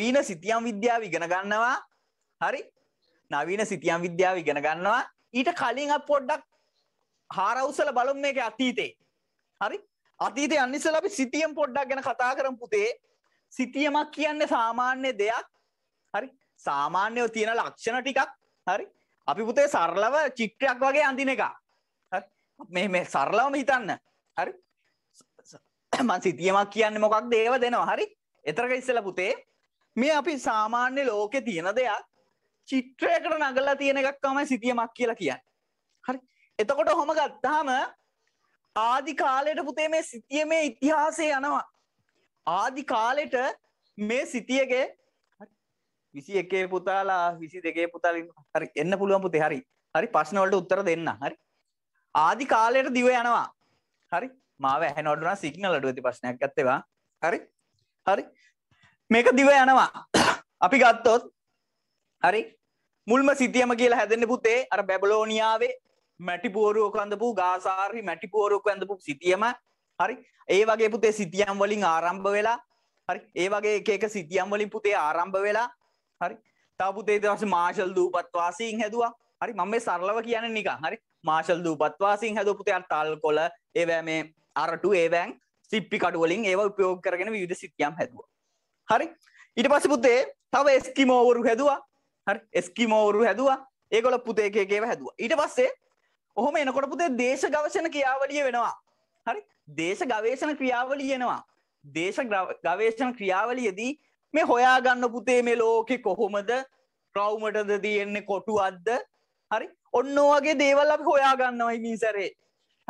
නවීන සිතියම් විද්‍යාව ඉගෙන ගන්නවා හරි නවීන සිතියම් විද්‍යාව ඉගෙන ගන්නවා ඊට කලින් අප පොඩ්ඩක් හාරවුසල බලමු මේක අතීතේ හරි අතීතේ අන්න ඉස්සෙල්ලා අපි සිතියම් පොඩ්ඩක් ගැන කතා කරමු පුතේ සිතියමක් කියන්නේ සාමාන්‍ය දෙයක් හරි සාමාන්‍යව තියෙන ලක්ෂණ ටිකක් හරි අපි පුතේ සරලව චිත්‍රයක් වගේ අඳින එක මේ මේ සරලවම හිතන්න හරි මන් සිතියමක් කියන්නේ මොකක් දේව දෙනවා හරි එතරක ඉස්සලා පුතේ මේ අපි සාමාන්‍ය ලෝකෙ තියෙන දෙයක් චිත්‍රයකට නගලා තියෙන එකක් තමයි සිතියමක් කියලා කියන්න හරි එතකොට හොම ගත්තාම ආදි කාලයට පුතේ මේ සිතියමේ ඉතිහාසය යනවා ආදි කාලෙට මේ සිතියගේ විසි එකේ පුතාලා විසි දෙකේ පුතාලින් හරි එන්න පුළුවන් පුතේ හරි හරි ප්‍රශ්නවලට උත්තර දෙන්න හරි ආදි කාලයට දිව යනවා හරි මාව ඇහැනොඩුනා සිග්නල් අඩු ඇති ප්‍රශ්නයක් ඇත්තේවා හරි හරි මේක දිව යනවා අපි ගත්තොත් හරි මුල්ම සිතියම කියලා හැදෙන පුතේ අර බැබලෝනියාවේ මැටිපුවරුවක අඳපු ගාසාරි මැටිපුවරුවක ඇඳපු සිතියම හරි ඒ වගේ පුතේ සිතියම් වලින් ආරම්භ වෙලා හරි ඒ වගේ එක එක සිතියම් වලින් පුතේ ආරම්භ වෙලා හරි තාපුතේ දවස මාශල් දූපත්වාසීන් හැදවා හරි මම මේ සරලව කියන නික හරි මාශල් දූපත්වාසින් හැද පුතේ අර්තාල් කොල ඒවෑ මේ අරටු ඒවෑන් සිප්පි කඩුවලින් ඒව උපයෝග කරගෙන විවිධ සිතියම් හැදුව හරි ඉට පස පුතේ තව එස්කිමෝවරු හැදවා හරි එස්කිමෝවරු හැදවා ඒකොල පුතේකේව හැදවා ඊට පස්සේ ඔහොම එනකොට පුතේ දේශ ගවශන කියාවලිය වෙනවා හරි දේශ ගවේශන ක්‍රියාවලියනවා දේශ ගවේශන ක්‍රියාවලියදී මේ හොයාගන්න පුතේ මේ ලෝකෙ කොහොමද ක්‍රව්මටද තියෙන්නේ කොටු අද්ද හරි ඔන්න වගේ දේවල් අපි හොයාගන්නවා මින් සැරේ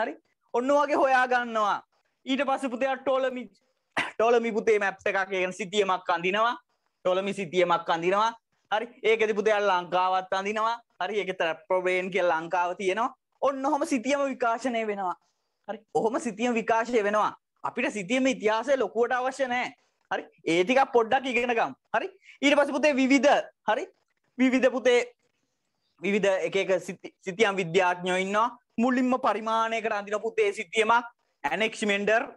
හරි ඔන්න වගේ හොයාගන්නවා ඊට පස්ස පුතේ අට්ටෝල මිච් ටෝලමි පුතේ මැප්ස එකක් කියන සිතියමක් අඳිනවා ටොලමි සිතියමක් අඳිනවා හරි ඒකෙති පුතයා ලංකාවත් අඳිනවා හරි එක තර ප්‍රබේන් කිය ලංකාව තියෙනවා ඔන්න ඔහොම සිතියම විකාශනය වෙනවා හරි ඔහොම සිතියම විකාශය වෙනවා අපිට සිතියම ඉතිහාසය ලොකුවට අවශ්‍ය නෑ හරි ඒතික පොඩ්ඩක් ඉගෙනගම් හරි ඊට පස පුතේ විවිධ හරි විවිධ පුතේ විවිධ එක සිතියම් විද්‍යාඥයෝ ඉන්නවා මුලින්ම පරිමාණයකට අඳින පුතේ සිතියමක් ඇනෙක්ෂමෙන්ඩර්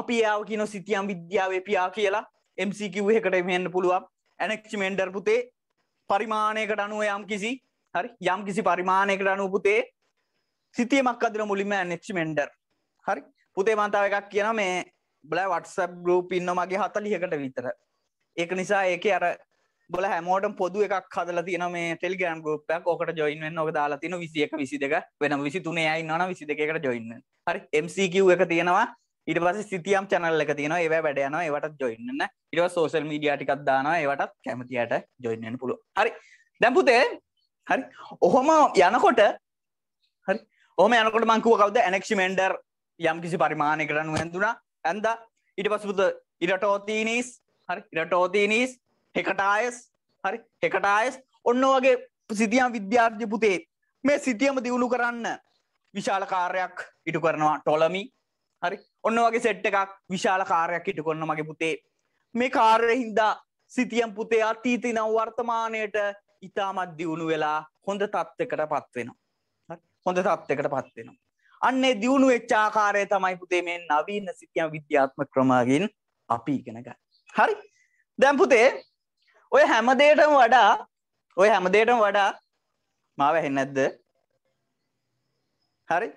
අපි යාව කියන සිතියම් විද්‍යාවේ පියා කියලා MCකිව් එකට මෙන්න පුළුවන් ඇනෙක්චිමෙන්ඩර් පුතේ පරිමාණයකට අනුව යම් කිසි හරි යම් කිසි පරිමාණයකට අනුව පුතේ සිතියමක් අදින මුලින්ම ඇනෙක්චිමෙන්ඩර් හරි පුතේ මන්තාව එකක් කියන මේ බල වටසප් ගරුප් ඉන්න මගේ හතලියකට විතර ඒක නිසා ඒක අර බොල හැමෝටම පොදු එකක් හදලා තියෙන මේ ටෙලිග්‍රෑම් ගරුප් එකක් ඔකට ජොයින් වෙන්න ඔක දාලා තියෙන 21 22 වෙනම 23 අය ඉන්නවනම් 22 එකට ජොයින් වෙන්න හරි MCQ එක තියෙනවා ඉට පස සිතියම් චැනල්ල එක තියෙන ඒව වැඩයන ඒවට ජොයින්න ඉටව සෝසල් මීඩිය ටිකක් දානවා ඒවටත් කැමතියට ජොයින්න පුළුව හරි දැම්පුතේ හරි ඔහොම යනකොට හරි ඕම යනකොට මංකුව කවද ඇනෙක්ෂිමෙන්ඩර් යම් කිසි පරිමාණයකටන හැඳුනා ඇන්ද ඉට පසුපුද ඉරටෝතීනිස් හරි ඉරටෝතීනිස් හෙකටායස් හරි හෙකටායස් ඔන්න වගේ සිතියම් විද්‍යාර්ජ පුතේ මේ සිතියම දියුණු කරන්න විශාල කාර්යක් ඉටු කරනවා ටොලමි හරි ඔන්න වගේ සෙට් එකක් විශාල කාරයක් ඉටු කොන්න මගේ පුතේ මේ කාර්ය හින්දා සිතියම් පුතේ අතීති නම් වර්තමානයට ඉතාමත් දියුණු වෙලා හොඳ තත්ත්වකට පත්වෙනවා හොඳ තත්ත්වකට පත්වෙනවා අන්නේ දියුණු වෙච්චාකාරය තමයි පුතේ මේ නවීන සිතියම් විද්‍යාත්ම ක්‍රමගින් අපි ඉගෙනග හරි දැම් පුතේ ඔය හැමදේටම වඩා ඔය හැමදේටම වඩා මාව හෙන්නැද්ද හරි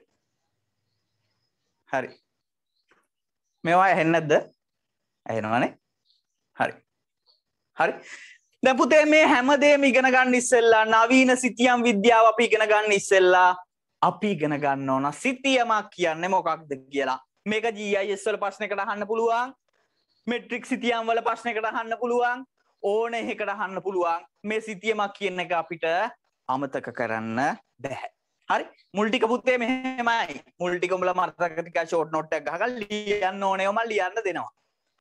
හරි මේවා ඇහෙන්නද ඇහෙනවානේ හරි හරි දැපුතේ මේ හැමදේ ඉගෙන ගන්න ඉස්සෙල්ලා නවීන සිතියම් විද්‍යාව අපි ඉගෙන ගන්න ඉස්සෙල්ලා අපි ඉගෙන ගන්න ඕන සිතියමක් කියන්නේ මොකක්ද කියලා මේක GIS වල ප්‍රශ්නයකට අහන්න පුළුවන් මෙට්‍රික් සිතියම් වල ප්‍රශ්නයකට අහන්න පුළුවන් ඕන එකකට අහන්න පුළුවන් මේ සිතියමක් කියන එක අපිට අමතක කරන්න බැහැ හරි මුල්ටික පුත්තේ මෙහෙමයි මුල්ටික උඹලා මර්ථකතික ෂෝට් නෝට් එකක් ගහගන්න ලියන්න ඕනේ ඔමල් ලියන්න දෙනවා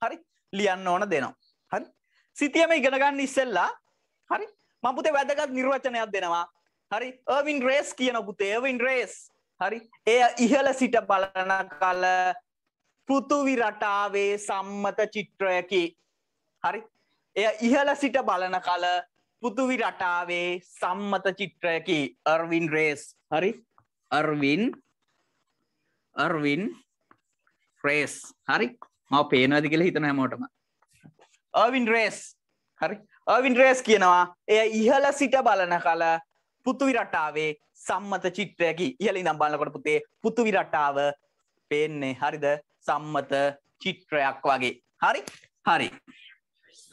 හරි ලියන්න ඕන දෙනවා හරි සිතියම ඉගෙන ගන්න ඉස්සෙල්ලා හරි මම පුතේ වැදගත් නිර්වචනයක් දෙනවා හරි ඒවින් රේස් කියන පුතේ ඒවින් රේස් හරි එය ඉහළ සිට බලන කල පෘථුවි රටාවේ සම්මත චිත්‍රයකි හරි එය ඉහළ සිට බලන කල පුතුවි රටාවේ සම්මත චිත්‍රයකි අර්වින් රේස් හරි අර්වින් අර්වින් රේස් හරි ම පේනවද කියලා හිතන හැමෝටම අවින් රේස් හරි අවින් රේස් කියනවා එය ඉහල සිට බලන කල පුතුවි රටාවේ සම්මත චිත්‍රයකි ඉහලින් නම් බලකොට පුතේ පුතුවි රටාව පේන්නේ හරිද සම්මත චිත්‍රයක් වගේ හරි හරි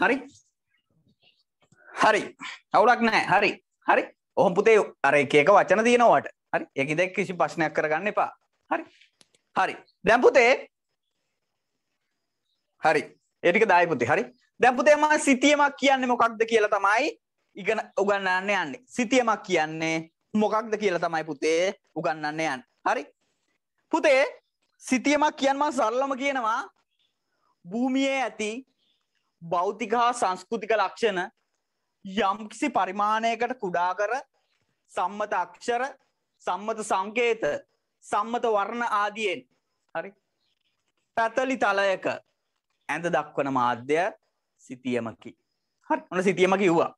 හරි හරි අවුලක් නෑ හරි හරි ඔහොම පුතේ අර එකක වචන තියෙනවට හරි එක දෙක් කිසි ප්‍රශ්නයක් කරගන්න එපා හරි හරි දැන් පුතේ හරි ඒටික දායි පුතේ හරි දැන් පුතේ මම සිතියමක් කියන්නේ මොකක්ද කියලා තමයි ඉගෙන උගන්වන්න යන්නේ සිතියමක් කියන්නේ මොකක්ද කියලා තමයි පුතේ උගන්වන්න යන්නේ හරි පුතේ සිතියමක් කියන්න මම සරලම කියනවා භූමියේ ඇති භෞතික හා සංස්කෘතික ලක්ෂණ යම්කිසි පරිමාණයකට කුඩා කර සම්මත අක්ෂර සම්මත සංකේත සම්මත වර්ණ ආදියෙන් හරි පැතලි තලයක ඇඳ දක්වන මාධ්‍ය සිතියමකි හරි ඔන සිතියම කිව්වා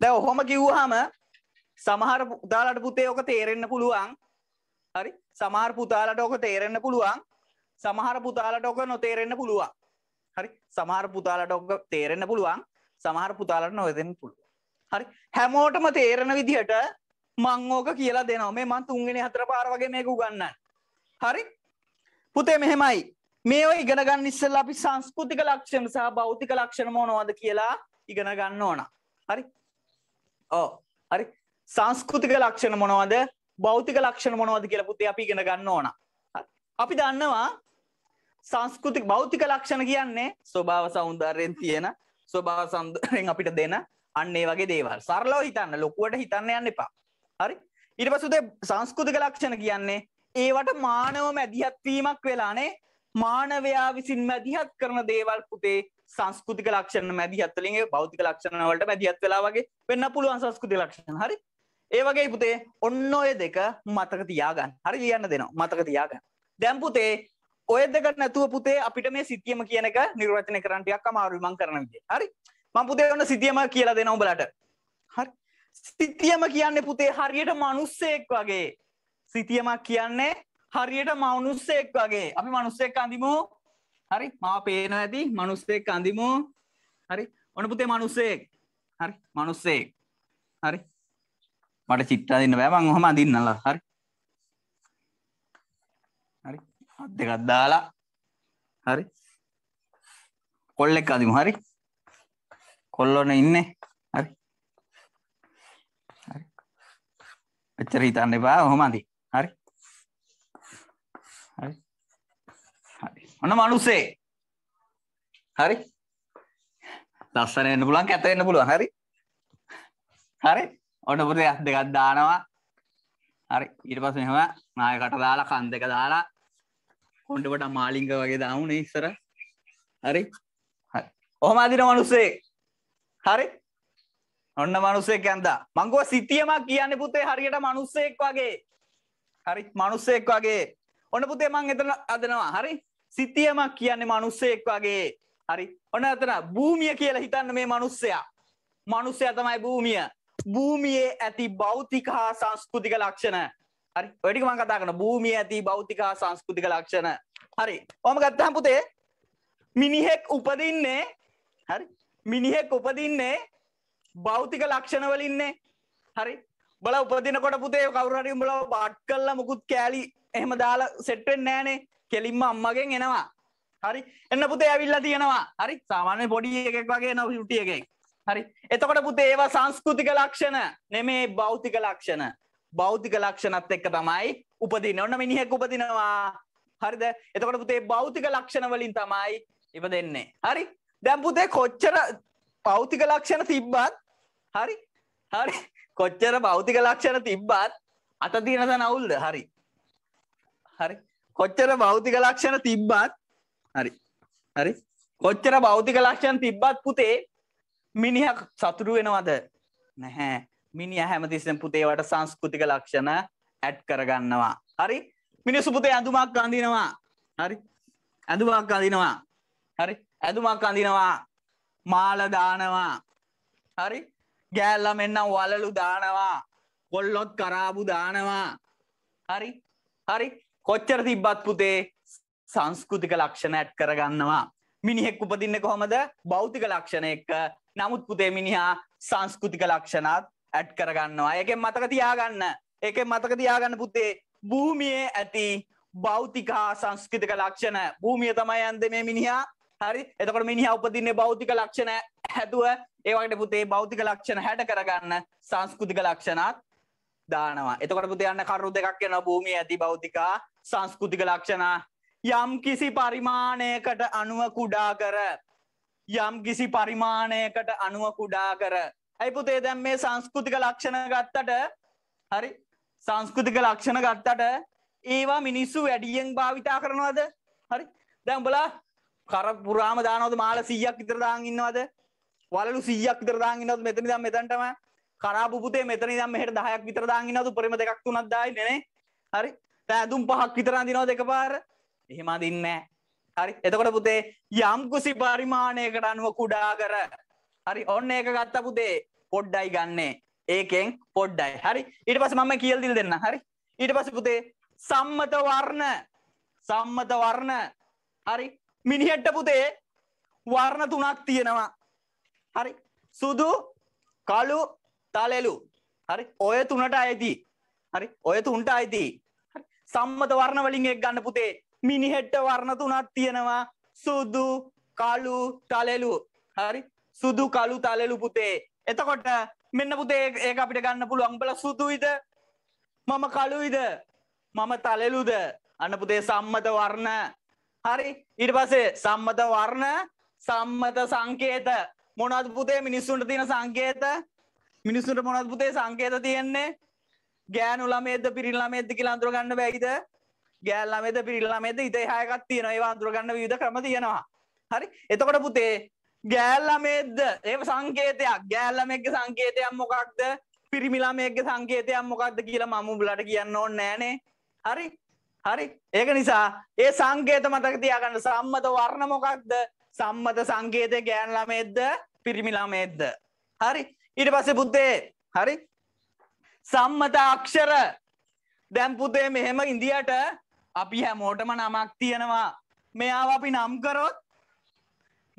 දැ ඔහොම කිව්හම සමහර පුතාලට පුතේ ඕක තේරෙන්න්න පුළුවන් හරි සමහර පුතාලට ඕක තේරෙන්න්න පුළුවන් සමහර පුතාලට ඕක නොතේරෙන්න්න පුළුවන් හරි සමහර පුතාලට ඔක්ක තේරෙන්න්න පුළුවන් සමහර පුතාලට නොවෙදෙන් පුළුව හරි හැමෝටම තේරණ විදිහට මංෝක කියලා දෙනවා මේ මන් තුන්ගෙන හතර පාර වගේ මේක උගන්න හරි පුතේ මෙහෙමයි මේ ඔය ඉගෙන ගන්න ඉස්සෙල්ලා අපි සංස්කෘතික ලක්ෂණ සහ භෞතික ලක්ෂණ මොනවද කියලා ඉගෙන ගන්න ඕන හරි ඕ හරි සංස්කෘතික ලක්ෂණ මොනවද භෞතික ලක්ෂණ මොනවද කියලා පුතේ අපි ඉගෙන ගන්න ඕන අපි දන්නවා සංස්කෘතික භෞතික ලක්ෂණ කියන්නේ ස්වභාව සෞන්දර්යෙන් තියෙන ස්වභාව සෞන්දර්යෙන් අපිට දෙන අන්න ඒ වගේ දේවල් සරලව හිතන්න ලොකුවට හිතන්න යන්න එපා හරි ඉට පසුදේ සංස්කෘතික ලක්ෂණ කියන්නේ ඒවට මානව මැදිහත්වීමක් වෙලානේ මානවයා විසින් මැදිහත් කරන දේවල් පුතේ සංස්කෘතික ලක්ෂණ මැදිහත්වලින් බෞතික ලක්ෂණවලට මැදිහත් වෙලා වගේ වෙන්න පුළුවන් සංස්කෘති ලක්ෂණ හරි ඒවගේ පුතේ ඔන්න ඔය දෙක මතක තියාගන්න හරි ලියන්න දෙනවා මතක තියාගන්න දැම් පුතේ ඔය දෙක නැතුව පුතේ අපිට මේ සිතියම කියනක නිර්වචනය කරන්ටයක් අමාරුමං කරන විදේ හරි මං පුතේ ඔන්න සිතියම කියලා දෙනවා උඹලට හරි සිතියම කියන්නේ පුතේ හරියට මිනිස්සෙක් වගේ සිතියමක් කියන්නේ හරියට මනුස්සෙක් වගේ අපි මනුස්සෙක් අඳිමු හරි මා පේන ඇති මනුස්සෙක් අඳිමු හරි ඔන පුතේ මනුස්සෙක් හරි මනුස්සෙක් හරි මට චිත්ත අඳින්න බෑ මං ඔහම අඳින්නලා හරි හරි අත් දෙකක් දාලා හරි කොල්ලෙක් අඳිමු හරි කොල්ලොන ඉන්නේ හරි හරි එච්චර හිතන්න එපා ඔහොමදි හරි හරි හරි ඔන්න මනුස්සේ හරි ලස්සන වෙන්න පුළුවන් කැත වෙන්න පුළුවන් හරි හරි ඔන්න පුතේ අත් දෙකක් දානවා හරි ඊට පස්සේ මෙහෙම නායකට දාලා කන් දෙක දාලා කොණ්ඩේ වට මාලිංග වගේ දාමු නේ ඉස්සර හරි හරි ඔහම අදින මිනිස්සේ හරි ඔන්න මනුස්සයෙක් ඇන්දා මංගුව සිතියමක් කියන්නේ පුතේ හරියට මනුස්සයෙක් වගේ හරි මනුස්සයෙක් වගේ ඔන්න පුතේ මං එතන අදනවා හරි සිතියමක් කියන්නේ මනුස්සයෙක් වගේ හරි ඔන්න එතන භූමිය කියලා හිතන්න මේ මනුස්සයා මනුස්සයා තමයි භූමිය භූමියේ ඇති භෞතික හා සංස්කෘතික ලක්ෂණ හරි ඔය ටික මම කතා කරනවා භූමියේ ඇති භෞතික හා සංස්කෘතික ලක්ෂණ හරි ඔහම ගත්තාම පුතේ මිනිහෙක් උපදින්නේ හරි මිනිහෙක් උපදින්නේ භෞතික ලක්ෂණවලින්නේ හරි බල උපදිනකොට පුතේ කවුරහරි උඹලව බාට් කල්ලා මුකුත් කෑලි එහෙම දාලා සෙට් වෙන්නේ නැහනේ කෙලින්ම අම්මගෙන් එනවා හරි එන්න පුතේ ඇවිල්ලා තියෙනවා හරි සාමාන්‍ය පොඩි එකෙක් වගේ එනවා යුටි එකෙක් හරි එතකොට පුතේ ඒවා සංස්කෘතික ලක්ෂණ නෙමේ භෞතික ලක්ෂණ භෞතික ලක්ෂණත් එක්ක තමයි උපදින්නේ ඔන්න මිනිහෙක් උපදිනවා හරිද එතකොට පුතේ භෞතික ලක්ෂණ වලින් තමයි ඉපදෙන්නේ හරි දැම් පුතේ කොච්චර පෞතික ලක්ෂණ තිබ්බත් හරි හරි කොච්චර පෞතික ලක්ෂණ තිබ්බත් අත තියෙනද නවුල්ද හරි හරි කොච්චර භෞතික ලක්ෂණ තිබ්බත් හරි හරි කොච්චර භෞතික ලක්ෂණ තිබ්බත් පුතේ මිනිහක් සතුරු වෙනවද නැහැ මිනිහ හැමතිස්සෙන් පුතේවට සංස්කෘතික ලක්ෂණ ඇඩ් කරගන්නවා හරි මිනිස්සු පුතේ ඇඳුමක් අඳිනවා හරි ඇඳුමක් අඳිනවා හරි ඇඳුමක් අඳිනවා මාල දානවා හරි ගෑල්ල මෙන්නම් වලලු දානවා කොල්ලොත් කරාබු දානවා හරි හරි කොච්චර තිබ්බත් පුතේ සංස්කෘතික ලක්ෂණ ඇට් කරගන්නවා මිනිහෙක් උපදින්න කොහොමද බෞතික ලක්ෂණ එක්ක නමුත් පුතේ මිනිහා සංස්කෘතික ලක්ෂණත් ඇට් කරගන්නවා ඒකෙන් මතක තියාගන්න ඒකෙන් මතක තියාගන්න පුතේ භූමියේ ඇති භෞතිකා සංස්කෘතික ලක්ෂණ භූමිය තමයි ඇන්ද මේ මිනිහා හරි එතකොට මිනිහ උපදින්නේ බෞතික ලක්ෂණ හැතුව ඒවකට පුතේ බෞතික ලක්ෂණ හැට කරගන්න සංස්කෘතික ලක්ෂණත් දානවා එතකොට පුතේ යන්න කරු දෙකක් යන භූමිය ඇති බෞතිකා සංස්කෘතික ලක්ෂණ යම් කිසි පරිමාණයකට අනුව කුඩා කර යම් කිසි පරිමාණයකට අනුව කුඩා කර ඇයි පුතේ දැන් මේ සංස්කෘතික ලක්ෂණ ගත්තට හරි සංස්කෘතික ලක්ෂණ ගත්තට ඒවා මිනිස්සු වැඩියෙන් භාවිතා කරනවද හරි දැම්බලා කර පුරාම දානවද මාල 100ක් විතර දාන් ඉන්නවද? වලලු 100ක් විතර දාන් ඉන්නවද මෙතන ඉඳන් මෙතනටම? කරාබු පුතේ මෙතන ඉඳන් මෙහෙට 10ක් විතර දාන් ඉන්නවද? උඩරම දෙකක් තුනක් දායිනේ නේ. හරි. දැන් ඇඳුම් පහක් විතර අඳිනවද එකපාර? එහෙම අඳින්නේ නැහැ. හරි. එතකොට පුතේ යම් කුසි පරිමාණයකට අනුව කුඩා කර. හරි. ඔන්න ඒක ගත්ත පුතේ පොඩ්ඩයි ගන්නේ. ඒකෙන් පොඩ්ඩයි. හරි. ඊට පස්සේ මම කියලා දීලා දෙන්නම්. හරි. ඊට පස්සේ පුතේ සම්මත වර්ණ සම්මත වර්ණ හරි මිනිහට්ට පුතේ වර්ණ තුනක් තියෙනවා හරි සුදු කලු තලෙලු හරි ඔය තුනට අයිති හරි ඔය තුන්ට අයිති සම්මත වර්ණ වලින් එක් ගන්න පුතේ මිනිහෙට්ට වර්ණ තුනක් තියෙනවා සුදු කලු තලෙලු හරි සුදු කලු තලෙලු පුතේ එතකොට මෙන්න පුතේ ඒක අපිට ගන්න පුළුවන් උඹලා සුදුයිද මම කලුයිද මම තලෙලුද අන්න පුතේ සම්මත වර්ණ හරි ඊට පස්සේ සම්මත වර්ණ සම්මත සංකේත මොනවද පුතේ මිනිස්සුන්ට තියෙන සංකේත මිනිස්සුන්ට මොනවද පුතේ සංකේත තියෙන්නේ ගෑනු ළමයේද පිරිල් ළමයේද කියලා අඳුර ගන්න බැයිද ගෑල් ළමයේද පිරිල් ළමයේද ඉත එහා එකක් තියෙනවා ඒවා අඳුර ගන්න විවිධ ක්‍රම තියෙනවා හරි එතකොට පුතේ ගෑල් ළමයේද ඒක සංකේතයක් ගෑල් ළමයෙක්ගේ සංකේතයක් මොකක්ද පිරිමි ළමයෙක්ගේ සංකේතයක් මොකක්ද කියලා මම උඹලට කියන්න ඕනේ නෑනේ හරි හරි ඒක නිසා ඒ සංකේත මතක තියාගන්න සම්මත වර්ණ මොකක්ද සම්මත සංකේතය ගෑන් ළමෙද්ද පිරිමි ළමෙද්ද හරි ඊට පස්සේ පුතේ හරි සම්මත අක්ෂර දැන් පුතේ මෙහෙම ඉන්දියට අපි හැමෝටම නමක් තියෙනවා මෙයාව අපි නම් කරොත්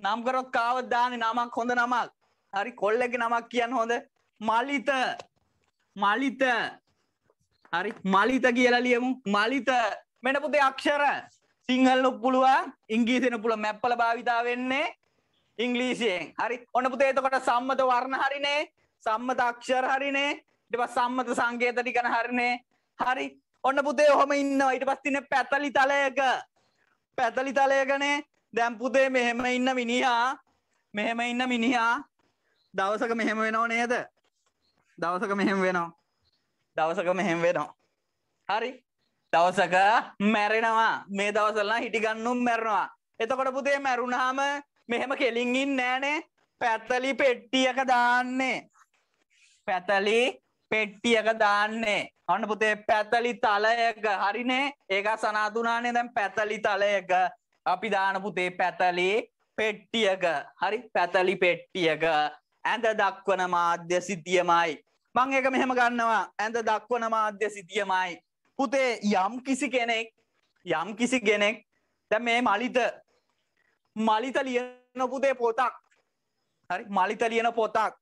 නම් කරොත් කාවත් දාන්නේ නමක් හොඳ නමක් හරි කොල්ලෙක්ගේ නමක් කියන්න හොඳ මලිත මලිත හරි මලිත කියලා ලියමු මලිත මෙන පුතේ අක්ෂර සිංහල පුළුවන් ඉංග්‍රීසියෙන් පුළුවන් මැප්පල භාවිතා වෙන්නේ ඉංග්‍රීසියෙන් හරි ඔන්න පුතේ එතකොට සම්මත වර්ණ හරිනේ සම්මත අක්ෂර හරිනේ ඊට පස්සේ සම්මත සංකේත ටිකන හරිනේ හරි ඔන්න පුතේ ඔහම ඉන්නවා ඊට පස්සේ ඉන්නේ පැතලි තලයක පැතලි තලයකනේ දැන් පුතේ මෙහෙම ඉන්න මිනිහා මෙහෙම ඉන්න මිනිහා දවසක මෙහෙම වෙනව නේද දවසක මෙහෙම වෙනවා දවසක මෙහෙම වෙනවා. හරි දවසක මැරෙනවා මේ දවසල්ලා හිටිගන්නුම් මැරනවා. එතකොට පුතේ මැරුණාම මෙහෙම කෙලින්ගින් නෑනේ පැත්තලි පෙට්ටියක දාන්නේ. පැතලි පෙට්ටියක දාන්නේ. අන්න පුතේ පැතලි තලයක හරිනේ ඒක සනාතුනානේ දැන් පැතලි තලයක අපි දාන පුතේ පැතලි පෙට්ටියක හරි පැතලි පෙට්ටියක ඇඳ දක්වන මාධ්‍ය සිතියමයි මං ඒක මෙහෙම ගන්නවා ඇඳ දක්වන මාධ්‍ය සිතියමයි පුතේ යම් කිසි කෙනෙක් යම් කිසි කෙනෙක් දැ මේ මලිත මලිත ලියන පුතේ පොතක් හරි මලිත ලියන පොතක්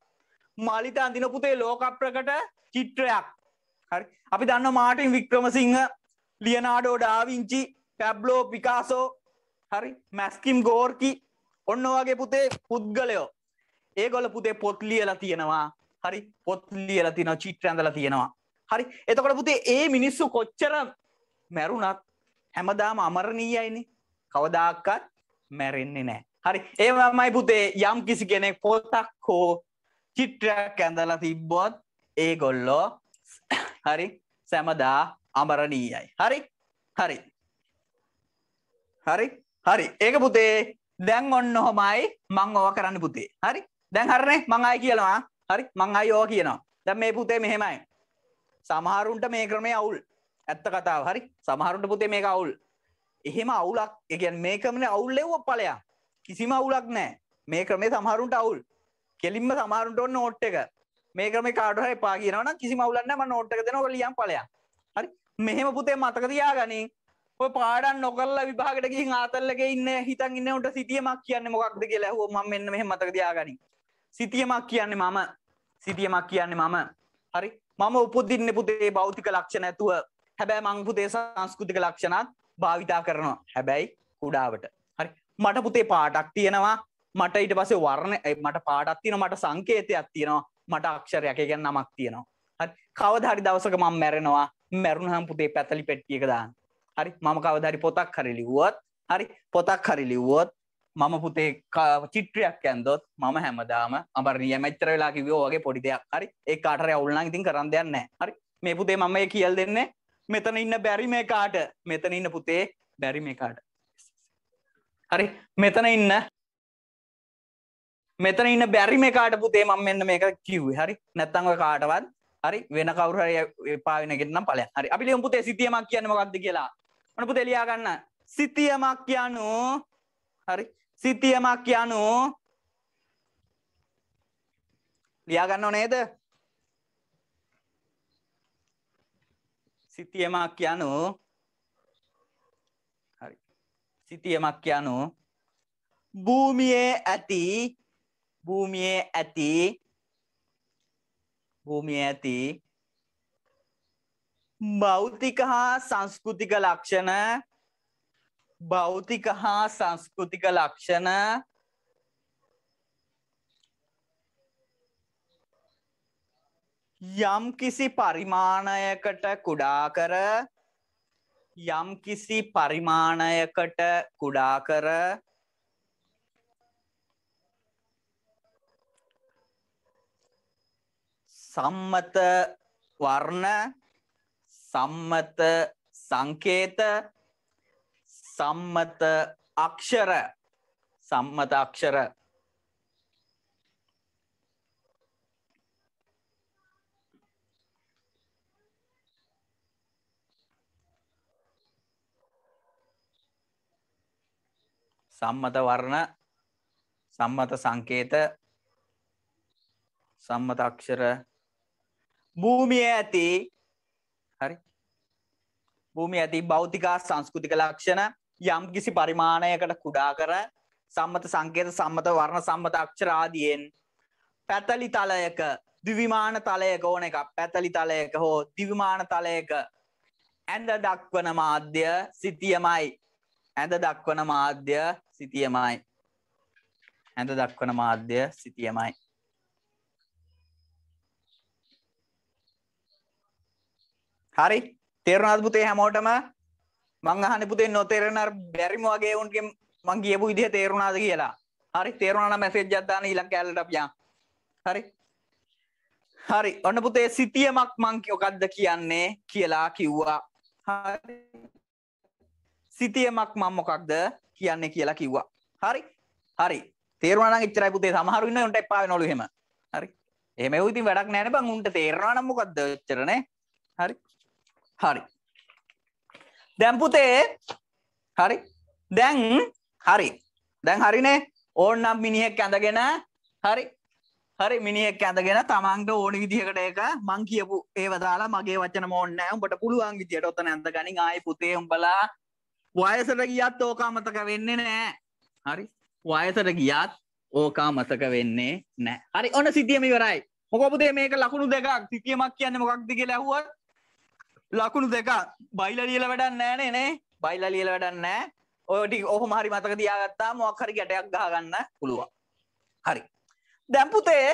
මලිත අඳින පුතේ ලෝක ප්‍රකට චිත්‍රයක් හරි අපි දන්න Martin Wickramasinghe Leonardo da Vinci Pablo Picasso හරි මැස්කිම් ගෝර්කි ඔන්න වගේ පුතේ පුද්ගලයෝ ඒගොල පුතේ පොත් ලියලා තියෙනවා හරි පොත් ලියලා තියෙනවා චිත්‍රයන්දලා තියෙනවා හරි එතකොට පුතේ ඒ මිනිස්සු කොච්චර මැරුණත් හැමදාම අමරණීයයිනේ කවදාකවත් මැරෙන්නේ නැහැ හරි ඒමයි පුතේ යම් කිසි කෙනෙක් පොතක් හෝ චිත්‍රයක් ඇඳලා තිබ්බොත් ඒගොල්ලෝ හරි සැමදා අමරණීයයි හරි හරි හරි හරි ඒක පුතේ දැන් ඔන්න හොමයි මං ඕව කරන්න පුතේ හරි දැන් හරනේ මං ආයි කියලවා හරි මං අයි ඕ කියනවා දැන් මේ පුතේ මෙහෙමයි සමහරුන්ට මේ ක්‍රමේ අවුල් ඇත්ත කතාව හරි සමහරුන්ට පුතේ මේක අවුල් එහෙම අවුලක් ඒ කියන්නේ මේ ක්‍රමනේ අවුල් ලෙව්ව ඵලයක් කිසිම අවුලක් නැහැ මේ ක්‍රමේ සමහරුන්ට අවුල් කෙලින්ම සමහරුන්ට ඕන නෝට් එක මේ ක්‍රමේ කාට හරි එපා කියනවා නම් කිසිම අවුලක් නැහැ මම නෝට් එක දෙනවා ඔය ලියන් ඵලයක් හරි මෙහෙම පුතේ මතක තියාගනින් ඔය පාඩන් නොකල්ල විභාගට ගිහින් ආතල්ලක ඉන්න හිතන් ඉන්න උන්ට සිටියමක් කියන්නේ මොකක්ද කියලා ඇහුවා මම මෙන්න මෙහෙම මතක තියාගනින් සිතියමක් කියන්නේ මම සිතියමක් කියන්නේ මම හරි මම උපදින්න පුතේ භෞතික ලක්ෂණ ඇතුව හැබැයි මං පුතේ සංස්කෘතික ලක්ෂණත් භාවිතා කරනවා හැබැයි කුඩාවට හරි මට පුතේ පාටක් තියෙනවා මට ඊට පස්සේ වර්ණ මට පාටක් තියෙනවා මට සංකේතයක් තියෙනවා මට අක්ෂරයක් ඒ කියන්නේ නමක් තියෙනවා හරි කවදා හරි දවසක මම මැරෙනවා මැරුණහම පුතේ පැතලි පෙට්ටියක දාන්න හරි මම කවදා හරි පොතක් හරි ලිව්වොත් හරි පොතක් හරි ලිව්වොත් මම පුතේ චිත්‍රයක් ඇන්දොත් මම හැමදාම අමරණීය මෙච්චර වෙලා කිව්වෝ වගේ පොඩි දෙයක් හරි ඒ කාටරි අවුල් නම් ඉතින් කරන් දෙයක් නැහැ. හරි මේ පුතේ මම ඒ කියලා දෙන්නේ මෙතන ඉන්න බැරි මේ කාට මෙතන ඉන්න පුතේ බැරි මේ කාට. හරි මෙතන ඉන්න මෙතන ඉන්න බැරි මේ කාට පුතේ මම මෙන්න මේක කිව්වේ. හරි නැත්තම් ඔය කාටවත් හරි වෙන කවුරු හරි එපා වෙන එකට නම් ඵලයක්. හරි අපි ලියමු පුතේ සිතියමක් කියන්නේ මොකක්ද කියලා. මොන පුතේ ලියා ගන්න. සිතියමක් යනු හරි සිතියමක් යනු ලියාගන්න නේද සිතියමක් යනු හරි සිතියමක් යනු භූමියේ ඇති භූමියේ ඇති භූමියේ ඇති භෞතික හා සංස්කෘතික ලක්ෂණ භෞතික හා සංස්කෘතික ලක්ෂණ යම් කිසි පරිමාණයකට කුඩා කර යම් කිසි පරිමාණයකට කුඩා කර සම්මත වර්ණ සම්මත සංකේත සම්මත අක්ෂර සම්මත අක්ෂර සම්මත වර්ණ සම්මත සංකේත සම්මත අක්ෂර භූමිය ඇති හරි භූමිය ඇති භෞතිකා සංස්කෘතික ලක්ෂණ යම් කිසි පරිමාණයකට කුඩා කර සම්මත සංකේත සම්මත වර්ණ සම්මත අක්ෂරාදියෙන් පැතලි තලයක දිවිමාන තලයක ඕන එකක් පැතලි තලයක හෝ දිවිමාන තලයක ඇඳ දක්වන මාධ්‍ය සිතියමයි ඇඳ දක්වන මාධ්‍ය සිතියමයි ඇඳ දක්වන මාධ්‍ය සිතියමයි හරි තේරුණාද පුතේ හැමෝටම මං අහන්නේ පුතේ නොතේරෙන අර බැරිම වගේ උන්ගේ මං කියපු විදිහ තේරුණාද කියලා. හරි තේරුණා නම් මැසේජ් එකක් දාන්න ඊළඟ කැලලට අපි යන්. හරි. හරි. ඔන්න පුතේ සිටියමක් මං මොකද්ද කියන්නේ කියලා කිව්වා. හරි. සිටියමක් මං මොකක්ද කියන්නේ කියලා කිව්වා. හරි. හරි. තේරුණා නම් එච්චරයි පුතේ සමහරු ඉන්න උන්ට එපා වෙනවලු එහෙම. හරි. එහෙම වුත් ඉතින් වැඩක් නැහැ නේ බං උන්ට තේරෙනවා නම් මොකද්ද එච්චරනේ. හරි. හරි. දැන් පුතේ හරි දැන් හරි දැන් හරිනේ ඕන්නම් මිනිහෙක් ඇඳගෙන හරි හරි මිනිහෙක් ඇඳගෙන තමන්ට ඕනි විදිහකට ඒක මං කියපු ඒව දාලා මගේ වචන ඕන්නෑ උඹට පුළුවන් විදියට ඔතන ඇඳ ගනින් ආයි පුතේ උඹලා වයසට ගියත් ඕකා මතක වෙන්නේ නෑ හරි වයසට ගියත් ඕකා මතක වෙන්නේ නෑ හරි ඔන්න සිතියම ඉවරයි මොකෝ පුතේ මේක ලකුණු දෙකක් සිතියමක් කියන්නේ මොකක්ද කියලා ඇහුවොත් ලකුණු දෙක බයිල ලියල වැඩන්න නෑනේ නේ බයිල ලියල වැඩන්නෑ ඔටි ඔහු මහරි මතක තියාගත්තා මොක් හරි ගැටයක් ගාගන්න පුළුවන් හරි දැම්පුතේ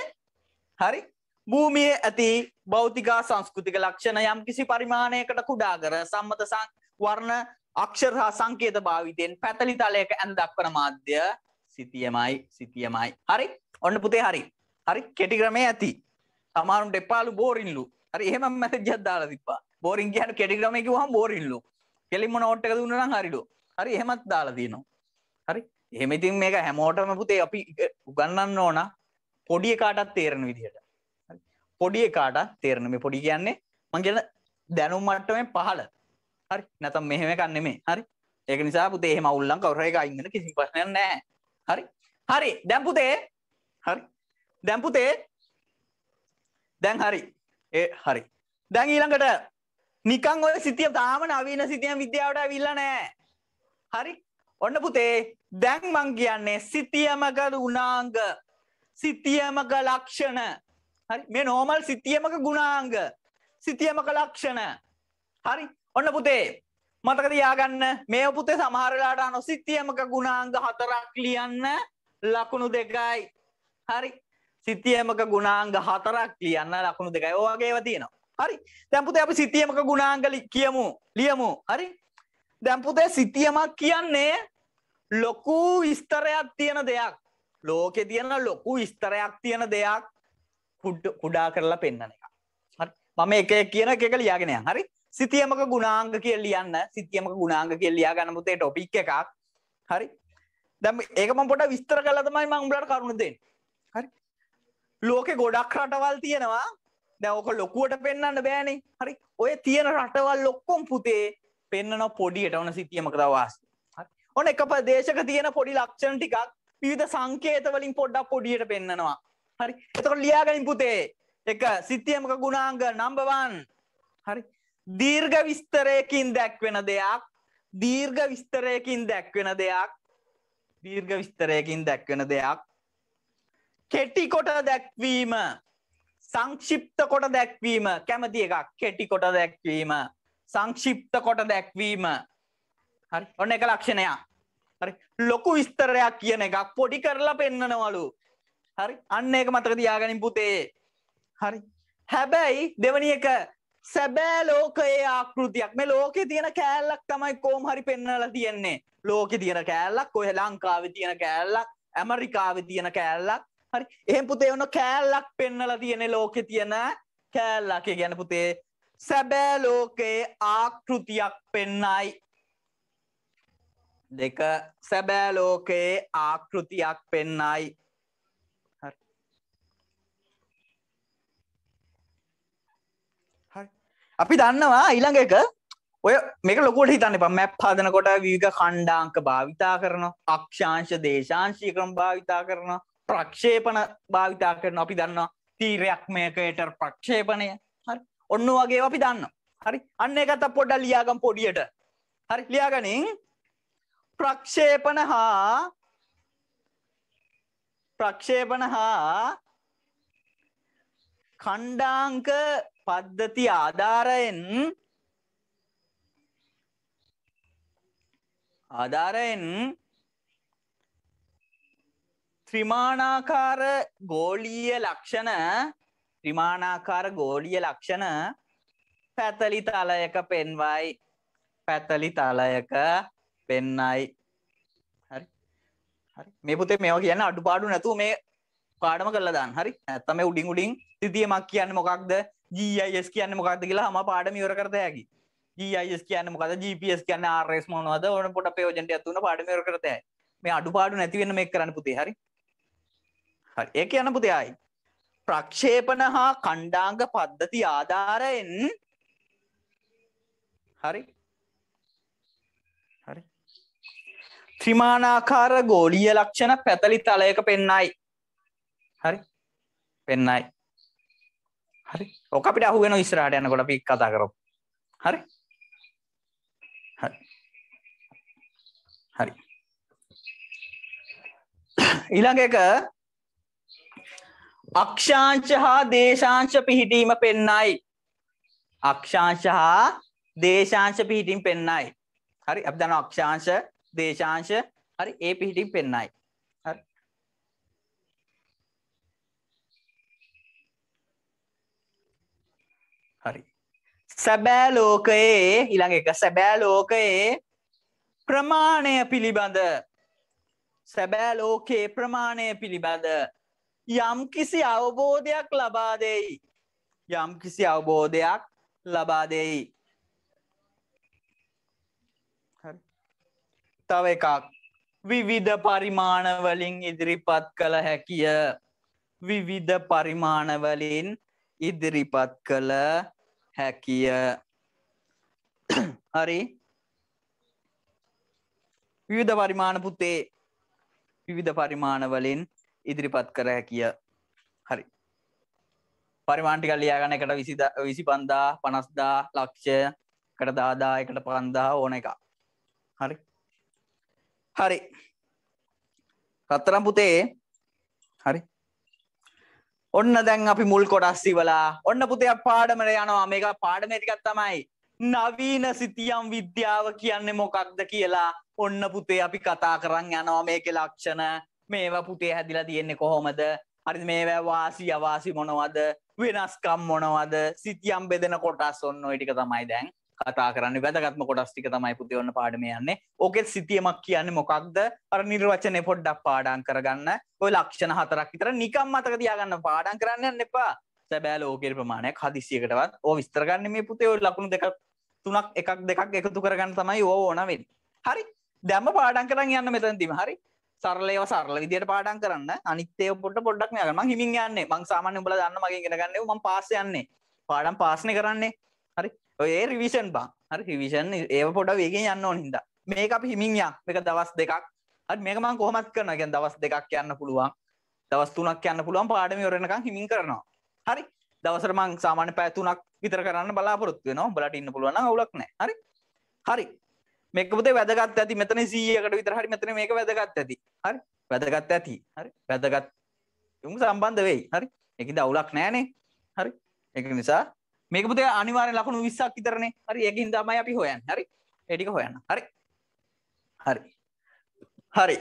හරි භූමිය ඇති බෞතිකා සංස්කෘතික ලක්ෂණ යම් කිසි පරිමාණයකට කුඩා කර සම්මත වර්ණ අක්ෂර හා සංකේත භාවිතයෙන් පැතලි තලයක ඇන් දක්වන මාධ්‍ය සිතියමයි සිතියමයි හරි ඔන්න පුතේ හරි හරි කෙටික්‍රමේ ඇති අමාරුන්ට එපාලු බෝරින්ලු හරි එහෙම මැසජ්ජත් දාලා තිබ්බා බෝරින් කියන කෙටිග්‍රම එක හම් බෝරිල්ලු කෙලින්ම නෝට් එක දුන්න නම් හරිලු හරි එහෙමත් දාලා තියෙනවා හරි එහෙම ඉතින් මේක හැමෝටම පුතේ අපි උගන්වන්න ඕන පොඩි එකාටත් තේරෙන විදිහට පොඩි එකාටත් තේරෙන මේ පොඩි කියන්නේ මං කියන දැනුම් මට්ටමේ පහළ හරි නැත්නම් මෙහෙම එකක් නෙමෙයි හරි ඒක නිසා පුතේ එහෙම අවුල්ලම් කවුරු හරි ගයින් වෙන කිසි ප්‍රශ්නයක් නැහැ හරි හරි දැන් පුතේ හරි දැන් පුතේ දැන් හරි ඒ හරි දැන් ඊළඟට නිකං ඔය සිතිය තාම නවීන සිතියන් විද්‍යාවට ඇවිල්ල නෑ හරි ඔන්න පුතේ දැන් මං කියන්නේ සිතියමක ගුණාංග සිතියමක ලක්ෂණ හරි මේ නෝමල් සිතියමක ගුණාංග සිතියමක ලක්ෂණ හරි ඔන්න පුතේ මතක තියාගන්න මේ පුතේ සමහර වෙලාවට අනුසිතියමක ගුණාංග හතරක් ලියන්න ලකුණු දෙකයි හරි සිතියමක ගුණාංග හතරක් ලියන්න ලකුණු දෙකයි ඔය වගේ ඒවා තියෙනවා හරි දැම්පුතේ අපි සිතියමක ගුණාංගලි කියමු ලියමු හරි දැම්පුතේ සිතියමක් කියන්නේ ලොකු විස්තරයක් තියෙන දෙයක් ලෝකෙ තියෙන ලොකු විස්තරයක් තියෙන දෙයක් කුඩා කරලා පෙන්න්න එක හරි මම එක කියන එක ලියාගෙනය හරි සිතියමක ගුණාංග කිය ලියන්න සිතියමක ගුණාංග කිය ලියා ගන්නපුතේ ටොපික් එකක් හරි දැම ඒකම පොට විස්තර කලතමයි මංබලට කරුණු දෙෙන් හරි ලෝකෙ ගොඩක් රටවල් තියෙනවා දැ ඕක ලොකුවට පෙන්න්න බෑනේ හරි ඔය තියෙන රටවල් ලොක්කොම් පුතේ පෙන්න්නන පොඩියට ඕන සිටියම කරවාස් ඔන එක ප්‍රදේශක තියෙන පොඩි ලක්ෂණ ටිකක් විවිධ සංකේතවලින් පොඩ්ඩක් පොඩියට පෙන්න්නනවා හරි එතකොට ලියාගලින් පුතේ එක සිතියමක ගුණාංග නම්බවන් හරි දීර්ඝ විස්තරයකින් දැක්වෙන දෙයක් දීර්ඝ විස්තරයකින් දැක්වෙන දෙයක් දීර්ඝ විස්තරයකින් දැක්වෙන දෙයක් කෙටිකොට දැක්වීම සංක්ෂිප්ත කොට දැක්වීම කැමති එකක් කෙටි කොට දැක්වීම සංක්ෂිප්ත කොට දැක්වීම හරි ඔන්න එක ලක්ෂණයා හරි ලොකු විස්තරයක් කියන එකක් පොඩි කරලා පෙන්නනවලු හරි අන්න ඒක මතක තියාගනින් පුතේ හරි හැබැයි දෙවනි එක සැබෑ ලෝකයේ ආකෘතියක් මේ ලෝකේ තියෙන කෑල්ලක් තමයි කොහොම හරි පෙන්වලා තියෙන්නේ ලෝකේ තියෙන කෑල්ලක් ඔය ලංකාවේ තියෙන කෑල්ලක් ඇමරිකාවේ තියෙන කෑල්ලක් හරි එහෙම පුතේ ඔන්න කෑල්ලක් පෙන්නලා තියෙන ලෝකේ තියෙන කෑල්ලක් ඒ කියන්නේ පුතේ සැබෑ ලෝකයේ ආකෘතියක් පෙන්නයි දෙක සැබෑ ලෝකයේ ආකෘතියක් පෙන්නයි අපි දන්නවා ඊළඟ එක ඔය මේක ලොකුවට හිතන්න එපා මැප් හදනකොට විවිධ ඛණ්ඩාංක භාවිතා කරනවා අක්ෂාංශ දේශාංශීය ක්‍රම භාවිතා කරනවා ප්‍රක්ෂේපන භාවිතා කරන අපි දන්නවා තීරයක් මේකයට ප්‍රක්ෂේපණය හරි ඔන්න වගේ අපි දන්න හරි අන්න එකත පොඩ ලියාගම් පොඩියට හරි ලියාගනින් ප්‍රක්ෂේපන හා ප්‍රක්ෂේපන හා කණ්ඩාංක පද්ධති ආධාරයෙන් ආධාරයෙන් ත්‍රිමානාකාර ගෝලීය ලක්ෂණ ත්‍රිමානාකාර ගෝලිය ලක්ෂණ පැතලි තලයක පෙන්වයි පැතලි තලයක පෙන්නයි හරි හරි මේ පුතේ මේවා කියන්න අඩුපාඩු නැතුව මේ පාඩම කරලා දාන්න හරි නැත්තම් මේ උඩින් උඩින් සිතියමක් කියන්නේ මොකක්ද GIS කියන්නේ මොකක්ද කියලා හැම පාඩම ඉවර කරත හැකි GIS කියන්නේ මොකද්ද GPS කියන්නේ RS මොනවද ඕන පොඩ ප්‍රයෝජනට යතු වෙන පාඩම ඉවර කරත හැකි මේ අඩුපාඩු නැති වෙන්න මේක කරන්න පුතේ හරි ඒක යන පුතයයි. ප්‍රක්ෂේපන හා කණ්ඩාංග පද්ධති ආධාරයෙන් හරි හරි ත්‍රිමානාකාර ගෝලිය ලක්ෂණ පැතලි තලයක පෙන්නයි හරි පෙන්නයි හරි ඕක අපිට අහුවෙන ඉස්සරහට යනකොට අපි කතා කරමු හරි හරි ඊළඟ එක අක්ෂාංශ හා දේශාංශ පිහිටීම පෙන්නයි. අක්ෂාංශ හා දේශාංශ පිහිටීම පෙන්නයි. හරි අපි දන්නවා අක්ෂාංශ දේශාංශ හරි ඒ පිහිටීම පෙන්නයි. හරි. හරි. සැබෑ ලෝකයේ ඊළඟ එක සැබෑ ලෝකයේ ප්‍රමාණය පිළිබඳ සැබෑ ලෝකයේ ප්‍රමාණය පිළිබඳ යම්කිසි අවබෝධයක් ලබා දෙයි. යම්කිසි අවබෝධයක් ලබා දෙයි. තව එකක් විවිධ පරිමාණවලින් ඉදිරිපත් කළ හැකිය විවිධ පරිමාණවලින් ඉදිරිපත් කළ හැකිය හරි විවිධ පරිමාණ පුතේ විවිධ පරිමාණවලින් ඉදිරිපත් කර හැකිය හරි පරිමාන්ටිකල් ලියාගන්න එකට විසිද විසි පන්දා පනස්දා ලක්ෂය කට දාදා එකට පන්දා ඕන එක හරි හරි රත්තරම් පුතේ හරි ඔන්න දැන් අපි මුල් කොඩස්සි වලා ඔන්න පුතේ පාඩමර යනවා මේක පාඩමටිකත් තමයි නවීන සිතියම් විද්‍යාව කියන්නේ මොකක්ද කියලා ඔන්න පුතේ අපි කතා කරන්න යනවා මේක ලක්ෂණ මේවා පුතේ හැදිලා තියෙන්නේ කොහොමද හරි මේවැ වාසි අවාසි මොනවද වෙනස්කම් මොනවද සිතියම් බෙදෙන කොටස් ඔන්න ඉටික තමයි දැන් කතා කරන්න වැදගත්ම කොටස්ටික තමයි පුති ඔන්න පාඩම යන්නේ ඕකෙත් සිතියමක් කියන්නේ මොකක්ද අර නිර්වචනය පොඩ්ඩක් පාඩන් කරගන්න ඔය ලක්ෂණ හතරක් විතර නිකම් මතක තියාගන්න පාඩන් කරන්න යන්න එපා සැබෑ ලෝකෙට ප්‍රමාණයක් හදිසියකටවත් ඕ විස්තරගන්න මේ පුතේ ඔය ලකුණු දෙකක් තුනක් එකක් දෙකක් එකතු කරගන්න තමයි ඕ ඕන වෙන්නේ හරි දැම්ම පාඩන් කරන් යන්න මෙතනදීම හරි සරලයව සරල විදියට පාඩම් කරන්න අනිත්‍යය පොට පොඩ්ඩක් මෙයා මං හිමින් යන්නේ මං සාමාන්‍ය උඹලා දන්න මගේ ඉගෙන ගන්න මම පාස් යන්නේ පාඩම් පාස්නේ කරන්නේ හරි ඔය ඒ රිවිෂන් බං හරි රිවිෂන් ඒව පොඩ වේගෙන් යන්න ඕන හින්දා මේක අපි හිමින් යන් මේක දවස් දෙකක් හරි මේක මං කොහොමද කරනවා කියන්නේ දවස් දෙකක් යන්න පුළුවන් දවස් තුනක් යන්න පුළුවන් පාඩම ඉවර වෙනකන් හිමින් කරනවා හරි දවසට මං සාමාන්‍ය පැය තුනක් විතර කරන්න බලාපොරොත්තු වෙනවා උඹලාට ඉන්න පුළුවන් නම් අවුලක් නැහැ හරි හරි මේකපුතේ වැදගත් ඇති මෙතන සීයකට විතරහරි මෙතන මේක වැදගත් ඇති හරි වැදගත් ඇති හරි වැදගත් යමු සම්බන්ධ වෙයි හරි එකද අවුලක් නෑනේ හරි එක නිසා මේක පුතේ අනිවාරෙන් ලකුණු විස්සක් විතරනේ හරි එකින් තමයි අපි හොයන් හරි එටික හොයන්න හරි හරි හරි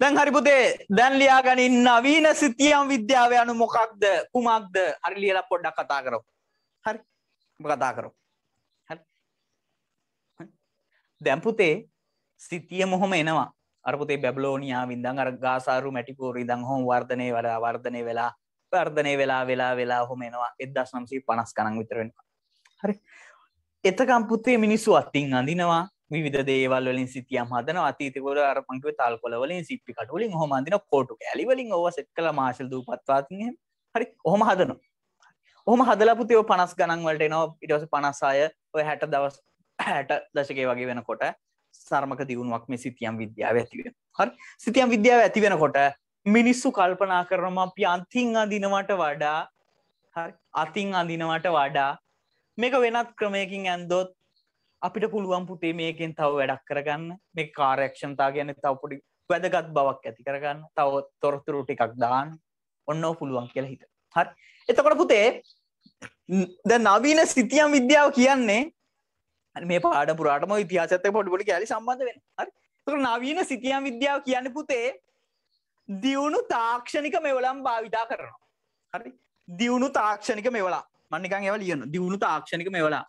දැන් හරි පුතේ දැන් ලියාගනින් නවීන සිතියම් විද්‍යාව යනු මොකක්ද කුමක්ද හරි ලියලා පොඩ්ඩක් කතා කරමු හරි කතා කරමු දැම්පුතේ සිතිය මොහොම එනවා අරපුතේ බැබලෝනියා විඳං අර ගාසාරු මැටිකෝරී දං හොම වර්ධනය වලා වර්ධනය වෙලා වර්ධනය වෙලා වෙලා වෙලා හොම එනවා එදස් නම්සී පනස් කනං විතරෙන හරි එතකම්පුත්තේ මිනිස්සු අත්තිං අඳිනවා විධ දේවල් වලින් සිතියම් හදන අතීතකොට අරපංකිව තල් කොලවලින් සිප්පිකට වලින් හොම අඳන කොටු ඇලිවලින් ඔව සෙට් කළ මාශල් දූපත්වාතිය හරි ඔහොම හදනවා ඔහම හදලපුතියෝ පනස් ගණන් වලට එනවා ඉටස පනසාය ඔය හැට දවස් හැට දශකය වගේ වෙනකොට සර්මක දියුණුවක් මේ සිතියම් විද්‍යාව ඇතිවෙන හරි සිතියම් විද්‍යාව ඇති වෙනකොට මිනිස්සු කල්පනා කරනවා අපි අන්තිං අඳිනවට වඩා හරි අතිං අඳිනවට වඩා මේක වෙනත් ක්‍රමයකින් ඇන්දොත් අපිට පුළුවන් පුතේ මේකෙන් තව වැඩක් කරගන්න මේ කාර්යක්ෂණතා ගැන තව පොඩි වැදගත් බවක් ඇති කරගන්න තව තොරතුරු ටිකක් දාන්න ඔන්න පුළුවන් කියලා හිත හරි එතකොට පුතේ ද නවීන සිතියම් විද්‍යාව කියන්නේ මේ පාඩ පුරාටම ඉතිහාසත්ත පොඩිපොඩි කෑලි සම්බන්ධ වෙන හරි නවීන සිතියම් විද්‍යාව කියන්න පුතේ දියුණු තාක්ෂණික මෙවලම් භාවිතා කරනවා හරි දියුණු තාක්ෂණික මෙවලා මන්නිකන් එව ලියන දියුණු තාක්ෂණික මෙවලා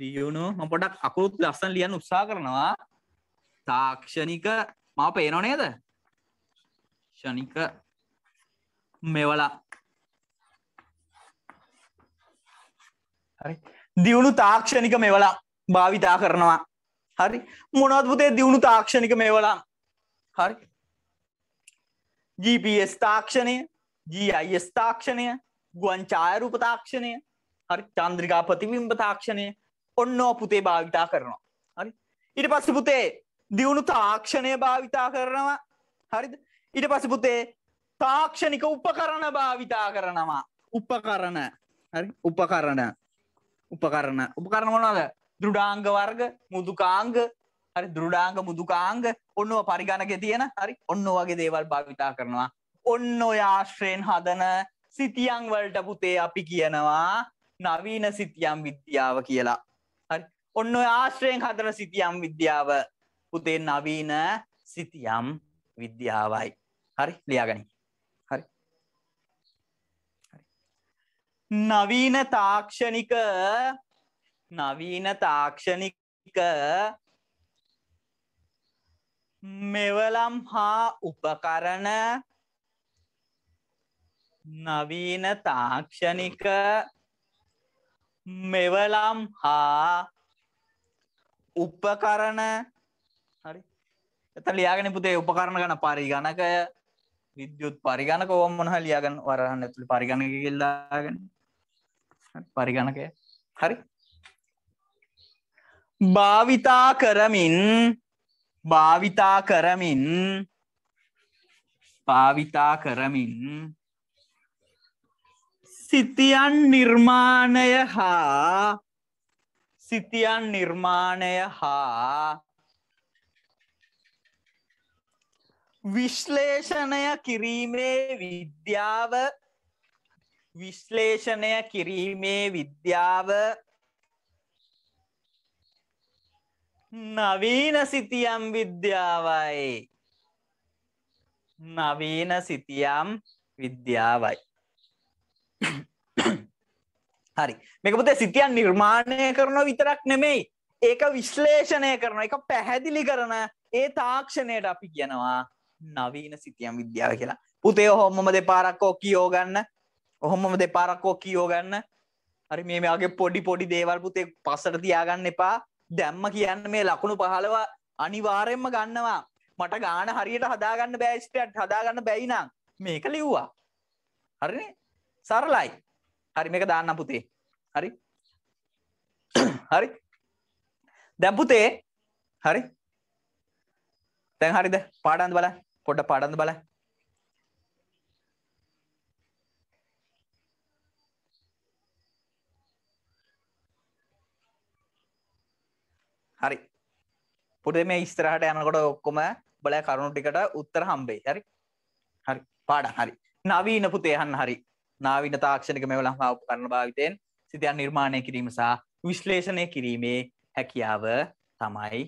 දියුණු මොපොඩක් අකුරුත් ලස්සන් ලියන්න උත්සා කරනවා තාක්ෂණික මව පේනො නේද ෂණික මෙවලා හරි දියුණු තාක්ෂණික මෙවලා භාවිතා කරනවා හරි මොනවත්පුතේ දියුණු තාක්ෂණික මේවලා හරි GPS තාක්ෂණය GIS තාක්ෂණය ගුවන් ඡායරූප තාක්ෂණය හරි චන්ද්‍රිකා ප්‍රතිබිම්බ තාක්ෂණය ඔන්න පුතේ භාවිතා කරනවා හරි ඊට පස්සේ පුතේ දියුණු තාක්ෂණය භාවිතා කරනවා හරිද ඊට පස්සේ පුතේ තාක්ෂණික උපකරණ භාවිතා කරනවා උපකරණ හරි උපකරණ උපකරණ උපකරණ මොනවද දෘඩාංග වර්ග මුදුකාංග හරි දෘඩාංග මුදුකාංග ඔන්නව පරිගණක තියෙන හරි ඔන්න වගේ දේවල් භාවිතා කරනවා ඔන්න ඔයාශ්‍රයෙන් හදන සිතියන් වලට පුතේ අපි කියනවා නවීන සිතියම් විද්‍යාව කියලා හරි ඔන්න ආශ්‍රයෙන් හදන සිතියම් විද්‍යාව පුතේ නවීන සිතියම් විද්‍යාවයි හරි ලියාගනි හරි නවීන තාක්ෂණික නවීන තාක්ෂණික මෙවලම් හා උපකරණ නවීන තාක්ෂණික මෙවලම් හා උපකරණ හරි එත ලියාගෙන පුතේ උපකරණ ගන පරිගණක විද්‍යුත් පරිගණක ඕම්මනහ ලියාගන්න වරහන්න ඇතුළි පරිගණක කිල්ලාගෙන පරිගණකය හරි භාවිතා කරමින් භාවිතා කරමින් භාවිතා කරමින් සිතියන් නිර්මාණය හා සිතියන් නිර්මාණය හා විශ්ලේෂණය කිරීමේ විද්‍යාව විශ්ලේෂණය කිරීමේ විද්‍යාව නවීන සිතියම් විද්‍යාවයි නවීන සිතියම් විද්‍යාවයි හරි මේක පුතේ සිතියන් නිර්මාණය කරන විතරක් නෙමෙයි ඒක විශ්ලේෂණය කරන එක පැහැදිලි කරන ඒ තාක්ෂණයට අපි කියනවා නවීන සිතියම් විද්‍යාව කියලා පුතේ ඔහොමම දෙපාරක් ඕ කියෝ ගන්න ඔහොමම දෙපාරක් ඕ කියෝ ගන්න හරි මේ මේගේ පොඩි පොඩි දේවල් පුතේ පස්සට තියාගන්න එපා දැම්ම කියන්න මේ ලකුණු පහලව අනිවාරයෙන්ම ගන්නවා මට ගාන හරියට හදාගන්න බෑස්ටට හදාගන්න බැයිනම් මේක ලිව්වා හරිනේ සරලයි හරි මේක දාන්න පුතේ හරි හරි දැම්පුතේ හරි තැන් හරිද පාඩන්ද බල කොඩ පාඩන්ද බලා පුටේ මේ ඉස්තරහට යනකොට ඔක්කොම බල කරුණු ටිකට උත්තර හම්බේ හරි හරි පාඩ හරි නවීන පුතේහන් හරි නාවින තාක්ෂණක මෙවල හාප කරන භාවිතයෙන් සිතයන් නිර්මාණය කිරීම සහ විශ්ලේෂණය කිරීමේ හැකියාව තමයි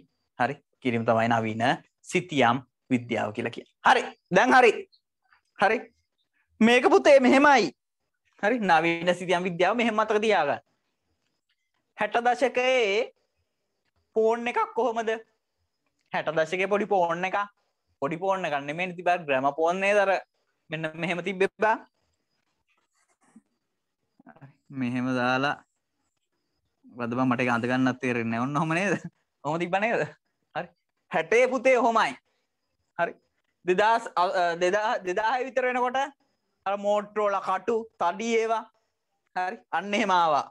හරි කිරීම තමයි නවීන සිතියම් විද්‍යාව කියලා කිය හරි දැන් හරි හරි මේක පුතේ මෙහෙමයි හරි නවීන සිතියම් විද්‍යාව මෙහෙම අතක තියාගන්න හැට දශකයේ ෆෝන් එකක් කොහොමද හැට දශක පොඩි පෝර්න එක පොඩි පෝර්න කන්න මේ තිබ ග්‍රම පෝර්ණය දර මෙන්න මෙහෙම තිබ බෙබ්බා මෙහෙම දාලා වදබ මට අන්තගන්න තේරෙන්න ඔන්න හොමනේද හොම තිබනේද හරි හැටේ පුතේ හොමයි හරි දෙදස් දෙදාහ විතර වෙනකොට අර මෝට්‍රෝල කටු තඩි ඒවා හරි අන්න එහෙමාවා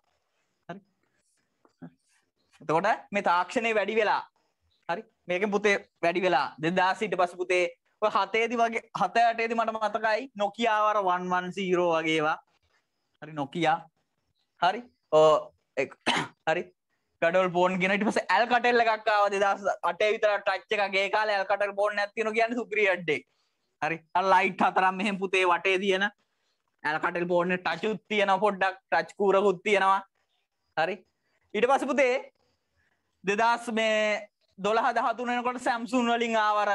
එතකොට මේ තාක්ෂණය වැඩි වෙලා මේක පුතේ වැඩි වෙලා දෙදා සිට පස පුතේ හතේදි වගේ හත අටේදි මට මතකයි නොකියාවර වන්වන් සීරෝ වගේවා හරි නොකයා හරි ඕ හරි කඩල් පෝන් ගෙනට පස ඇල් කටෙල්ල එකක්කාව දෙදස් අටේ විතර ටච්චකගේ කාල ඇල් කටල් පෝන් ඇතින කියන්න සුප්‍රියඩ්ඩේ හරි ලයිට් හතරම් මෙහෙම පුතේ වටේ තියෙන ඇල්කටල් පෝර්න ටචුත් තියෙන පොඩ්ඩක් ටච් කූරකුත් තියෙනවා හරි ඉට පස පුතේ දෙදස් මේ දොළහ දහතුනකොට සැම්සුන් වලින් ආවර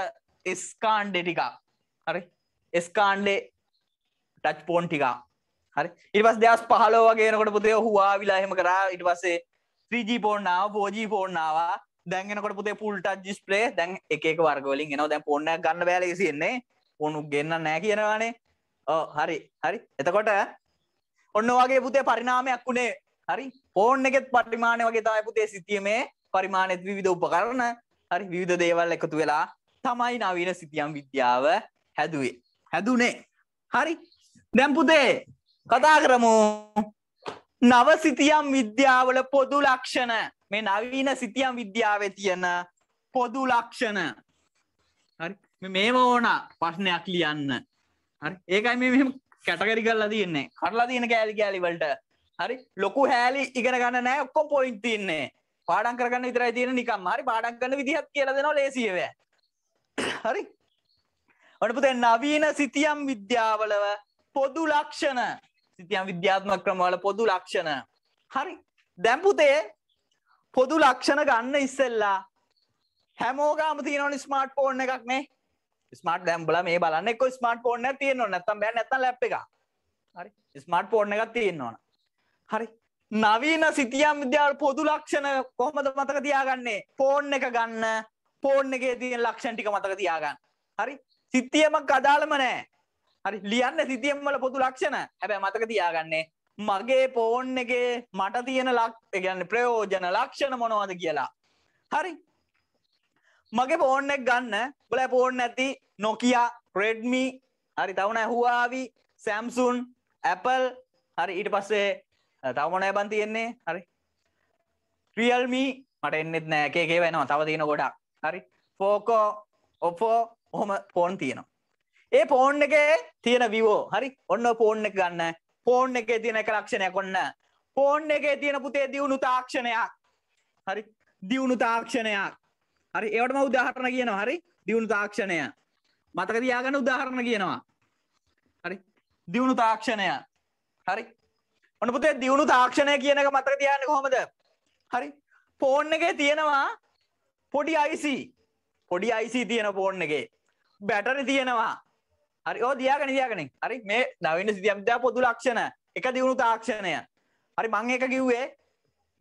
ස්කාන්්ඩෙ ටිකා හරි ස්කාන්්ඩේ ටච් පෝන් ටිකා හරි ඉටවස් දෙස් පහලෝ වගේනකොට පුතේ හවා විලා හෙම කරා ඉට පස්සේ ්‍රීජී පෝන්නාව පෝජී පෝන්නවා දැන්ගෙනකොට පුතේ පුල්ට ජිස්පලේ දැන් එකක වර්ගවලින් එනවා දැන් පොන්න ගන්න බැලසින්නේ ඔොනු ගන්න නෑ කියනවානේ ඕ හරි හරි එතකොට ඔන්න වගේ පුතේ පරිනාමයක් වුණේ හරි පෝර්න් එකෙත් පරිමාණය වගේ තමයි පුතේ සිතියීමේ පරිමාණෙත් විධ උපකරණ හරි විධ දේවල් එකතු වෙලා තමයි නවීන සිතියම් විද්‍යාව හැදුවේ හැදුනේ හරි දැම්පුතේ කතා කරමු නව සිතියම් විද්‍යාවල පොදු ලක්ෂණ මේ නවීන සිතියම් විද්‍යාවේ තියෙන පොදු ලක්ෂණ හරි මේම ඕන ප්‍රශ්නයක් ලියන්න හරි ඒකයි මේ මෙහෙම කැටගරි කරලා තියෙන්නේ කටලා තියෙන කෑලි කෑලි වලට හරි ලොකු හෑලි ඉගෙන ගන්න නෑ ඔක්කොම පොයින්ට් තියන්නේ පාඩම් කරගන්න විතරයි තියෙන නිකම් හරි පාඩම් කරන විදිහත් කියලා දෙනවා ලේසිය වේ. හරි. ඔන්න පුතේ නවීන සිතියම් විද්‍යාවලව පොදු ලක්ෂණ සිතියම් විද්‍යාත්මක ක්‍රමවල පොදු ලක්ෂණ. හරි. දැන් පුතේ පොදු ලක්ෂණ ගන්න ඉස්සෙල්ලා හැමෝගම තියෙනවනේ ස්මාර්ට් ෆෝන් එකක් නේ. ස්මාර්ට් දැන් බලලා මේ බලන්න එක්ක ස්මාර්ට් ෆෝන් එකක් තියෙන්න ඕන නැත්නම් බෑ නැත්නම් ලැප් එකක්. හරි. ස්මාර්ට් ෆෝන් එකක් තියෙන්න ඕන. හරි. නවීන සිතියම් විද්‍යාව පොදු ලක්ෂණ කොහොමද මතක තියාගන්නේ ෆෝන් එක ගන්න ෆෝන් එකේ තියෙන ලක්ෂණ ටික මතක තියාගන්න. හරි? සිතියමක් අදාළම නැහැ. හරි ලියන්න සිතියම් වල පොදු ලක්ෂණ. හැබැයි මතක තියාගන්නේ මගේ ෆෝන් එකේ මට තියෙන ලක් කියන්නේ ප්‍රයෝජන ලක්ෂණ මොනවද කියලා. හරි? මගේ ෆෝන් එක ගන්න. ඔයාලා ෆෝන් නැති Nokia, Redmi, හරි තව නැහැ Huawei, Samsung, Apple, හරි ඊට පස්සේ තවමනෑ බන් තියෙන්නේ හරි ්‍රියල්මී මට එන්නෙත් නෑ එකේ වෙනවා තව තියෙන ගොඩක් හරි ෆෝකෝ ඔපෝ හොම පෝන් තියෙනවා ඒ පෝන් එක තියෙන විවෝ හරි ඔන්න පෝන් එක ගන්න පෝන් එක තියෙන එක ලක්ෂණය කොන්න පෝන් එක තියෙන පුතේ දියුණු තාක්ෂණයක් හරි දියුණු තාක්ෂණයක් හරි ඒවටම උදාහරණ කියනවා හරි දියුණු තාක්ෂණය මතක තියාගන්න උදාහරණ කියනවා හරි දියුණු තාක්ෂණය හරි ඔන්න පුතේ දියුණු තාක්ෂණය කියන එක මතක තියාගන්න කොහොමද? හරි. ෆෝන් එකේ තියෙනවා පොඩි IC. පොඩි IC තියෙන ෆෝන් එකේ. බැටරි තියෙනවා. හරි. ඔය දියාගෙන දියාගෙන. හරි. මේ නවීන සිතියම්දා පොදු ලක්ෂණ. එක දියුණු තාක්ෂණය. හරි මං එක කිව්වේ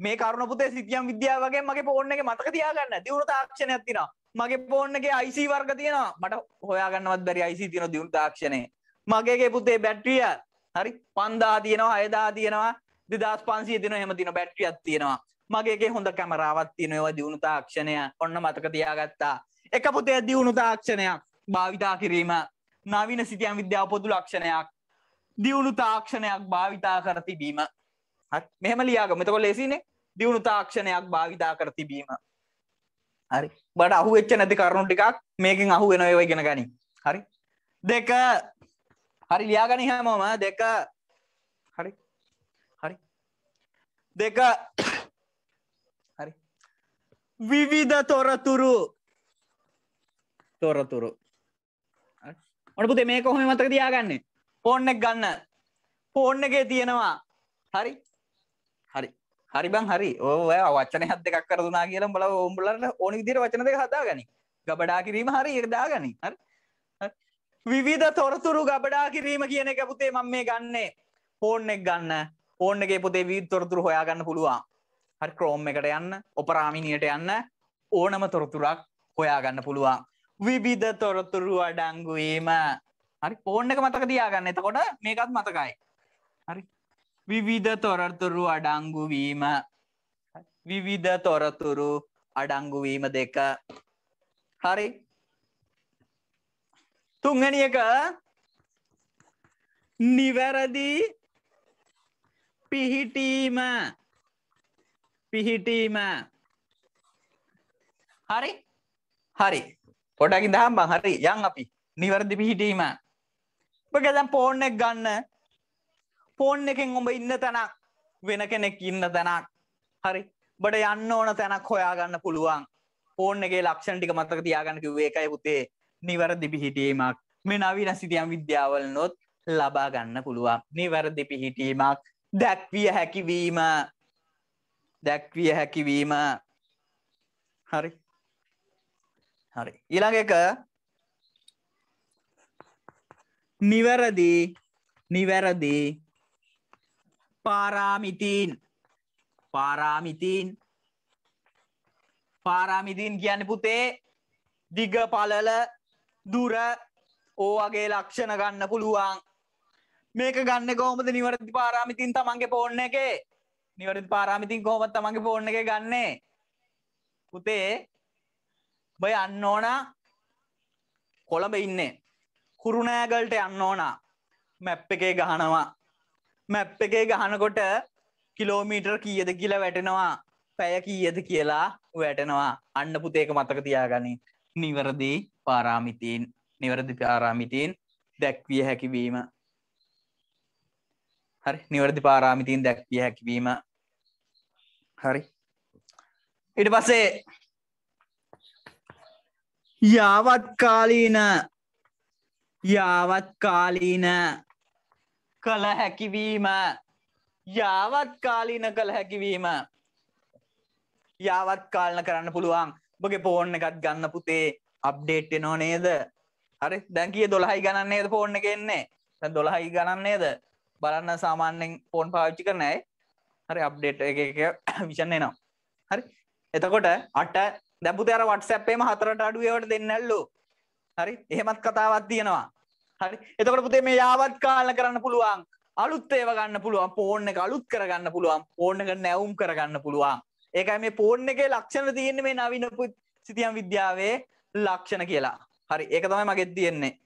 මේ කරුණ පුතේ සිතියම් විද්‍යාව වගේ මගේ ෆෝන් එකේ මතක තියාගන්න. දියුණු තාක්ෂණයක් තියෙනවා. මගේ ෆෝන් එකේ IC වර්ග තියෙනවා. මට හොයාගන්නවත් බැරි IC තියෙන දියුණු තාක්ෂණේ. මගේගේ පුතේ බැටරිය හරි පන්දා තියනවා අයදා තියනවා දෙදස් පන්සිය තින හෙම තින බැට්ටියක් තියෙනවා මගේගේ හොඳ කැමරාවත් තියනවා දියුණු තාක්ෂණය ඔන්න මතක තියාගත්තා එක පොතේ දියුණු තාක්ෂණයක් භාවිතා කිරීම නවින සිතියන් විද්‍යාව පොදු ලක්ෂණයක් දියුණු තාක්ෂණයක් භාවිතා කර තිබීම මෙහම ලියාගම තකො ලෙසිනේ දියුණු තාක්ෂණයක් භාවිතා කර තිබීම හරි බට අහු වෙච්ච නැති කරුණු ටිකක් මේකින් අහු වෙනයව ගෙන ගනි හරි දෙක හරි ලියාගනි හැමෝම දෙක හරි හරි දෙක හරි විවිධ තොරතුරු තොරතුරු ඔන පුතේ මේක කොහොම මතක තියාගන්නේ ෆෝන් එක ගන්න ෆෝන් එකේ තියෙනවා හරි හරි හරි බං හරි ඔය වචන හත් දෙකක් කර දුනා කියලා උඹලා උඹලට ඕනි විදිහට වචන දෙක හදාගනි ගබඩා කිරීම හරි ඒක දාගනි හරි විවිධ තොරතුරු ගබඩා කිරීම කියන එක පුතේ මම මේ ගන්නේ ෆෝන් එක ගන්න ෆෝන් එකේ පුතේ විවිධ තොරතුරු හොයා ගන්න පුළුවන් හරි ක්‍රෝම් එකට යන්න ඔපරාමිනියට යන්න ඕනම තොරතුරක් හොයා ගන්න පුළුවන් විවිධ තොරතුරු අඩංගු වීම හරි ෆෝන් එක මතක තියාගන්න එතකොට මේකත් මතකයි හරි විවිධ තොරතුරු අඩංගු වීම විවිධ තොරතුරු අඩංගු වීම දෙක හරි තුන්වැනි එක නිවැරදි පිහිටීම පිහිටීම හරි හරි පොඩකින් දහම් බං හරි යන් අපි නිවැරදි පිහිටීම ඔබ දැන් ෆෝන් එක ගන්න ෆෝන් එකෙන් ඔබ ඉන්න තැනක් වෙන කෙනෙක් ඉන්න තැනක් හරි බට යන්න ඕන තැනක් හොයාගන්න පුළුවන් ෆෝන් එකේ ලක්ෂණ ටික මතක තියාගන්න කිව්වේ ඒකයි පුතේ නිවරදි පිහිටීමක් මේ නවී රසිතියම් විද්‍යාවල නොත් ලබා ගන්න පුළුවන් නිවැරදි පිහිටීමක් දැක්විය හැකිවීම දැක්විය හැකිවීම හරි හරි ඊළඟ එක නිවැරදි නිවැරදි පාරාමිතීන් පාරාමිතීන් පාරාමිතීන් කියන්නේ පුතේ දිග පළල දුර ඕවගේ ලක්ෂණ ගන්න පුළුවන් මේක ගන්න කොහොමද නිවරදි පාරාමිතින් තමන්ගේ පෝර්ණ එකේ නිවරදි පාරාමිතින් කොහොමත් තමන්ගේ පෝර්ණ එක ගන්නේ පුතේ බය අන්න ඕනා කොළඹ ඉන්නේ කුරුණෑගල්ට යන්න ඕනා මැප් එකේ ගහනවා මැප් එකේ ගහනකොට කිලෝමීටර් කියද කියලා වැටෙනවා පැය කීයද කියලා වැටෙනවා අන්න පුතේක මතක තියාගනි නිවරදී පාරාමිතීන් නිවැරදි පාරාමිතීන් දැක්විය හැකිවීම හරි නිවැරදි පාරාමිතීන් දැක්විය හැකිවීම හරි ඉට පසේ යාවත්කාලීන යාවත්කාලීන කළ හැකිවීම යාවත්කාලීන කළ හැකිවීම යාවත්කාලන කරන්න පුළුවන් බගේ පෝර්ණ එකත් ගන්න පුතේ අප්ඩේට් වෙනෝ නේද හරි දැන් කිය දොළහයි ගණන් නේද ෆෝන් එක එන්නේ දැන් දොළහයි ගණන් නේද බලන්න සාමාන්‍යයෙන් ෆෝන් පාවිච්චි කරන අය හරි අප්ඩේට් එක එක විෂන් එනවා හරි එතකොට අට දැපුතේ අර WhatsApp එකේම හතරට අඩුවේවට දෙන්නල්ලු හරි එහෙමත් කතාවක් තියෙනවා හරි එතකොට පුතේ මේ යාවත් කාලන කරන්න පුළුවන් අලුත් ඒව ගන්න පුළුවන් ෆෝන් එක අලුත් කරගන්න පුළුවන් ෆෝන් එක නැවුම් කරගන්න පුළුවන් ඒකයි මේ ෆෝන් එකේ ලක්ෂණ තියෙන්නේ මේ නවීන සිතියම් විද්‍යාවේ ලක්ෂණ කියලා. හරි ඒක තමයි මගෙත් තියෙන්නේ.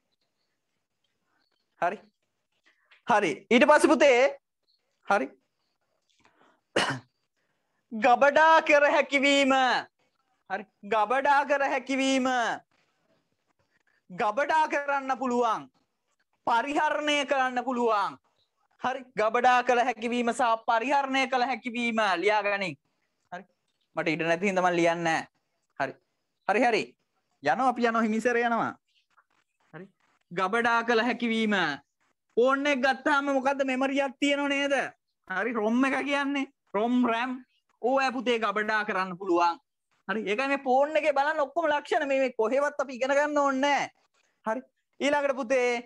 හරි. හරි ඊට පස්සේ පුතේ හරි. ගබඩා කර හැකිවීම. හරි ගබඩා කර හැකිවීම. ගබඩා කරන්න පුළුවන්. පරිහරණය කරන්න පුළුවන්. හරි ගබඩා කළ හැකිවීම සහ පරිහරණය කළ හැකිවීම ලියාගනින් හරි මට ඉඩ නැති හිඳ මම ලියන්නේ නැහැ හරි හරි හරි යන අපි යන හිමිසර යනවා හරි ගබඩා කළ හැකිවීම ඕන්නෙක් ගත්තාම මොකද මෙමරියක් තියෙන නේද හරි රොම් එක කියන්නේ රොම් රැම් ඕ ඇපුතේ ගබඩා කරන්න පුළුවන් හරි ඒක මේ පෝර්න් එකේ බලන්න ඔක්කොම ලක්ෂණ මේ කොහෙවත් අපි ඉගෙන ගන්න ඕනේ හරි ඊළඟට පුතේ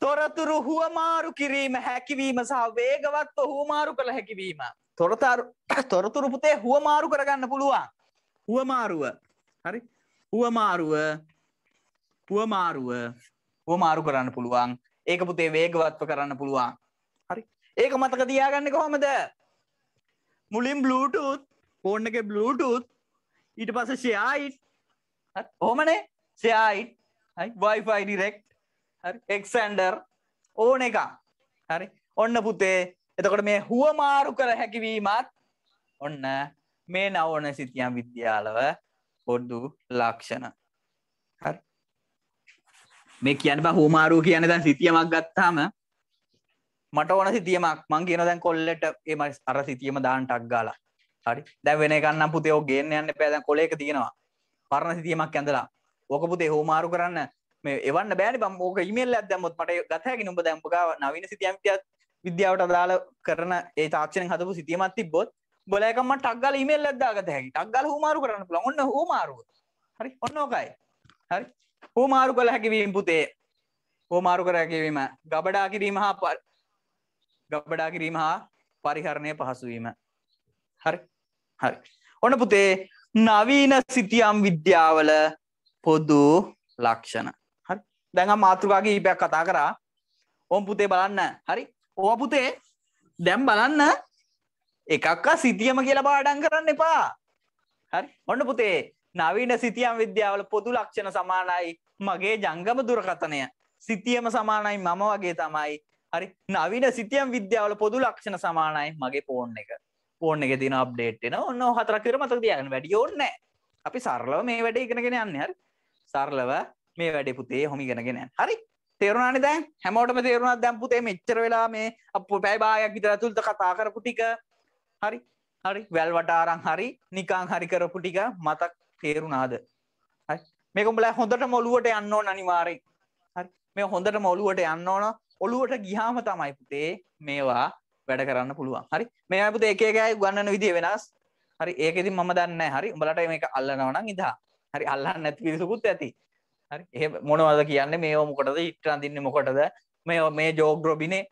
තොරතුරු හුවමාරු කිරීම හැකිවීම සහ වේගවත්ව හුවමාරු කළ හැකිවීම. තොරතුරු තොරතුරු පුතේ හුවමාරු කරගන්න පුළුවන්. හුවමාරුව. හරි. හුවමාරුව පුවමාරුව හුවමාරු කරන්න පුළුවන් ඒක පුතේ වේගවත්ව කරන්න පුළුවන් හරි ඒක මතක තියාගන්න කොහොමද මුලින් බලුටුත් ෆෝන් එක බලුටුත් ඊට පස ෂයායිට් ඕමනේ ෂයායිට් හයි වයිෆයි ඩිරෙක්් හරි එක්සන්ඩර් ඕන එක හරි ඔන්න පුතේ එතකොට මේ හුවමාරු කර හැකිවීමත් ඔන්න මේ නවන සිතියන් විද්‍යාලව පොඩ්දු ලක්ෂණ හරි මේ කියන්න බා හෝමාරුව කියන දැන් සිතියමක් ගත්තාම මට ඕන සිතියමක් මං කියන දැන් කොල්ලට ඒ මස් අර සිතියම දාන්න ටක් ගාලා හරි දැන් වෙන එකක් නම් පුතේ ඔය ගේන්න යන්න එපා දැන් කොලේක තියෙනවා පරණ සිතියමක් ඇඳලා ඕක පුතේ හෝමාරු කරන්න මේ එවන්න බෑනේ බම් ඕක ඊමේල් එකක් දැම්මොත් මට ගත හැකි නුඹ දැන් උඹ ගාව නවීන සිතියම් විද්‍යාවට අදාළ කරන ඒ තාක්ෂණයෙන් හදපු සිතියමක් තිබ්බොත් බොලයකම ටක්ගල ඉමල් ලද්දාගත හැකි ටක්ගල හූමාරු කරන්න පුළ ඔන්න හූමාරුව හරි ඔන්නෝකයි හරි හූමාරු කළ හැකිවීම් පුතේ හෝමාරු කර හැකිවීම ගබඩා කිරීම හා ගබඩා කිරීම හා පරිහරණය පහසුවීම හරි හරි ඔන්න පුතේ නවීන සිතියම් විද්‍යාවල පොදු ලක්ෂණ හරි දැඟ මාතෘකාගේ ඊපයක් කතා කරා ඕම් පුතේ බලන්න හරි ඕ පුතේ දැම් බලන්න එකක්ක සිතියම කියලා පාඩන් කරන්න එපා හරි ඔන්න පුතේ නවීන සිතියම් විද්‍යාවල පොදු ලක්ෂණ සමානයි මගේ ජංගම දුරකථනය සිතියම සමානයි මම වගේ තමයි හරි නවීන සිතියම් විද්‍යාවල පොදු ලක්ෂණ සමානයි මගේ පෝන් එක පෝන් එක තින අප්ඩේට් එන ඔන්න හතරක් විතර මතක තියාගන්න වැඩි ඕනේ අපි සරලව මේ වැඩේ ඉගෙනගෙන යන්නේ හරි සරලව මේ වැඩේ පුතේ හොම ඉගෙනගෙන යන්න හරි තේරුණානේ දැන් හැමෝටම තේරුණා දැන් පුතේ මෙච්චර වෙලා මේ අපෝ පැය භාගයක් විතර ඇතුළත කතා කරපු ටික හරි හරි වැල් වටාරං හරි නිකාං හරි කරපු ටික මතක් තේරුණාද මේක උඹලා හොඳට මොළුවට යන්න ඕන අනිවාර්යෙන් හරි මේ හොඳට මොළුවට යන්න ඕන ඔළුවට ගියාම තමයි පුතේ මේවා වැඩ කරන්න පුළුවන් හරි මේවා පුතේ එක එක අය උගන්වන විදිය වෙනස් හරි ඒක ඉතින් මම දන්නේ නැහැ හරි උඹලට මේක අල්ලනවා නම් ඉදා හරි අල්ලන්න නැති පිරිසුකුත් ඇති හරි එහෙම මොනවද කියන්නේ මේව මොකටද ඉට අඳින්නේ මොකටද මේ මේ ජෝග් රොබිනේ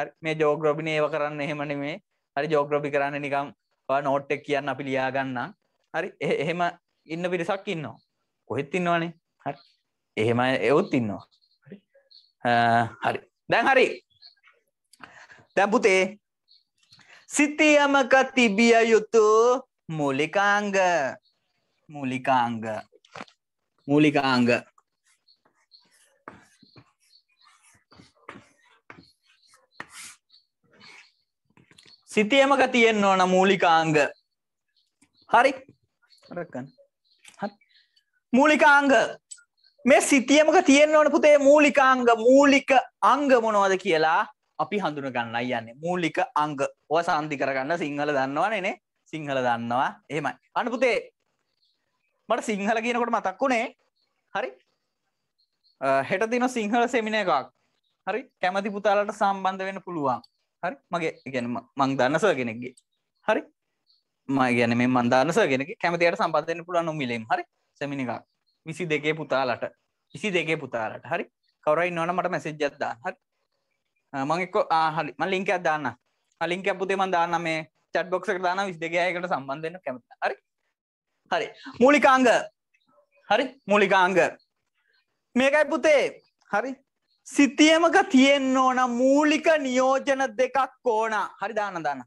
හරි මේ ජෝග් රොබිනේ ඒව කරන්න එහෙම නෙමේ හරි ජෝග්‍රපි කරන්න නිකම් නෝට්ටෙක් කියන්න අපි ලියාගන්න හරි එහෙම ඉන්න පිරිසක් ඉන්නවා කොහෙත් ඉන්නවානේ හරි එහෙම එවුත් ඉන්නවා හරි දැන් හරි තැපුතේ සිතියමක තිබිය යුතු මූලිකාංග මූලිකාංග මූලිකාංග සිතියමක තියෙන්න ඕන මූලිකාංග හරි රකන්න මූලිකාංග මේ සිතියමක තියෙන්න ඕන පුතේ මූලිකාංග මූලික අංග මොනවද කියලා අපි හඳුන ගන්න යන්නේ මූලික අංග ඔය සන්ධි කරගන්න සිංහල දන්නවනේ නේ සිංහල දන්නවා එහෙමයි අන්න පුතේ මට සිංහල කියනකොට මතක් වුණේ හරි හෙට දින සිංහල සෙමින එකක් හරි කැමති පුතාලට සම්බන්ධ වෙන්න පුළුවන් හරි මගේ ගැන මං දන්නස කෙනෙක්ගේ හරි ම ගැන මේ මන්දන්නස ගෙනක කැමතියට සම්පතන පුළන් නොමිලෙම් හරි සැමිනික විසි දෙකේ පුතාලට විසි දෙකේ පුතාලට හරි කවරයි නොන මට මැසෙජ්ජත්දා හරි මංෙක්කෝ ආහරි ම ලින්ක අදදාන්න අලින්ක පුතේ මන් දාන්න මේ චට් බොක්ස දාන විස් දෙකයකට සම්බන්ධයන කැමති හරි හරි මූලිකාංග හරි මූලිකාංග මේකයි පුතේ හරි සිතියමක තියෙන්න ඕන මූලික නියෝජන දෙකක් ඕන හරි දාන දන්න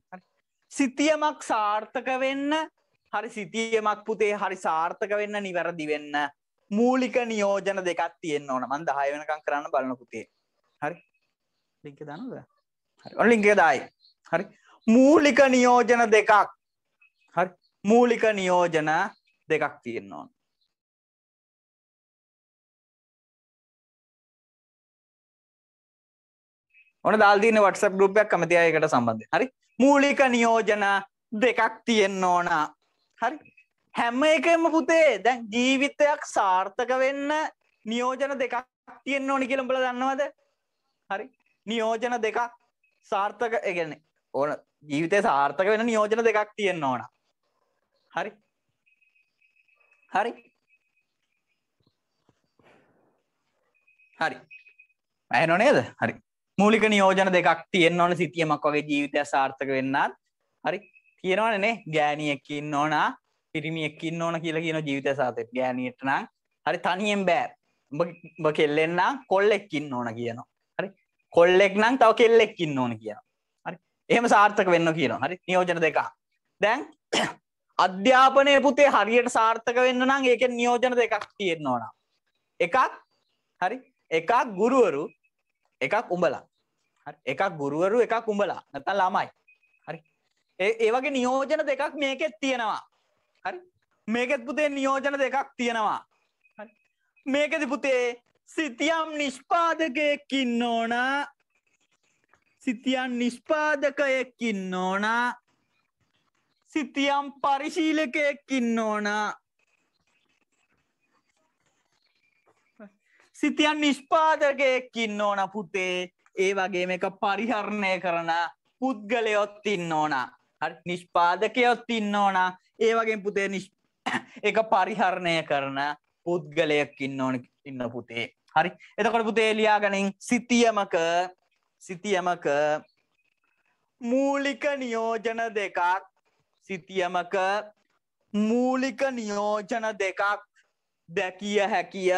සිතියමක් සාර්ථක වෙන්න හරි සිතියමක් පුතේ හරි සාර්ථක වෙන්න නිවැරදි වෙන්න මූලික නියෝජන දෙකක් තියෙන්න ඕන මන් දහය වෙනකම් කරන්න බලන පුතේ හරි ලිංක දානද හරි ඔන්න ලිංක දායි හරි මූලික නියෝජන දෙකක් හරි මූලික නියෝජන දෙකක් තියෙන්න ඕන ඕන දාල්දීන වටසප් ගරුපයක් කමතියයකට සම්බන්ධය හරි මූලික නියෝජන දෙකක් තියෙන්න්න ඕනා හරි හැම එකම පුතේ දැන් ජීවිතයක් සාර්ථක වෙන්න නියෝජන දෙකක් තියෙන්න්න ඕනි කියලඹල දන්නවද හරි නියෝජන දෙකක් සාර්ථක එකන ඕන ජීවිතය සාර්ථක වෙන නියෝජන දෙකක් තියෙන්න්න ඕන හරි හරි හරි ඇහනො නේද හරි මූලික නියෝජන දෙකක් තියෙන්න්න ඕන සිතියමක් වගේ ජීවිතය සාර්ථක වෙන්නත් හරි තියෙනවනනේ ගෑනියකින් ඕනා පිරිමියකින් ඕන කියලා කියන ජීවිත සාතෙත් ගෑනියට නම් හරි තනියෙන් බෑ කෙල්ලෙන්න්න කොල්ලෙක්කින් ඕන කියනවා හරි කොල්ලෙක් නම් තව කෙල්ලෙක්කින් ඕන කියනවා එහෙම සාර්ථක වෙන්න කියන හරි නියෝජන දෙක දැන් අධ්‍යාපනය පුතේ හරියට සාර්ථක වෙන්න නම් ඒක නියෝජන දෙකක් තියෙන්න ඕන එකක් හරි එකක් ගුරුවරු එකක් උඹලා එකක් ගුරුවරු එකක් උඹලා නැතන් ළමයි හරි ඒවගේ නියෝජන දෙකක් මේකෙත් තියෙනවා හරි මේකෙත් පුතේ නියෝජන දෙකක් තියෙනවා මේකෙද පුතේ සිතියම් නිෂ්පාදකයකින්න ඕන සිතියන් නිෂ්පාදකයකින්න ඕන සිතියම් පරිශීලකයකින්න ඕන සිතියන් නිෂ්පාදකයකින්න ඕන පුතේ ඒ වගේ මේක පරිහරණය කරන පුද්ගලයොත් ඉන්න ඕන නිෂ්පාදකයොත් ඉන්න ඕන ඒ වගේ පුතේ එක පරිහරණය කරන පුද්ගලයක් ඉන්න ඕන ඉන්න පුතේ හරි එතකොට පුතේ ලියාගනින් සිතියමක සිතියමක මූලික නියෝජන දෙකක් සිතියමක මූලික නියෝජන දෙකක් දැකිය හැකිය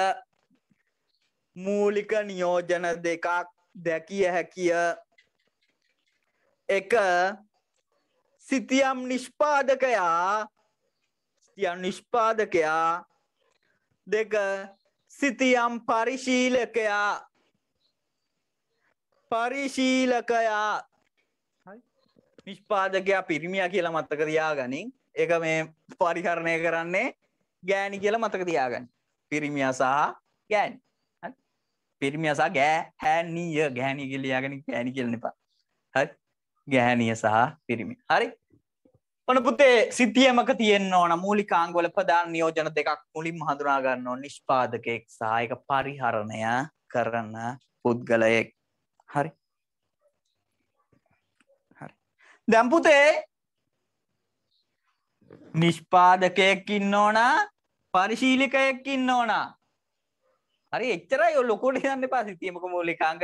මූලික නියෝජන දෙකක් දැකිය හැකිය එක සිතියම් නිෂ්පාදකයා සිතියම් නිෂ්පාදකයා දෙක සිතියම් පරිශීලකයා පරිශීලකයා නිෂ්පාදකයා පිරිමිය කියලා මත්තක තියාගනින් එක මේ පරිහරණය කරන්නේ ගෑනි කියලා මතක තියාගන්න පිරිමිය සහ ගෑනි පිරිමි අසා ගෑ හැනීය ගැහනී කියලියාගෙන පෑනි කියලන එපා හරි ගැහැනිය සහ පිරිමි හරි ඔන පුතේ සිතියමක තියෙන්න්න ඕන මූලිකාංගොල ප්‍රධාන නියෝජන දෙකක් මුලින් හඳුනාගන්න ඕ නිෂ්පාදකයෙක් සහයක පරිහරණය කරන්න පුද්ගලයෙක් හරි හරි දැම්පුතේ නිෂ්පාදකයෙක් ඉන්න ඕන පරිශීලිකයෙක් ඉන්න ඕනා හරි එච්චරයි ඔ ලොකුට යන්න පා සිතියමක මූලිකාංග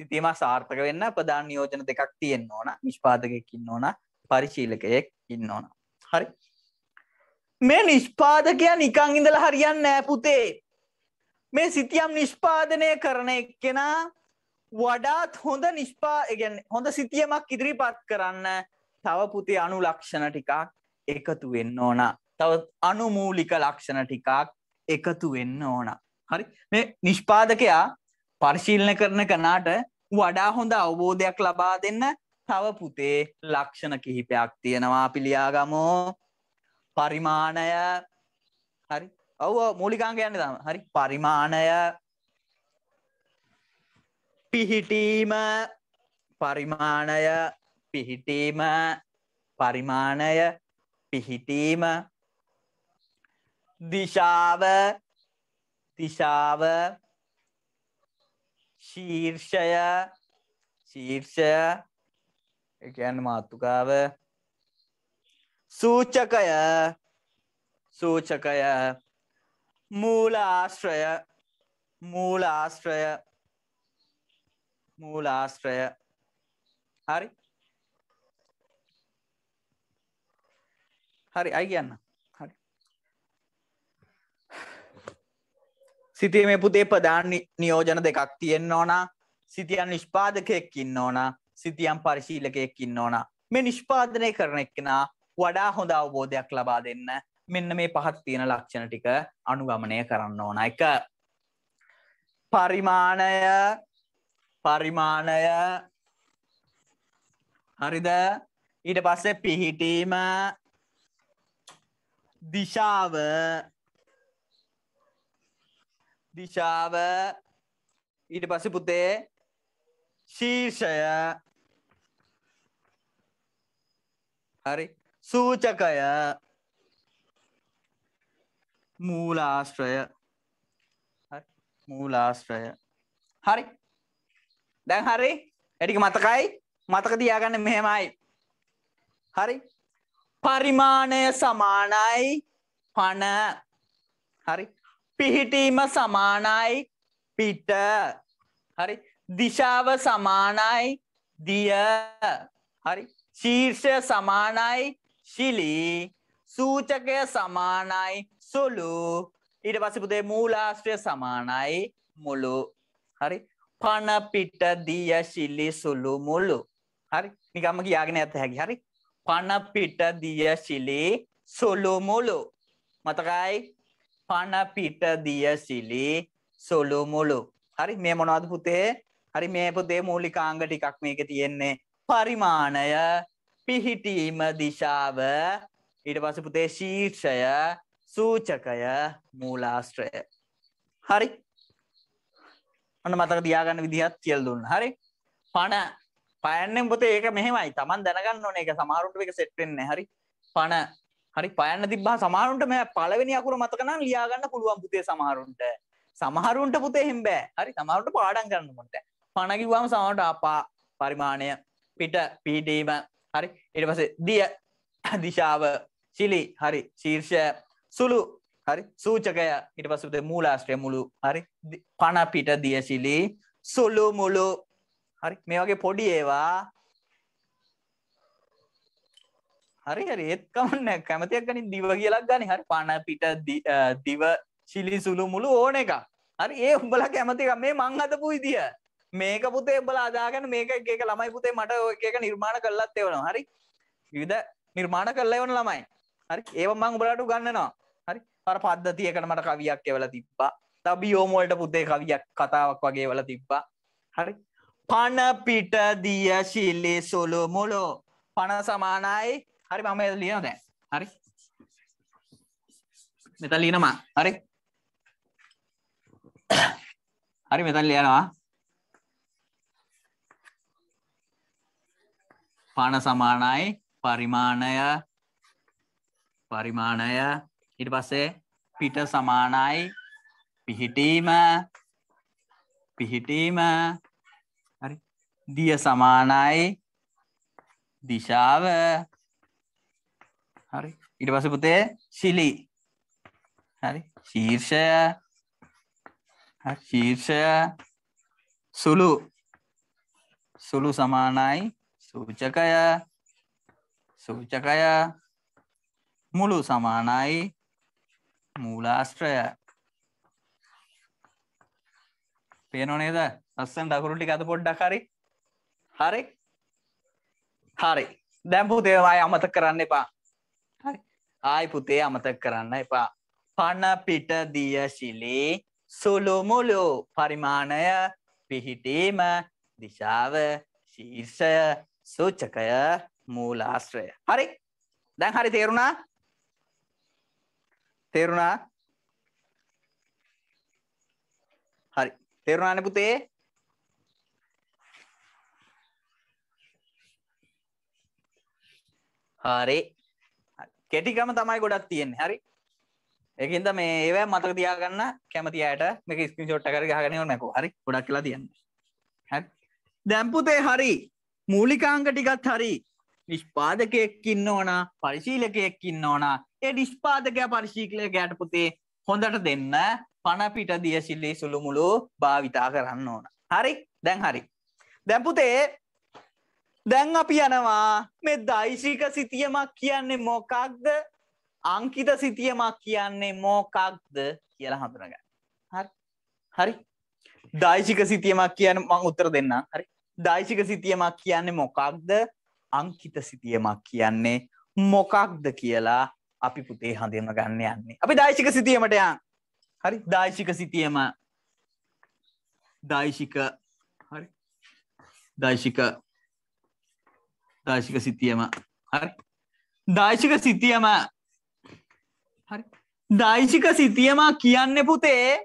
සිතියමක් සාර්ථක වෙන්න ප්‍රධාන නියෝජන දෙකක් තියෙන් ඕන නිෂ්පාදකයකින් ඕන පරිශීලකයෙක් ඉන්න ඕන හරි මේ නිෂ්පාදකයා නිකං ඉඳල හරියන්න නෑපුතේ මේ සිතියම් නිෂ්පාදනය කරන එක්කෙනා වඩාත් හොඳ නිෂ්පා ගැන හොඳ සිතියමක් ඉදිරිපත් කරන්න තව පුතේ අනු ලක්ෂණ ටිකක් එකතු වෙන්න ඕන තවත් අනුමූලික ලක්ෂණ ටිකක් එකතු වෙන්න ඕනා හරි මේ නිෂ්පාදකයා පරිශීලන කරන කනාට වඩා හොඳ අවබෝධයක් ලබා දෙන්න තව පුතේ ලක්ෂණ කිහිපයක් තියෙනවා පිළියාගමෝ පරිමාණය හරි ඔව මූලිකාංග යන්න තම හරි පරිමාණය පිහිටීම පරිමාණය පිහිටීම පරිමාණය පිහිටීම දිශාව දිශාව ශීර්ෂය ශීර්ෂය ඒ කියන්නේ මාතෘකාව සූචකය සූචකය මූලාශ්‍රය මූලාශ්‍රය මූලාශ්‍රය හරි හරි අයි කියන්න සිතේ මේ පුතේ ප්‍රධාන නියෝජන දෙකක් තියෙන්න ඕනා සිතියන් නිෂ්පාදකයෙක් ඉන්න ඕනා සිතියම් පරිශීලකයෙක් ඉන්න ඕනා මේ නිෂ්පාදනය කරන එක්කෙනා වඩා හොඳ අවබෝධයක් ලබා දෙන්න මෙන්න මේ පහත් තියෙන ලක්ෂණ ටික අනුගමනය කරන්න ඕන එක පරිමාණය පරිමාණය හරිද ඊට පස්සේ පිහිටීම දිශාව දිශාව ඊට පස්සේ පුතේ ශීර්ෂය හරි සූචකය මූලාශ්‍රය හරි මූලාශ්‍රය හරි දැන් හරි එටික මතකයි මතක තියාගන්න මෙහෙමයි හරි පරිමාණය සමානයි පණ හරි පිහිටීම සමානයි පිට හරි දිශාව සමානයි දිය හරි ශීර්ෂය සමානයි ශිලී සූචකය සමානයි සුළු ඊට පස්සේ පුතේ මූලාශ්‍රය සමානයි මුළු හරි පණ පිට දිය ශිලි සුළු මුළු හරි නිකම්ම කියාගෙන ඇත හැකි හරි පණ පිට දිය ශිලි සුළු මුළු මතකයි පණ පිට දිය සිලි සොළු මුළු. හරි මේ මොනවද පුතේ? හරි මේ පුතේ මූලිකාංග ටිකක් මේකේ තියෙන්නේ. පරිමාණය, පිහිටීම දිශාව, ඊට පස්සේ පුතේ ශීර්ෂය, සූචකය, මූලාශ්‍රය. හරි. අන්න මතක තියාගන්න විදිහත් කියලා දුන්නා. හරි. පණ පයන්නේ පුතේ ඒක මෙහෙමයි. Taman දැනගන්න ඕනේ ඒක සමහරුන්ට මේක සෙට් වෙන්නේ නැහැ. හරි. පණ හරි පයන්න තිබ්බා සමහරුන්ට මම පළවෙනි අකුර මතක නම් ලියා ගන්න පුළුවන් පුතේ සමහරුන්ට. සමහරුන්ට පුතේ එහෙම බෑ. හරි සමහරුන්ට පාඩම් කරන්න ඕනට. පණ කිව්වම සමහරට අපා පරිමාණය පිට පිටීම හරි ඊට පස්සේ දිය දිශාව සිලි හරි ශීර්ෂය සුළු හරි සූචකය ඊට පස්සේ පුතේ මූලාශ්‍රය මුළු හරි පණ පිට දිය සිලි සුළු මුළු හරි මේ වගේ පොඩි ඒවා හරි හරි ඒත් කමන්න කැමතියක් ගනින් දිව කියලක් ගන්න හරි පණ පිට දිව චිලි සුළු මුළු ඕන එක හරි ඒ උඹල කැමතික මේ මං හදපු විදිය මේක පුතේ උඹලා අදාගෙන මේක එක ළමයි පුතේ මට එක නිර්මාණ කරලත් එවනවා හරි විවිධ නිර්මාණ කරලා එවන ළමයි හරි ඒව මං උඹලාට උගන්වනවා හරි අර පද්ධතියකට මට කවියක් එවලා තිබ්බා තබියෝම වලට පුතේ කවියක් කතාවක් වගේ එවලා තිබ්බා හරි පණ පිට දිය ශිලි සුළු මුළු පණ සමානයි හරි මම ලියන දැන් හරි මෙතන ලියනවා හරි හරි මෙතන ලියනවා පණ සමානයි පරිමාණය පරිමාණය ඊට පස්සේ පිට සමානයි පිහිටීම පිහිටීම හරි දිය සමානයි දිශාව හරි ඉට පස පුතේ ශිලි හරි ශීර්ෂය ශීර්ෂය සුළු සුළු සමානයි සූචකය සූචකය මුළු සමානයි මූලාශ්‍රය පේනො නේද අස්සන් දකුණු ටික අත පොඩ්ඩක් හරි හරි හරි දැම්පු තේවාය අමතක කරන්න එපා ආයි පුතේ අමතක කරන්න එපා. පණ පිට දිය ශිලේ සුළු මුළු පරිමාණය පිහිටීම දිශාව ශීර්ෂය සූචකය මූලාශ්‍රය. හරි. දැන් හරි තේරුණා? තේරුණා? හරි. තේරුණානේ පුතේ? හරි කෙටිකම තමයි ගොඩක් තියෙන් හරි එකන්ද මේ ඒවැ මතක තියාගන්න කැමතියට මේක ස්කින් ෂොට් කර ගහගනය නැක හරි ගොඩක් කියලා තියන්න හැ දැම්පුතේ හරි මූලිකාංග ටිකත් හරි නිෂ්පාදකයෙක්කින්න ඕන පරිශීලකයෙක්කින්න ඕන ඒ නිෂ්පාදකය පරිශීකලය ගැට පුතේ හොඳට දෙන්න පණපිට දියශිල්ලි සුළුමුළු භාවිතා කරන්න ඕන හරි දැන් හරි දැම්පුතේ දැන් අපි යනවා මේ දෛශික සිතියමක් කියන්නේ මොකක්ද අංකිත සිතියමක් කියන්නේ මොකක්ද කියලා හඳුනගන්න. හරි. හරි. දෛශික සිතියමක් කියන්නේ මම උත්තර දෙන්නම්. හරි. දෛශික සිතියමක් කියන්නේ මොකක්ද? අංකිත සිතියමක් කියන්නේ මොකක්ද කියලා අපි පුතේ හඳුන ගන්න යන්නේ. අපි දෛශික සිතියමට යන්. හරි. දෛශික සිතියම දෛශික හරි. දෛශික දාශික සිතියම හරි දාශික සිතියම හරි දයිශික සිතියමක් කියන්න පුතේ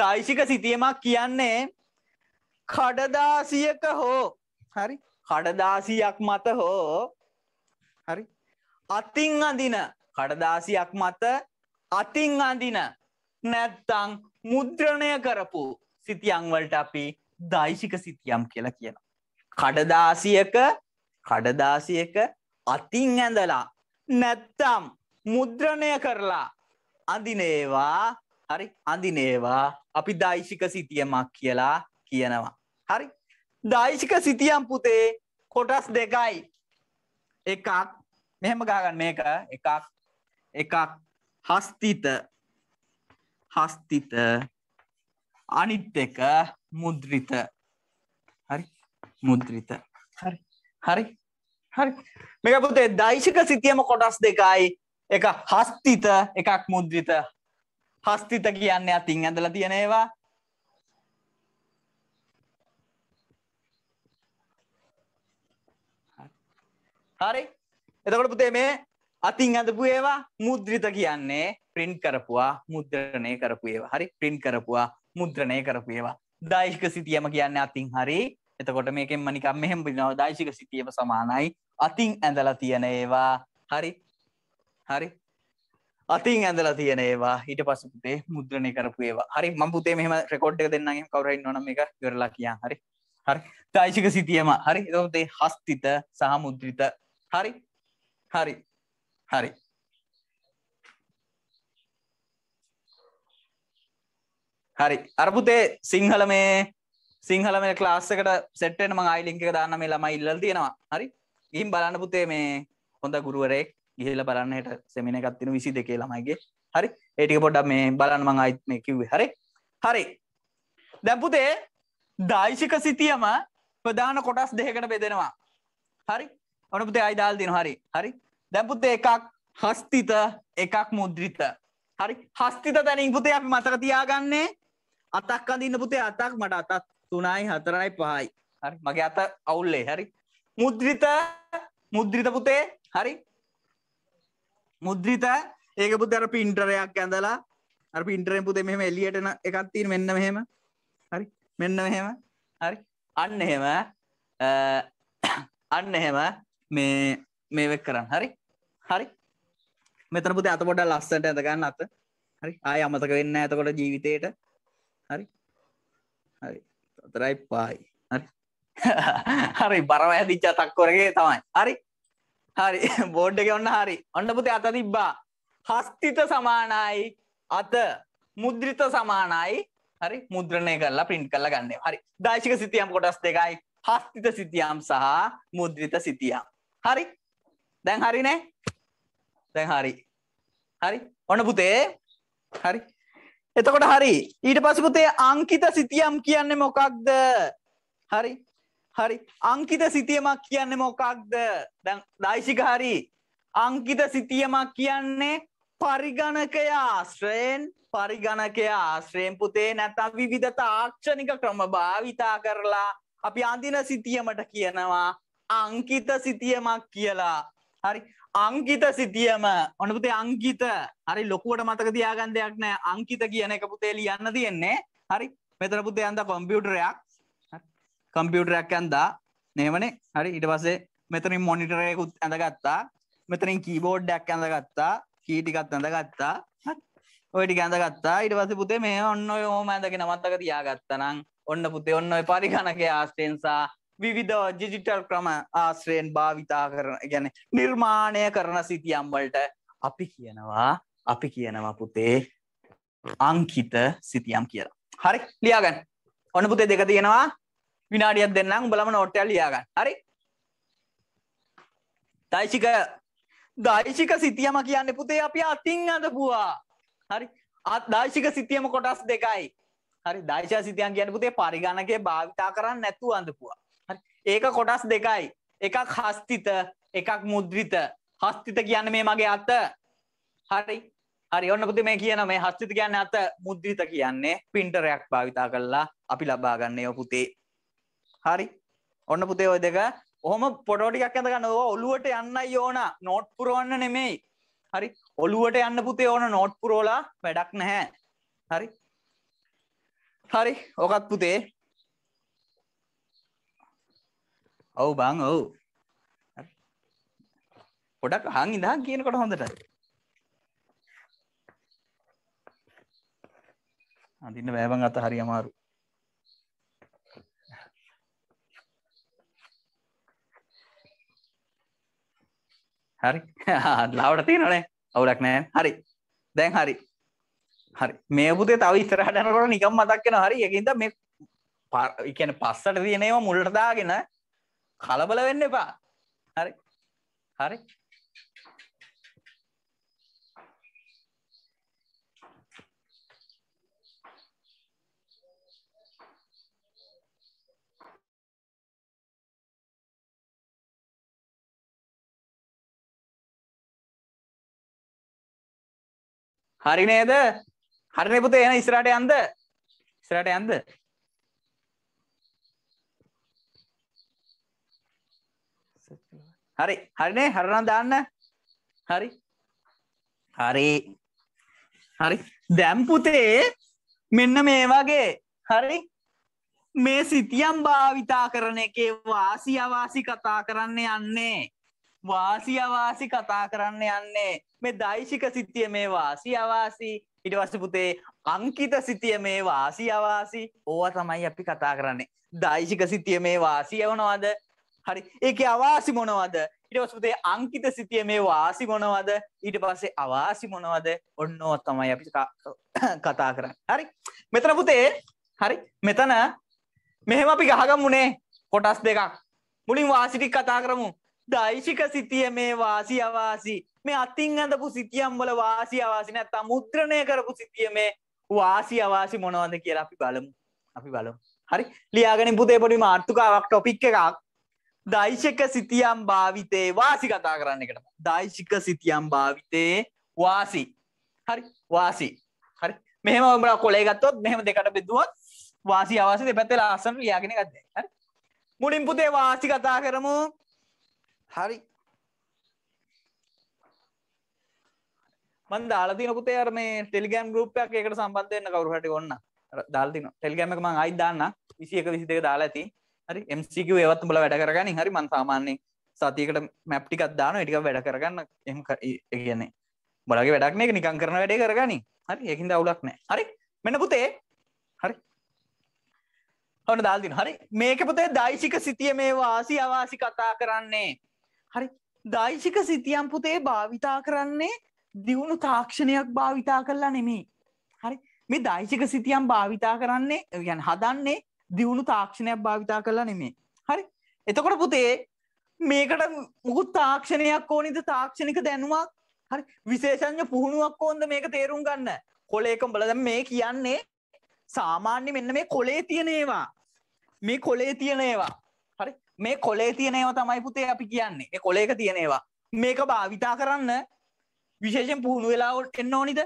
දයිශික සිතියමක් කියන්නේ කඩදාසියක හෝ හරි කඩදාසියක් මත හෝ හරි අතින් අඳින කඩදාසියක් මත අතින් අඳින නැත්තං මුද්‍රණය කරපු සිතියංවලට අපි දයිශික සිතියම් කියලා කියන. කඩදාසියක කඩදාසියක අතින් ඇඳලා නැත්තම් මුද්‍රණය කරලා අඳිනේවා හරි අඳිනේවා අපි දෛශික සිතියමක් කියලා කියනවා. හරි දෛශික සිතියම් පුතේ කොටස් දෙකයි එකක් මෙහෙම ගාගන්න මේක එකක් එකක් හස්තිත හස්තිත අනිත් එක මුද්‍රිත හරි මුද්‍රිත හරි හරි හරි මේක පුතේ දෛශික සිතියම කොටස් දෙකයි එක හස්තිත එකක් මුද්‍රිත හස්තිත කියන්නේ අතින් ඇඳලා තියෙන ඒවා හරි එතකොට පුතේ මේ අතින් අඳපු ඒවා මුද්‍රිත කියන්නේ print කරපුවා මුද්‍රණය කරපු ඒවා හරි print කරපුවා මුද්‍රණය කරපු ඒවා දායික සිතියම කියන්නේ අතින් හරි එතකොට මේකෙන් මනිකම් මෙහෙම නවදාශික සිතියම සමානයි අතින් ඇඳලා තියෙන ඒවා හරි හරි අතින් ඇඳලා තියෙන ඒවා ඊට පස්සේ පුතේ මුද්‍රණය කරපු ඒවා හරි මම පුතේ මෙහෙම රෙකෝඩ් එක දෙන්නම් එහෙම කවුරු ඉන්නවනම් මේක ඉවරලා කියන්න හරි හරි දායිශික සිතියම හරි එතකොට මේ හස්තිත සහ මුද්‍රිත හරි හරි හරි හරි අර පුතේ සිංහල මේ සිංහලම ලාස්සකට සෙට්ටෙන් ම අයිලිංක දාන්න මේ ළම ඉල්ල තියෙනවා හරි ගිහිම් බලන්න පුතේ මේ හොඳ ගුරුවරෙක් ඉහල බලන්නට සෙමින එකත්තින විසි දෙකේ ළමයිගේ හරි ඒටික පොඩ්ඩක් මේ බලන්න මං අයිත් මේ කිව්වේ හරි හරි දැපුතේ දයිශික සිතියම ප්‍රධාන කොටස් දෙහකට බෙදෙනවා හරි ඔන පුතේ අයිදාල් දින හරි හරි දැපුතේ එකක් හස්තිත එකක් මුද්‍රිත හරි හස්තිත තැනින් පුතේ අපි මතක තියාගන්නේ අතක් අඳින්න පුතේ අතක් මට අතත් තුනයි හතරයි පහයි හරි මගේ අත අවුල්ලේ හරි මුද්‍රිත මුද්‍රිත පුතේ හරි මුද්‍රිත ඒක පුතේ අර පින්ටරයක් ඇඳලා අර පින්ටරෙන් පුතේ මෙහෙම එළියට එකක් තියෙන මෙන්න මෙහෙම හරි මෙන්න මෙහෙම හරි අන්න එහෙම අන්න එහෙම මේ මේ වෙක් කරන්න හරි හරි මෙතන පුතේ අත පොඩ්ඩක් ලස්සනට ඇඳ ගන්න අත හරි ආයෙ අමතක වෙන්නේ නැහැ එතකොට ජීවිතේට හරි හරි අතරයි පායි හරි හරි බරව ඇතිච්ච තක්කොරගේ තමයි හරි හරි බෝඩ් එක ඔන්න හරි ඔන්න පුතේ අත තිබ්බා හස්තිත සමානයි අත මුද්‍රිත සමානයි හරි මුද්‍රණය කරලා ප්‍රින්ට් කරලා ගන්න හරි දාශික සිතියම් කොටස් දෙකයි හස්තිත සිතියම් සහ මුද්‍රිත සිතියම් හරි දැන් හරිනේ දැන් හරි හරි ඔන්න පුතේ හරි එතකොට හරි ඊට පසපුතේ අංකිත සිතියම් කියන්නේ මොකක්ද හරි හරි අංකිත සිතියමක් කියන්නේ මොකක්ද දැන් දයිශික හරි අංකිත සිතියමක් කියන්නේ පරිගණකය ආශ්‍රයෙන් පරිගණකය ආශ්‍රයෙන් පුතේ නැතම් විවිධ තාක්ෂණික ක්‍රම භාවිතා කරලා අපි අඳින සිතියමට කියනවා අංකිත සිතියමක් කියලා හරි අංකිත සිතියම ඔනපුතේ අංකිත හරි ලොකුවට මතක තියාගන්න දෙයක් නෑ අංකිත කියන එක පුතේ ලියන්න තියෙන්නේ හරි මෙතන පුතේ අන්ද කොම්පියුටරයක් කම්පියුටරයක් ඇන්දා නේමනේ හරි ඊට පස්සේ මෙතනින් මොනිටරයකුත් ඇඳගත්තා මෙතනින් කීබෝඩ්ඩක් ඇඳගත්තා කීටිකත් ඇඳගත්තා ඔයිටි ගැඳගත්තා ඊට පස්සේ පුතේ මේ ඔන්න ඔය ඕම ඇඳගෙන මතක තියාගත්තනම් ඔන්න පුතේ ඔන්න ඔය පරිගණකයේ ආශ්‍රයෙන්සා විවිධ ජිජිටල් ක්‍රම ආශ්‍රයෙන් භාවිතා කරන ගැන නිර්මාණය කරන සිතියම්වලට අපි කියනවා අපි කියනවා පුතේ අංකිත සිතියම් කියලා. හරි ලියාගන්න. ඔන්න පුතේ දෙක තියෙනවා විනාඩියක් දෙන්නම් උඹලම නෝට් එක ලියාගන්න. හරි? දෛශික දෛශික සිතියම කියන්නේ පුතේ අපි අතින් අදපුවා. හරි? දෛශික සිතියම කොටස් දෙකයි. හරි දෛශික සිතියම් කියන්නේ පුතේ පරිගණකේ භාවිතා කරන්නේ නැතුව අඳපුවා. ඒක කොටස් දෙකයි එකක් හස්තිත එකක් මුද්විත හස්තිත කියන්න මේ මගේ අත හරි හරි ඔන්න පුති මේ කියන මේ හස්තිත කියන්න අත මුද්විත කියන්නේ පින්ටරයක් භාවිතා කරලා අපි ලබාගන්නේ ඔ පුතේ හරි ඔන්න පුතේ ඔය දෙක ඔහොම පොටෝටිකක් ඇඳගන්න ඕ ඔලුවට යන්නයි ඕන නෝට් පුරුවන්න නෙමෙයි හරි ඔලුවට යන්න පුතේ ඕන නෝට් පුරෝලා වැඩක් නැහැ හරි හරි ඕකත් පුතේ ඔව් බං ඔව් පොඩක් අහන් ඉඳහන් කියනකොට හොඳට අඳින්න බෑ බං අත හරි අමාරු හරි ලාවට තියෙනනේ අවුලක් නෑ හරි දැන් හරි හරි මේ පුතේ තව ඉස්සරහට යනකොට නිකම් මතක් වෙනවා හරි ඒකින්ද මේ කියන්නේ පස්සට තියෙන ඒවා මුලට දාගෙන කලබල වෙන්න එපා. හරි. හරි. හරි නේද? හරි නේ පුතේ එහෙනම් ඉස්සරහට යන්ද? ඉස්සරහට යන්ද? හරි හරිනේ හරනම් දාන්න හරි හරි හරි දැම් පුතේ මෙන්න මේ වගේ හරි මේ සිතියම් භාවිතා කරන එකේ වාසි අවාසි කතා කරන්න යන්නේ වාසි අවාසි කතා කරන්න යන්නේ මේ දෛශික සිතිය මේ වාසි අවාසි ඊට පස්සේ පුතේ අංකිත සිතිය මේ වාසි අවාසි ඕවා තමයි අපි කතා කරන්නේ දෛශික සිතිය මේ වාසි යවනවාද හරි ඒකේ අවාසි මොනවද ඊට පස්සේ පුතේ අංකිත සිතිය මේ වාසි මොනවද ඊට පස්සේ අවාසි මොනවද ඔන්නෝ තමයි අපි කතා කරන්නේ හරි මෙතන පුතේ හරි මෙතන මෙහෙම අපි ගහගමුනේ කොටස් දෙකක් මුලින් වාසි ටික කතා කරමු දෛශික සිතිය මේ වාසි අවාසි මේ අතින් අඳපු සිතියම් වල වාසි අවාසි නැත්නම් මුද්‍රණය කරපු සිතිය මේ වාසි අවාසි මොනවද කියලා අපි බලමු අපි බලමු හරි ලියාගෙන පුතේ පොඩි මාතෘකාවක් ටොපික් එකක් දයිශක සිතියම් භාවිතේ වාසි කතා කරන්න එකට දයිශික සිතියම් භාවිතේ වාසි හරි වාසි හරි මෙහම ඔමට කොලේගත්තොත් මෙහම දෙකට බෙදුවත් වාසි අවස දෙපැත්තේ ලාසන ලියාගෙන ගත්ත හරි මුලින් පුතේ වාසි කතා කරමු හරි මන් දාලතින පුතේ අර මේ ටෙලිගම් ගරුප්යක් එකට සම්බන්ධයන්න කවරුහට ඔන්න දාල්තින ටෙල්ගම එක මං අයිදන්න විසියක විසි දෙක දාලා ඇති හරි MCQ ඒවත් බල වැඩ කරගන්න හරි මන් සාමාන්‍යෙන් සතියකට මැප්ටිකත් දාන ටික වැඩ කරගන්න එම කියන්නේ බලගේ වැඩක්න එක නිකං කරන වැඩේ කරගනි හරි ඒකින්ද අවුලක් නෑ හරි මෙන පුතේ හරි ඔන්න දාල්දින හරි මේක පුතේ දයිශික සිතිය මේ වාසි අවාසි කතා කරන්නේ හරි දයිශික සිතියම් පුතේ භාවිතා කරන්නේ දියුණු තාක්ෂණයක් භාවිතා කරලා නෙමේ හරි මේ දයිශික සිතියම් භාවිතා කරන්නේ ගැන හදන්නේ දියුණු තාක්ෂණයක් භාවිතා කරලා නෙමේ හරි එතකොට පුතේ මේකට මුකුත් තාක්ෂණයක් ඕනිද තාක්ෂණික දැනුවක් හරි විශේෂඥ පුහුණුවක් ඕොන්ද මේක තේරුම් ගන්න කොලේකම් බලද මේ කියන්නේ සාමාන්‍ය මෙන්න මේ කොලේ තියනේවා මේ කොලේ තියනේවා හරි මේ කොලේ තියනේවා තමයි පුතේ අපි කියන්නේ ඒ කොලේක තියනේවා මේක භාවිතා කරන්න විශේෂෙන් පුහුණු වෙලාවට එන්න ඕනිද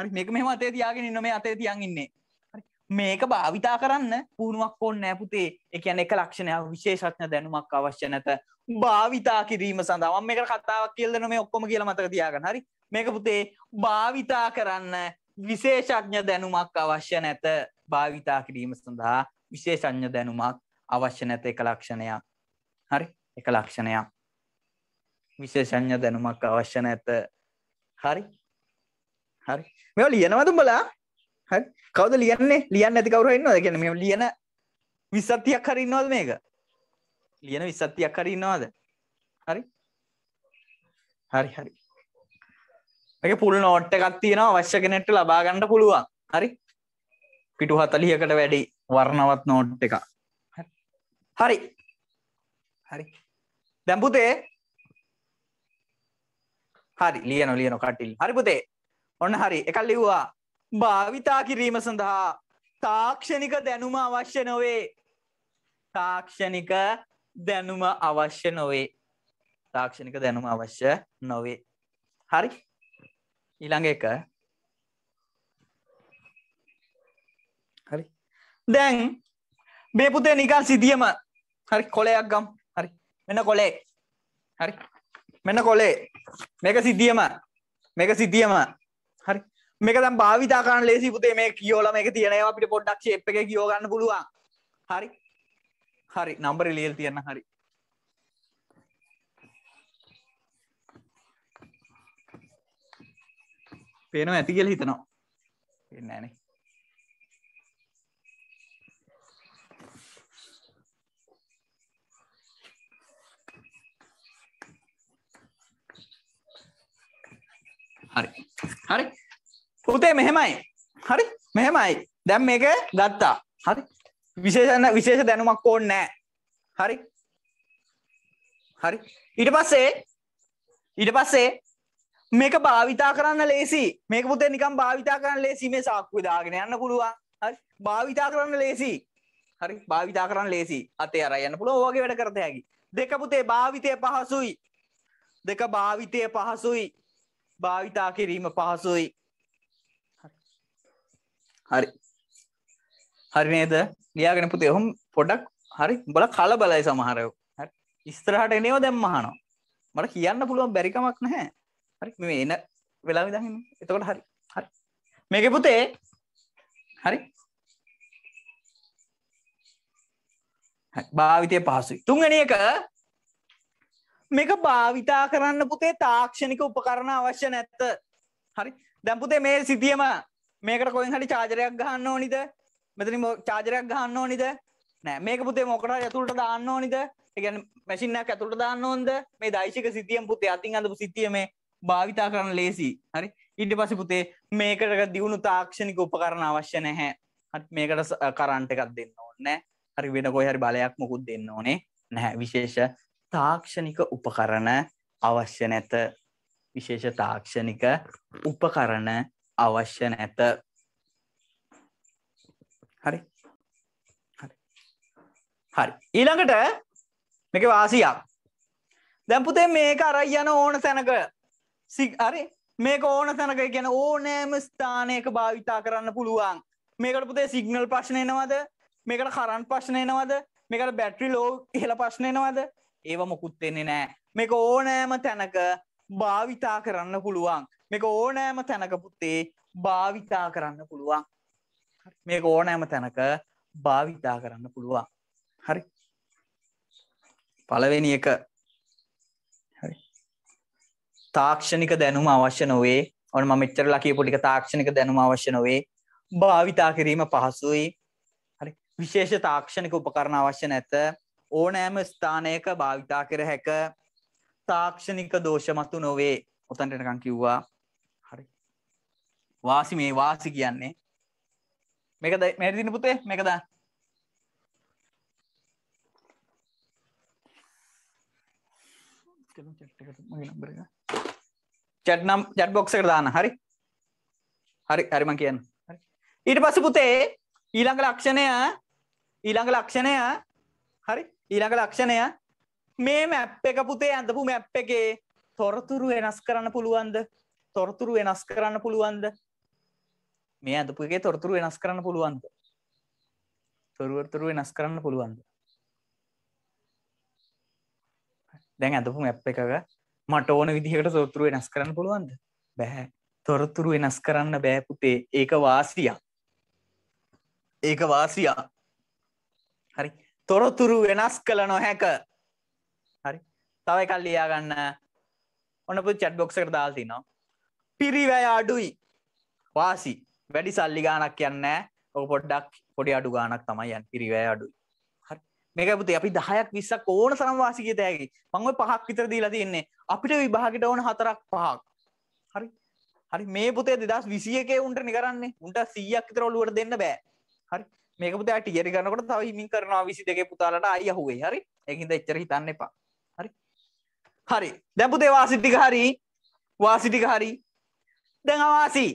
හරි මේක මෙම අතේ තියාගෙන ඉන්න මේ අතේ තියන් ඉන්නේ මේක භාවිතා කරන්න පුහුණුවක් ඕන්න නෑපුතේ එකන එක ලක්ෂණයක් විශේෂඥ දැනුමක් අවශ්‍ය නැත භාවිතා කිරීම සඳහම මේක කතාවක් කියල්ලන මේ ඔක්කොම කියල මතක තියාගන්න හරි මේක පුතේ භාවිතා කරන්න විශේෂඥ දැනුමක් අවශ්‍ය නැත භාවිතා කිරීම සඳහා විශේෂඥ දැනුමක් අවශ්‍ය නැත එක ලක්ෂණයක් හරි එක ලක්ෂණයක් විශේෂඥ දැනුමක් අවශ්‍ය නැත හරි හරි මෙ ලියනවද බලා හ කවද ලියන්නේ ලියන්න ඇති කවරු ඉන්නවද කියන මේ ලියන විස්සත්තියක් හරි ඉන්නවද මේක ලියන විස්සත්තියක් හරි ඉන්නවද හරි හරි හරි එක පුල් නෝට් එකක් තියෙනවා අවශ්‍ය කෙනෙක්ට ලබා ගන්න පුළුවන් හරි පිටු 40කට වැඩි වර්ණවත් නෝට් එකක් හරි හරි දැන් පුතේ හරි ලියනවා ලියනවා කටිල් හරි පුතේ ඔන්න හරි එකක් ලිව්වා භාවිතා කිරීම සඳහා තාක්ෂණික දැනුම අවශ්‍ය නොවේ තාක්ෂණික දැනුම අවශ්‍ය නොවේ තාක්ෂණික දැනුම අවශ්‍ය නොවේ හරි ඊළඟ එක හරි දැන් මේ පුතේ නිකන් සිදියම හරි කොලයක් ගම් හරි මෙන්න කොලේ හරි මෙන්න කොලේ මේක සිදියම මේක සිදියම මේක දම් භාවිතාකාන ලේසි පුතේ මේ කියෝලම එක තියෙනවා අපිට පොඩ්ඩක් ෂේප් එකේ කියෝ ගන්න පුළුවන්. හරි. හරි නම්බරේ ලියලා තියන්න හරි. පේනවා ඇති කියලා හිතනවා. පේන්නේ නැහැ නේ. හරි හරි පුතේ මෙහෙමයි හරි මෙහෙමයි දැම් මේක ගත්තා හරි විශේෂන්න විශේෂ දැනුමක් ඕන්න නෑ හරි හරි ඊට පස්සේ ඊට පස්සේ මේක භාවිතා කරන්න ලේසි මේක පුතේ නිකම් භාවිතා කරන්න ලේසි මේ සාක්කුව දාගෙන යන්න පුළුවන් හරි භාවිතා කරන්න ලේසි හරි භාවිතා කරන්න ලේසි අතේ අරයි යන්න පුළුවන් ඔයගේ වැඩ කරත හැකි දෙක පුතේ භාවිතය පහසුයි දෙක භාවිතය පහසුයි භාවිතා කිරීම පහසුයි හරි හරි නේද ලියාගෙන පුතේ ඔහොම පොඩක් හරි බල කල බලයි සමහරයෝ හරි ඉස්තරහට එනේව දැන් මහනවා මට කියන්න පුළුවන් බැරි කමක් නැහැ හරි මේ එන වෙලාව ඉඳන් ඉන්නේ එතකොට හරි හරි මේකේ පුතේ හරි භාවිතය පහසුයි තුන්වෙනි එක මේක භාවිතා කරන්න පුතේ තාක්ෂණික උපකරණ අවශ්‍ය නැත්ත හරි දැන් පුතේ මේ සිතියම මේකට කොයින් හරි චාජරයක් ගහන්න ඕනිද මෙතන චාජරයක් ගහන්න ඕනිද නෑ මේක පුතේ මොකට ඇතුළට දාන්න ඕනිද එකගැන මැසිින්නක් ඇතුළට දාන්න ඕොන්ද මේ දයිශක සිතියම් පුතේ අතින් අඳපු සිතිය මේ භාවිතා කරන්න ලේසි හරි ඉඩ පස පුතේ මේකට දියුණු තාක්ෂණික උපකරණ අවශ්‍ය නැහැ හත් මේකට කරන්ට එකක් දෙන්න ඕන්න හරි වෙන කොහරි බලයක් මොකුත් දෙන්න ඕනේ නැහැ විශේෂ තාක්ෂණික උපකරණ අවශ්‍ය නැත විශේෂ තාක්ෂණික උපකරණ අවශ්‍ය නැත හරි හරි ඊළඟට මේක වාසියක් දැන් පුතේ මේක අරයි යන ඕන තැනක හරි මේක ඕන තැනක කියන ඕනෑම ස්ථානයක භාවිතා කරන්න පුළුවන් මේකට පුතේ සිගනල් ප්‍රශ්න එනවද මේකට කරන් ප්‍රශ්න එනවද මේකට බැට්‍රි ලෝ ඉහල ප්‍රශ්න එනවද ඒව මොකුත් එන්නේ නෑ මේක ඕනෑම තැනක භාවිතා කරන්න පුළුවන් මේක ඕනෑම තැනක පුතේ භාවිතා කරන්න පුළුවන් මේක ඕනෑම තැනක භාවිතා කරන්න පුළුවන් හරි පළවෙනි එක හරි තාක්ෂණික දැනුම අවශ්‍ය නොවේ ඔන්න මම මෙච්චර ලකී පොඩික තාක්ෂණික දැනුම අවශ්‍ය නොවේ භාවිතා කිරීම පහසුයි හරි විශේෂ තාක්ෂණික උපකරණ අවශ්‍ය නැත ඕනෑම ස්ථානයක භාවිතා කර හැක තාක්ෂණික දෝෂ මතු නොවේ ඔතන්ටනකං කිව්වා වාසි මේ වාසි කියන්නේ මේකද මෙයට තින පුතේ මේකද චැට් නම් චැට් බොක්ස් එකට දාන්න හරි හරි හරි මං කියන්න ඊට පස්සේ පුතේ ඊළඟ ලක්ෂණය ඊළඟ ලක්ෂණය හරි ඊළඟ ලක්ෂණය මේ මැප් එක පුතේ ඇඳපු මැප් එකේ තොරතුරු වෙනස් කරන්න පුළුවන්ද තොරතුරු වෙනස් කරන්න පුළුවන්ද මේ ඇඳපුගේ තොරතුරු වෙනස් කරන්න පුළුවන්ද තොරුවතුරු වෙනස් කරන්න පුළුවන්ද දැන් ඇඳපු ඇප් එකක මට ඕන විදිහකට තොරතුරු වෙනස් කරන්න පුළුවන්ද බැහැ තොරතුරු වෙනස් කරන්න බෑපුතේ ඒක වාසියා ඒක වාසියා හරි තොරතුරු වෙනස් කළ නොහැක හරි තවයි කල් ලියා ගන්න ඔන්න පු චැට් බොක්සකට දාල්තිනවා පිරිවැය අඩුයි වාසි වැඩි සල්ලි ගානක් කියන්නේ ඔක පොඩ්ඩක් පොඩි අඩු ගානක් තමයි යන් පිරිවැය අඩුයි හරි මේක පුතේ අපි 10ක් 20ක් ඕන තරම් වාසිය තෑගි මම ඔය පහක් විතර දීලා තියෙන්නේ අපිට විභාගෙට ඕන හතරක් පහක් හරි හරි මේ පුතේ 2021 උන්ට නිකරන්නේ උන්ට 100ක් විතර ඔලුවට දෙන්න බෑ හරි මේක පුතේ ආ ටියරි ගන්නකොට තව හිමින් කරනවා 22 පුතාලට ආයි අහුවේ හරි ඒකින්ද එච්චර හිතන්න එපා හරි හරි දැන් පුතේ වාසි ටික හරි වාසි ටික හරි දැන් අවාසි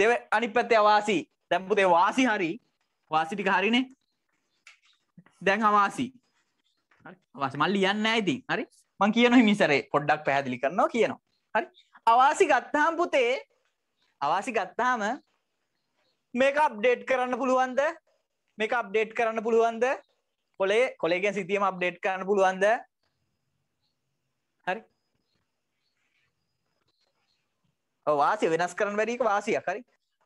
දෙව අනි පැත්තේ අවාසී දැම්පුතේ වාසි හරි වාසිටික හරිනේ දැන් හවාසී වස මල් ලියන්න ඇති හරි මං කියන හිමිසරේ පොඩ්ඩක් පැහැදිලි කරනවා කියනවා හරි අවාසි ගත්තාම් පුතේ අවාසි ගත්තාම මේක අප්ඩේට් කරන්න පුළුවන්ද මේක අප්ඩේට් කරන්න පුළුවන්ද කොලේ කොලේගෙන් සිතියම අප්ඩේට් කරන්න පුළුවන්ද වාසය වෙනස් කරන්න බැරික වාසියක් හරි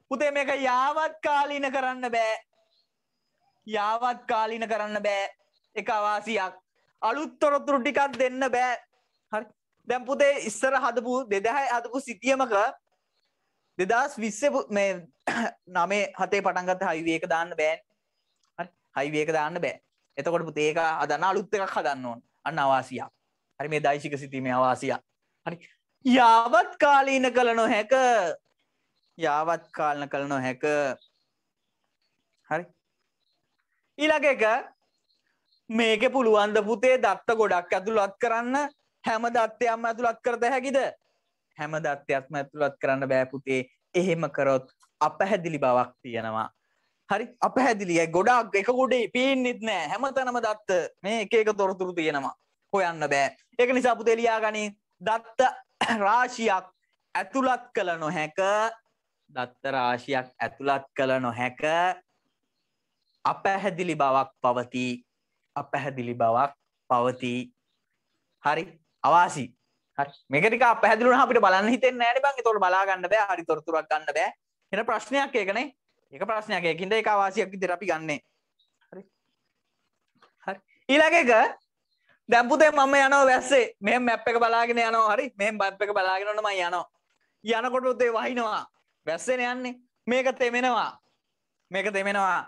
පුතේ මේක යාවත් කාලීන කරන්න බෑ යාවත් කාලීන කරන්න බෑ එක අවාසියක් අලුත් තොරතුරු ටිකක් දෙන්න බෑ හරි දැන් පුතේ ඉස්සර හදපු දෙදහයි හදපු සිතියමක දෙදස් විස්ස මේ නමේ හතේ පටන්ගත හයිවේක දාන්න බෑන් හයිවේක දාන්න බෑ එතකොට පුතේක අදන්න අලුත් එකක් හදන්න ඕන් අන්න අවාසියක් හරි මේ දයිශික සිතීමේ අවාසියක් හරි යාවත් කාලීන කළ නොහැක යාවත් කාලන කළ නොහැක හරි ඊළඟ එක මේක පුළුවන්ද පුතේ දත්ත ගොඩක් ඇතුළත් කරන්න හැම දත්තයක්ම ඇතුළත් කරත හැකිද හැම දත්තයක්ම ඇතුළත් කරන්න බෑපුතේ එහෙම කරොත් අපහැදිලි බවක් තියෙනවා හරි අපහැදිලිය ගොඩක් එක ගොඩේ පේන්නෙත් නෑ හැම තැනම දත්ත මේ එක එක තොරතුරු තියෙනවා හොයන්න බෑ ඒක නිසා පුතේ ලියා ගනී දත්ත රාශියක් ඇතුළත් කළ නොහැක දත්ත රාශියක් ඇතුළත් කළ නොහැක අපැහැදිලි බවක් පවතිී අපැහැදිලි බවක් පවතිී හරි අවාසි මේකටික පැදිලු අපිට බලන්න හිතෙන් නෑන බං තොට බලාගන්න බෑ හරි තොරතුරක් ගන්න බෑ එන ප්‍රශ්නයක් ඒකනේ එක ප්‍රශ්නයක් එකින්ට එක අවාසියක් දෙරපි ගන්නේ හරි ඊළඟ එක දැම්පුතේ මම යනෝ වැස්සේ මෙ මැප් එක බලාගෙන යනවා හරි මෙ බප් එක බලාගෙනනම යනවා යනකොට උත්තේ වහිනවා වැස්සෙන යන්නේ මේක තෙමෙනවා මේක තෙමෙනවා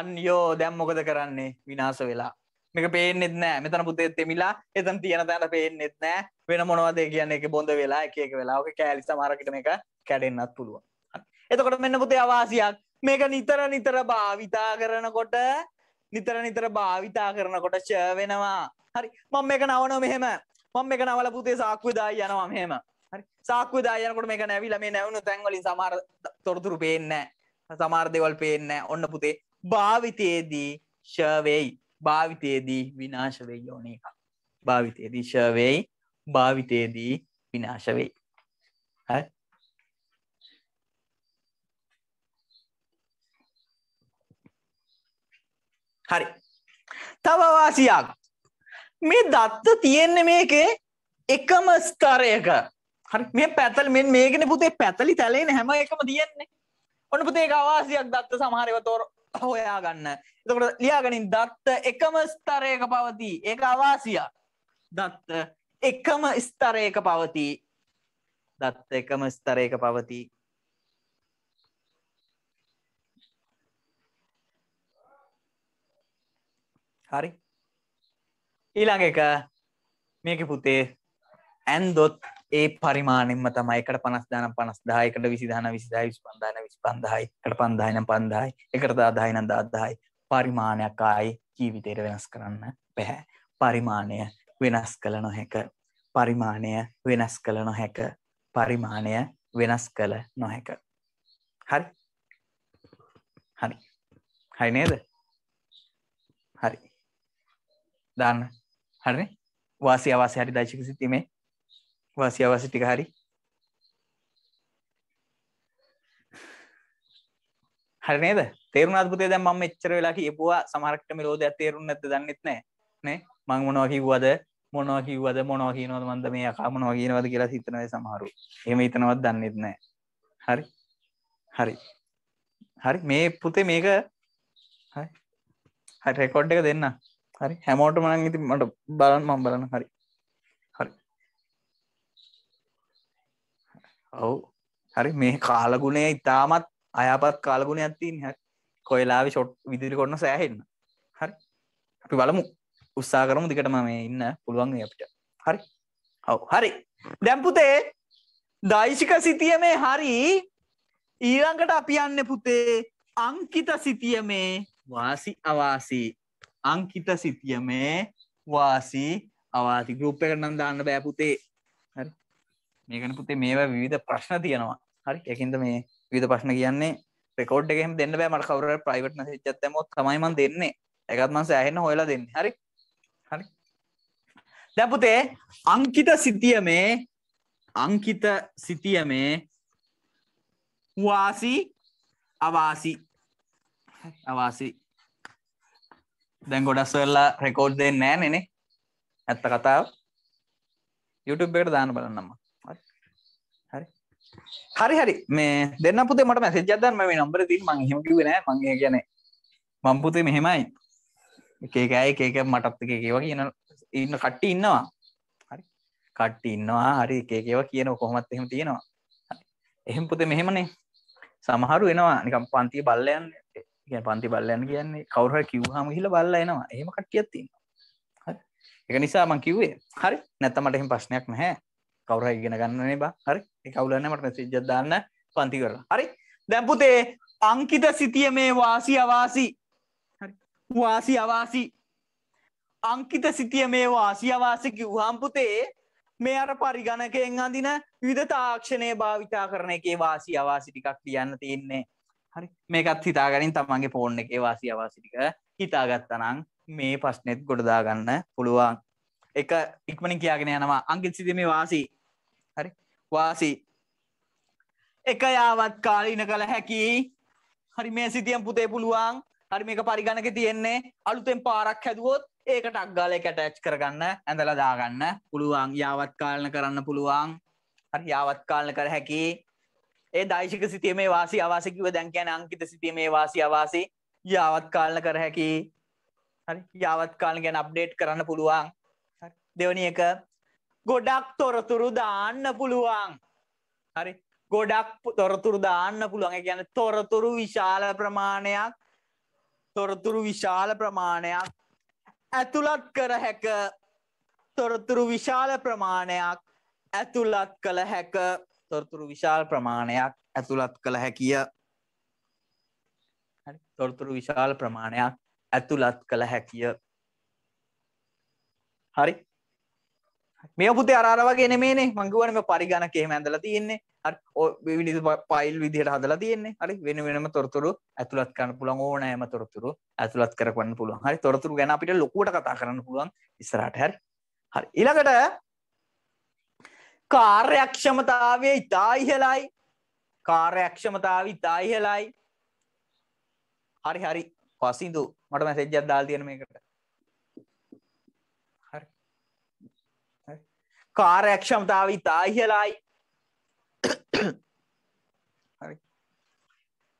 අන්යෝ දැම් මොකද කරන්නේ විනාස වෙලා මේක පේනෙත් නෑ මෙතන පුතේ තෙමිලා එතන තියෙන තැනට පේනෙත් නෑ වෙන මොනවදේ කියන්නේ එක බොඳ වෙලා එක එක වෙලා ඔක කෑලි සමහරකට මේක කැඩෙන්නත් පුළුවන් එතකොට මෙන්න පුතේ අවාසියක් මේක නිතර නිතර භාවිතා කරනකොට නිතර නිතර භාවිතා කරනකොට ෂ වෙනවා හරි මම මේක නවනෝ මෙහෙම මම මේක නවල පුතේ සාක්කුදා යනවා මෙහෙම හරි සාක්කුදා යනකොට මේක නැවිලා මේ නැවුණු තැන් වලින් සමහර තොරතුරු පේන්නේ නැහැ සමහර දේවල් පේන්නේ නැහැ ඔන්න පුතේ භාවිතයේදී ෂ වෙයි භාවිතයේදී විනාශ වෙයි ඕන එක භාවිතයේදී ෂ වෙයි භාවිතයේදී විනාශ වෙයි හරි හරි තව වාසියක් මේ දත්ත තියෙන්නේ මේකේ එකම ස්තරයක හරි මේ පැතල් මෙන් මේකන පුතේ පැතලි තැලෙන හැම එකම තියෙන්නේ ඔන්න පුතේ අවාසියක් දත්ත සමහරව තොර හොයා ගන්න එතකොට ලියාගනින් දත්ත එකම ස්තරයක පවතී ඒක අවාසියක් දත්ත එකම ස්තරයක පවතී දත්ත එකම ස්තරයක පවතී හරි ඊළඟ එක මේක පුතේ ඇන්දොත් ඒ පරිමාණයෙන්ම තමයි එකට පනස් දාන පනස් දායි එකට විසි දාන විසි දායි විසි පන්දාන විසි පන්දායි එකට පන්දායි නම් පන්දායි එකට දාදායි නම් දාදායි පරිමාණයක් ආයි ජීවිතයට වෙනස් කරන්න බැහැ පරිමාණය වෙනස් කළ නොහැක පරිමාණය වෙනස් කළ නොහැක පරිමාණය වෙනස් කළ නොහැක හරි හරි හරි නේද දාන්න හරි වාසි අවාසය හරි දශක සිතීමේ වාසි අවාසි ටික හරි හරි නේද තේරුණ අදපුතේ දැන් මම එච්චර වෙලා කියපුවා සමහරකට මෙලෝදයක් තේරුණ නැද්ද දන්නෙත් නෑ නේ මං මොනවා කිව්වද මොනවා කිව්වද මොනවා කියනවද මන්ද මේ අකා මොනවා කියනවද කියලා හිතන අය සමහරු එහෙම හිතනවත් දන්නෙත් නෑ හරි හරි හරි මේ පුතේ මේක හරි හරි රෙකෝඩ් එක දෙන්න හරි හැමෝට මනන් ඉති මට බලන් මම් බලන්න හරි හරි ඔවු හරි මේ කාලගුණේ ඉතාමත් අයපත් කාලගුණ ඇත්තින් හැ කොයිලාවි ෂොට් විදිරි කොන්න සෑහෙන්න හරි අපි බලමු උත්සා කරමු දිකටම මේ ඉන්න පුළුවන් අපිට හරි ඔව හරි දැම්පුතේ දයිශික සිතිය මේ හරි ඊළඟට අපි යන්න පුතේ අංකිත සිතිය මේ වාසි අවාසී අංකිත සිතියම වාසි අවාති ගරුප් එක නම් දාන්න බෑපුතේ හරි මේකන පුතේ මේවා විවිධ ප්‍රශ්න තියෙනවා හරි එකින්ද මේ විධ ප්‍රශ්න කියන්නේ රෙකෝඩ් එකෙම දෙන්න බෑ මට කවුරු ප්‍රයිවට් මෙසේජ් එකක් දැම්මොත් තමයි මම දෙන්නේ ඒකත් මම සෑහෙන්න හොයලා දෙන්නේ හරි හරි දැන් පුතේ අංකිත සිතියමේ අංකිත සිතියමේ වාසි අවාසි අවාසි දැන් ගොඩස් වෙල්ලා රෙකෝඩ් දෙන්න නෑනෙනෙ ඇත්ත කතාව YouTube එකට දාන බලන්නම්ම හරි හරි හරි මේ දෙන්න පුතේ මට මැසේජ් එකක් දාන්න මම මේ නම්බරේ තියෙන මං එහෙම කිව්වේ නෑ මං ඒ කියන්නේ මං පුතේ මෙහෙමයි එක එක අය එක එක මටත් එක එක ඒවා කියන ඉන්න කට්ටිය ඉන්නවා හරි කට්ටිය ඉන්නවා හරි එක එක ඒවා කියනවා කොහොමත් එහෙම තියෙනවා එහෙම පුතේ මෙහෙමනේ සමහරු එනවා නිකන් පන්තිය බල්ලයන්නේ කිය පන්ති බල්ලන්න කියන්නේ කවරහ කිව්හම හිල බල්ල එනවා ඒම කට්ටියත්තින්න එක නිසා මං කිව්වේ හරි නැත්තමට එහම ප්‍රශ්නයක් නැහැ කවරහ ඉගෙන ගන්නනේ බා හරි කවුලන්න මට සිද්ජදදාන්න පන්ති කරලා හරි දැම්පුතේ අංකිත සිතිය මේ වාසි අවාසි වාසි අවාසි අංකිත සිතිය මේ වාසි අවාසි කිව්හම්පුතේ මේ අර පරිගණකයෙන් අඳින විධ තාක්ෂණය භාවිතා කරන එකේ වාසි අවාසි ටිකක් කියන්න තියෙන්නේ හරි මේකත් හිතාගනින් තමන්ගේ ෆෝන් එකේ වාසි අවාසිටික හිතාගත්තනං මේ ප්‍රශ්නෙත් ගොඩදාගන්න පුළුවන් එක ඉක්මනින් කියාගෙන යනවා අංගිත් සිදීමේ වාසි හරි වාසි එක යාවත් කාලීන කළ හැකි හරි මේ සිතියම් පුතේ පුළුවන් හරි මේක පරිගණක තියෙන්නේ අලුතෙන් පාරක් හැදුවොත් ඒකට අක්ගාලය කැටච් කරගන්න ඇඳලා දාගන්න පුළුවන් යාවත් කාලන කරන්න පුළුවන් හරි යාවත් කාලන කර හැකි ඒ දයිශික සිතියමේ වාසි අවාසකිව දැන්කෑන අංකිත සිතියමේ වාසි අවාසේ යාවත්කාලන කර හැකි හරි යාවත්කාල ගැන අප්ඩේට් කරන්න පුළුවන් දෙවනි එක ගොඩක් තොරතුරු දාන්න පුළුවන් හරි ගොඩක් තොරතුරු දාන්න පුළුවන් ගැන තොරතුරු විශාල ප්‍රමාණයක් තොරතුරු විශාල ප්‍රමාණයක් ඇතුළත් කර හැක තොරතුරු විශාල ප්‍රමාණයක් ඇතුළත් කළ හැක තොරතුරු විශාල් ප්‍රමාණයක් ඇතුළත් කළ හැකිය තොරතුරු විශාල ප්‍රමාණයක් ඇතුළත් කළ හැකිය හරි මේ පුතේ අරාර වගේ නෙමේනේ මංගුවනම පරිගණක එහෙම ඇඳලා තියෙන්නේ හරි ඔය විනිද ෆයිල් විදිහට හදලා තියෙන්නේ හරි වෙන වෙනම තොරතුරු ඇතුළත් කරන්න පුළුවන් ඕනෑම තොරතුරු ඇතුළත් කරගන්න පුළුවන් හරි තොරතුරු ගැන අපිට ලොකුවට කතා කරන්න පුළුවන් ඉස්සරහට හරි හරි ඊළඟට කාර්යක්ෂමතාවය ඉතා ඉහලයි කාර්යක්ෂමතාව ඉතා ඉහලයි හරි හරි පසිදු මට මැසෙජ්ජත් දාල් තියෙන මේකට හරි කාර්යක්ෂමතාව ඉතා ඉහලයි හරි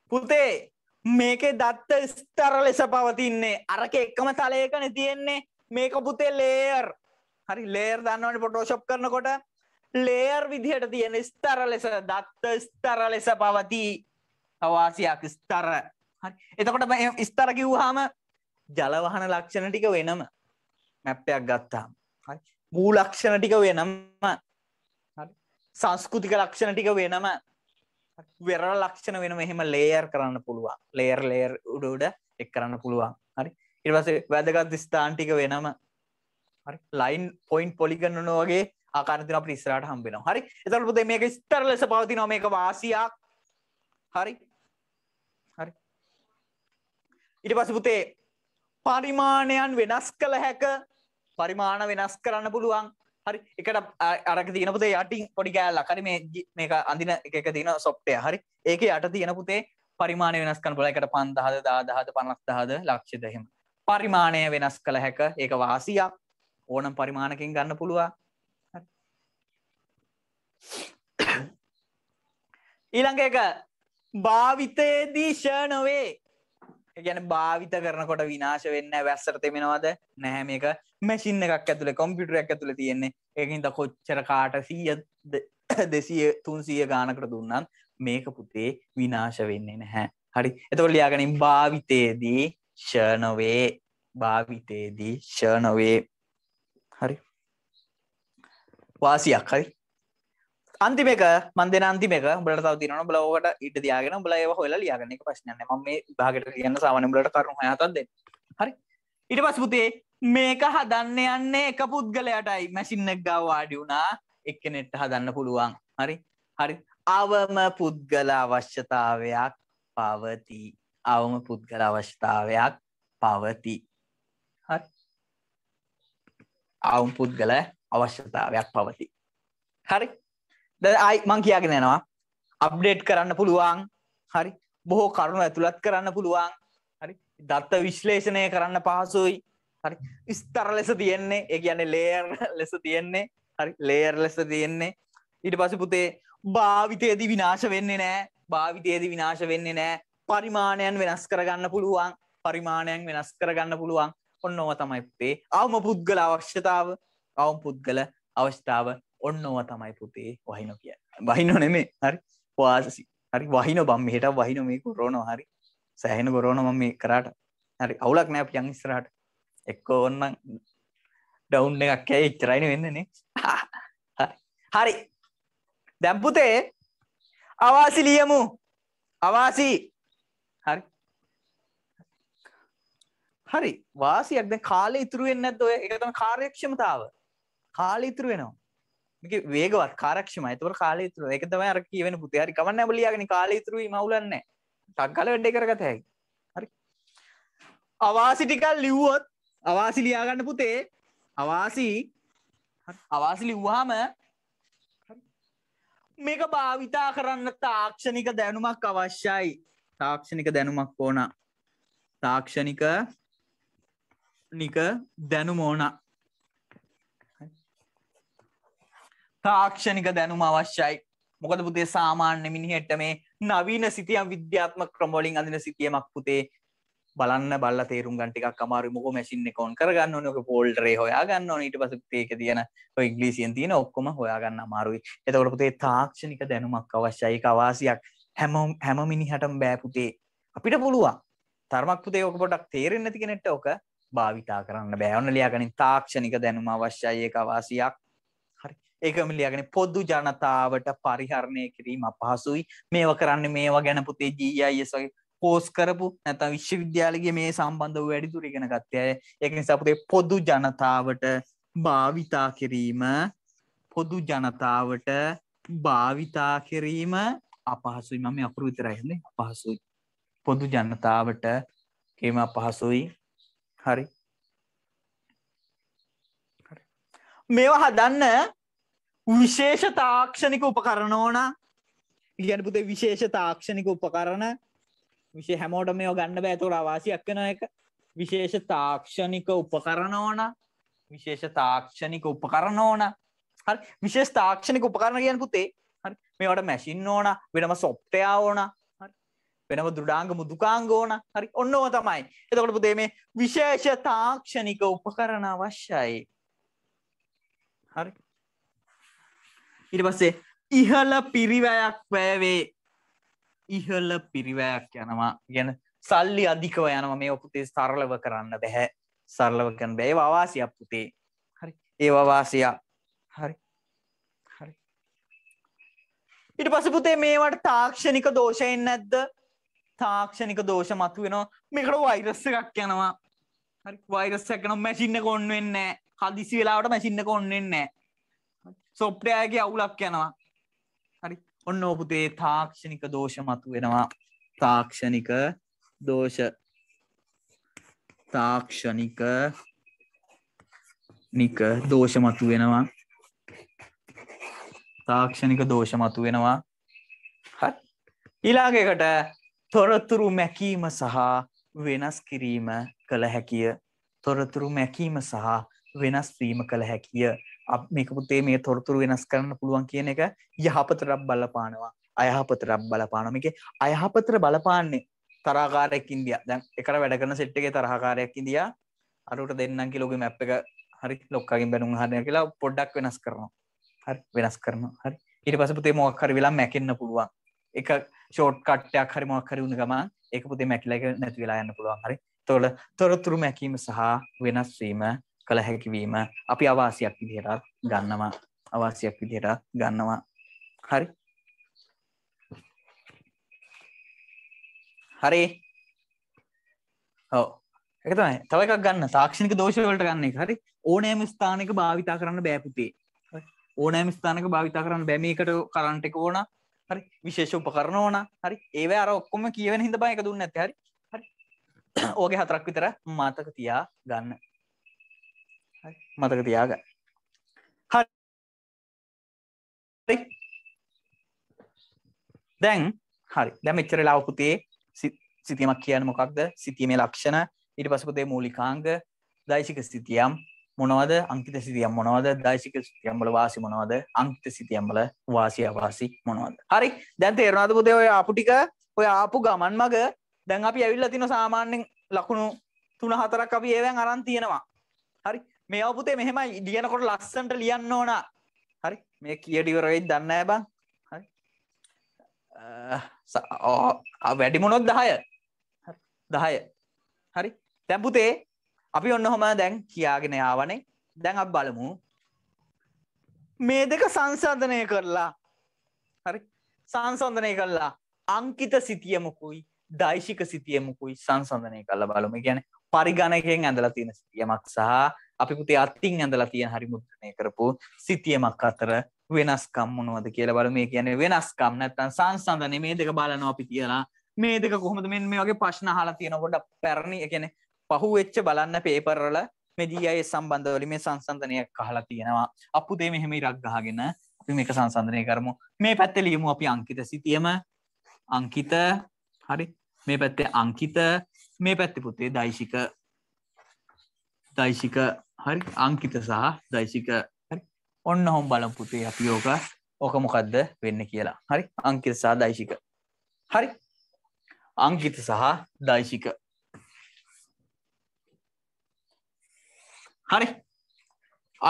පුතේ මේකේ දත්ත ස්තර ලෙස පවතින්නේ අරක එක්කම තලයකන තියෙන්නේ මේක පුතේ ලේර් හරි ලේර් දන්නවන පොටෝශප් කරනකොට ලේර් විදිහට තියෙන ස්තර ලෙස දත්ත ස්තර ලෙස පවතී අවාසියක් ස්තර එතකොට ස්තර කිව්වහම ජලවහන ලක්ෂණ ටික වෙනම මැප්පයක් ගත්තාම මූ ලක්ෂණ ටික වෙනම සංස්කෘතික ලක්ෂණ ටික වෙනම වෙරළ ලක්ෂණ වෙනම එහෙම ලේයර් කරන්න පුළුවන් ලේර් ලේර් උඩ උඩ එක් කරන්න පුළුවන් හරි ඊට පස්සේ වැදගත් ස්ථාන ටික වෙනම හරි ලයින් පොයින්ට් පොලිගන් වගේ ආකාරදින අප ඉස්රට හම්බෙනවා හරි එතකොට පුතේ මේක ස්තර ලෙස පවතිනවා මේක වාසියක් හරි හරි ඊට පස්සේ පුතේ පරිමාණයන් වෙනස් කළ හැක පරිමාණ වෙනස් කරන්න පුළුවන් හරි එකට අරක තියෙන පුතේ යටින් පොඩි කෑල්ලක් හරි මේ මේක අඳින එක එක තියෙන සොෆ්ට්වෙයාර් හරි ඒකේ යට තියෙන පුතේ පරිමාණය වෙනස් කරන්න පුළුවන් එකට 5000 10000 50000 ලක්ෂ 10 එහෙම පරිමාණය වෙනස් කළ හැක ඒක වාසියක් ඕනම් පරිමාණකින් ගන්න පුළුවන් ඊළඟ එක භාවිතයේදී ෂ නොවේ ගැන භාවිත කරනකොට විනාශ වෙන්න වැස්සර තෙමෙනවාද නැහැ මේක මැසින් එකක් ඇතුළ කොම්පිටරයක් ඇතුළ තියෙන්නේ එකින්ද කොච්චර කාට සීය දෙසිය තුන්සිය ගානකට දුන්නන් මේක පුතේ විනාශ වෙන්නේ නැහැ හරි එතකොට ලියාගනින් භාවිතයේදී ෂනොවේ භාවිතයේදී ෂනොවේ හරි වාසියක් හරි අන්තිමක මන්දන අන්තිමක බලට තව තින බලවට ඉට දයාගෙන බලව හොල ලියගනක ප්‍රශ්නන ම මේ භාගට කියන්න සාවනබලට කරු හතත්ද හරි ඉට පස් පුතේ මේක හදන්න යන්න එක පුද්ගලයටයි මැසින්නක් ගව වාඩි වුණා එක්කනෙට්ට හදන්න පුළුවන් හරි හරි අවම පුද්ගල අවශ්‍යතාවයක් පවති අවම පුද්ගල අවශ්‍යතාවයක් පවති හරි අවුම් පුද්ගල අවශ්‍යතාවයක් පවති හරි දයි මං කියාගෙන යනවා අප්ඩේට් කරන්න පුළුවන් හරි බොහෝ කරුණු ඇතුළත් කරන්න පුළුවන් හරි දත්ත විශ්ලේෂණය කරන්න පහසුයි හරි ස්තර ලෙස තියෙන්නේ ඒ කියන්නේ ලේර් ලෙස තියෙන්නේ හරි ලේර් ලෙස තියෙන්නේ ඊට පස පුතේ භාවිතයේදී විනාශ වෙන්නේ නෑ භාවිතයේදී විනාශ වෙන්නේ නෑ පරිමාණයන් වෙනස් කරගන්න පුළුවන් පරිමාණයන් වෙනස් කරගන්න පුළුවන් ඔන්නෝව තමයි පුතේ අවම පුද්ගල අවශ්‍යතාව අවම පුද්ගල අවශ්‍යතාව ඔන්න ඕව තමයි පුතේ වහිනෝ කිය වහිනෝ නෙමේ හරි පවාසසි හරි වහින බම් හිට වහින මේ කොරෝන හරි සෑහෙන කොරෝනම මේ කරාට හරි අවුලක් නෑ යන් ඉස්රාට එක්කෝ ඔන්න ඩවුන්් එකක් ඇයි එච්චරයින වෙන්නනේ හරි දැම්පුතේ අවාසි ලියමු අවාසි හරි හරි වාසියක් දැන් කාලේ ඉතුරු වෙන්නේ නැද්ද ඔය ඒක තමයි කාර්යක්ෂමතාව කාලේ ඉතුරු වෙනවා වේගවත් කාරක්ෂම ඇතවර කාලේතුර එක තමයි අර කියවෙන පුතේ හරි කමන්න බලියගෙන කාලේතුරුයි මවුලන්නේ ටක්ගල වැඩ කරගත හැකි හරි අවාසි ටිකල් ලිව්වොත් අවාසි ලියාගන්න පුතේ අවාසි අවාසි ලිව්වාම මේක භාවිතා කරන්න තාක්ෂණික දැනුමක් අවශ්‍යයි තාක්ෂණික දැනුමක් ඕන තාක්ෂණික නික දැනුම ඕනා තාක්ෂණික දැනුම අවශ්‍යයි මොකද පුතේ සාමාන්‍ය මිනිහට මේ නවීන සිතියම් විද්‍යාත්මක ක්‍රමවලින් අඳින සිතියමක් පුතේ බලන්න බල්ලා තේරුම් ගන්න ටිකක් අමාරුයි මොකෝ මැෂින් එක ඕන් කරගන්න ඕනේ ඔක ෆෝල්ඩරේ හොයා ගන්න ඕනේ ඊට පස්සේ පුතේ ඒකේ තියෙන ඔය ඉංග්‍රීසියෙන් තියෙන ඔක්කොම හොයා ගන්න අමාරුයි එතකොට පුතේ තාක්ෂණික දැනුමක් අවශ්‍යයි ඒක අවාසියක් හැම හැම මිනිහටම බෑ පුතේ අපිට පුළුවන් තරමක් පුතේ ඔක පොඩක් තේරෙන්නේ නැති කෙනෙක්ට ඔක භාවිතා කරන්න බෑ ඔන්න ලියාගනින් තාක්ෂණික දැනුම අවශ්‍යයි ඒක අවාසියක් ඒකම ලියගෙන පොදු ජනතාවට පරිහරණය කිරීම අපහසුයි මේවා කරන්න මේවා ගැන පුතේ ජීයිස් වගේ පෝස් කරපු නැත විශ්වවිද්‍යාලගේ මේ සම්බන්ධ වැඩිතුර ඉගෙන ගත්තය ඒක නිසා පුතේ පොදු ජනතාවට භාවිතා කිරීම පොදු ජනතාවට භාවිතා කිරීම අපහසුයි මම අකුරු විතරයින්නේ අපහසුයි පොදු ජනතාවට කේම අපහසුයි හරි මේවා හදන්න විශේෂ තාක්ෂණික උපකරණ ඕන ඉගැන පුතේ විශේෂ තාක්ෂණික උපකරණ විශේ හැමෝට මේ ගන්න බෑතුර අවාසියක් වෙන එක විශේෂ තාක්ෂණික උපකරණ ඕන විශේෂ තාක්ෂණික උපකරණ ඕන හරි විශේෂ තාක්ෂණික උපකරණ කියන පුතේ හරි මේවට මැසින් ඕන වෙනම සොප්ටයා ඕන වෙනම දුඩාංග මුදුකාංග ඕන හරි ඔන්නෝ තමයි එතකොට පුතේ මේ විශේෂ තාක්ෂණික උපකරණ අවශ්‍යයි හරි ඉට පස්සේ ඉහල පිරිවැයක් පෑවේ ඉහල්ල පිරිවැයක් යනවා ගැන සල්ලි අධිකව යනම මේ ඔපුතේ සරලව කරන්න බැහැ සරලවකන් බැයි අවාසියක් පුතේ හරි ඒ අවාසියක් හරි ඉට පස පුතේ මේවට තාක්ෂණික දෝෂයෙන් නැද්ද තාක්ෂණික දෝෂ මතු වෙනවා මේකට වෛරස්ස එකක් යනවා හරි වෛරස්සැකන මැසින්න කොන්වෙන්න හදිසි වෙලාවට මැසින්න කොන්වෙන්න සොප්ටයාගේ අවුලක් යනවා හරි ඔන්න ඔහුදේ තාක්ෂණික දෝෂ මතු වෙනවා තාක්ෂණික දෝෂ තාක්ෂණික නික දෝෂ මතු වෙනවා තාක්ෂණික දෝෂ මතු වෙනවා ඊලාගකට තොරතුරු මැකීම සහ වෙනස් කිරීම කළ හැකිය තොරතුරු මැකීම සහ වෙනස්වීම කළ හැකිය මේක පුතේ මේ තොරතුරු වෙනස් කරන්න පුළුවන් කියන එක යහපතරක් බලපානවා අයහපතරක් බලපානවා මේකේ අයහපතර බලපාන්නේ තරහකාරයක් ඉන්දියා දැන් එකට වැඩ කරන සෙට් එකේ තරහකාරයක් ඉන්දියා අරුට දෙන්නම් කියලා ඔගේ මැප් එක හරි ලොක්කගෙන් බැනුම් හදන කියලා පොඩ්ඩක් වෙනස් කරනවා හරි වෙනස් කරනවා හරි ඊට පස්සේ පුතේ මොකක් හරි වෙලා මැකෙන්න පුළුවන් එක ෂෝට් කට්ටයක් හරි මොකක් හරි වුණ ගමන් ඒක පුතේ මැකිලා නැති වෙලා යන්න පුළුවන් හරි තොල තොරතුරු මැකීම සහ වෙනස්වීම කළ හැකිවීම අපි අවාසියක් විදිහටත් ගන්නවා අවාසියක් විදිහට ගන්නවා හරි හරි ඔව එකතමයි තව එකක් ගන්න තාක්ෂණික දෝෂවලට ගන්න එක හරි ඕනෑම ස්ථානක භාවිතා කරන්න බෑපුතේ ඕනෑම ස්ථානක භාවිතා කරන්න බැමීකට කරන්ට එක ඕන හරි විශේෂ උපකරණ ඕන හරි ඒව අර ඔක්කොම කියවෙන හිඳ බා එක දුන්න ඇති හරි හරි ඕගේ හතරක් විතර මාතක තියා ගන්න මතක තියාග හරි දැන් හරි දැම එච්චර ලාවපුතේ සිතියමක් කියන මොකක්ද සිතීමේ ලක්ෂණ ඉට පසපුතේ මූලිකාංග දයිශික සිතියම් මොනවද අංකිත සිතියම් මොනවද දයිශික සිතියම්බල වාසි මොනවද අංකිත සිතියම්බල වාසි අවාසි මොනවද හරි දැන් තේරනාද පුතේ ඔය ආපු ටික ඔය ආපු ගමන් මග දැන් අපි ඇවිල්ල තින සාමාන්‍යෙන් ලකුණු තුන හතරක් අපි ඒවැන් අරන් තියෙනවා හරි මේ අවපුතේ මෙහෙම ලියනකොට ලස්සන්ට ලියන්න ඕන හරි මේ කියඩිවරවෙයි දන්න බං හරි වැඩිමුණොත් දහය දහය හරි තැපුතේ අපි ඔන්න හොම දැන් කියාගෙන යාවනේ දැන් අප බලමු මේ දෙක සංසන්ධනය කරලා හරි සංසන්ධනය කරලා අංකිත සිතියමකුයි දයිශික සිතියමකුයි සංසන්ධනය කල්ල බලම ගැන පරිගණකයෙන් ඇඳලා තියෙන සිතියමක් සහ අපි පුතේ අත්තින් ඇඳලා තියෙන හරි මුද්‍රණය කරපු සිතියමක් අතර වෙනස්කම් මොනවද කියලා බලමු. ඒ කියන්නේ වෙනස්කම් නැත්නම් සංසන්දනේ මේ දෙක බලනවා අපි කියලා. මේ දෙක කොහොමද මෙන්න මේ වගේ ප්‍රශ්න අහලා තියෙන කොට පැරණි ඒ කියන්නේ පහුවෙච්ච බලන්න පේපර් වල මේ GIS සම්බන්ධ වලින් මේ සංසන්දනය අහලා තියෙනවා. අපුතේ මෙහෙම ඉරක් ගහගෙන අපි මේක සංසන්දනය කරමු. මේ පැත්තේ ලියමු අපි අංකිත සිතියම අංකිත හරි මේ පැත්තේ අංකිත මේ පැත්තේ පුතේ දෛශික දෛශික හරි අංකිත සහ දයිශික ඔන්න හොම් බලපුතේ අපි යෝක ඕක මොකක්ද වෙන්න කියලා හරි අංකිත සහ දයිශික හරි අංකිත සහ දයිශික හරි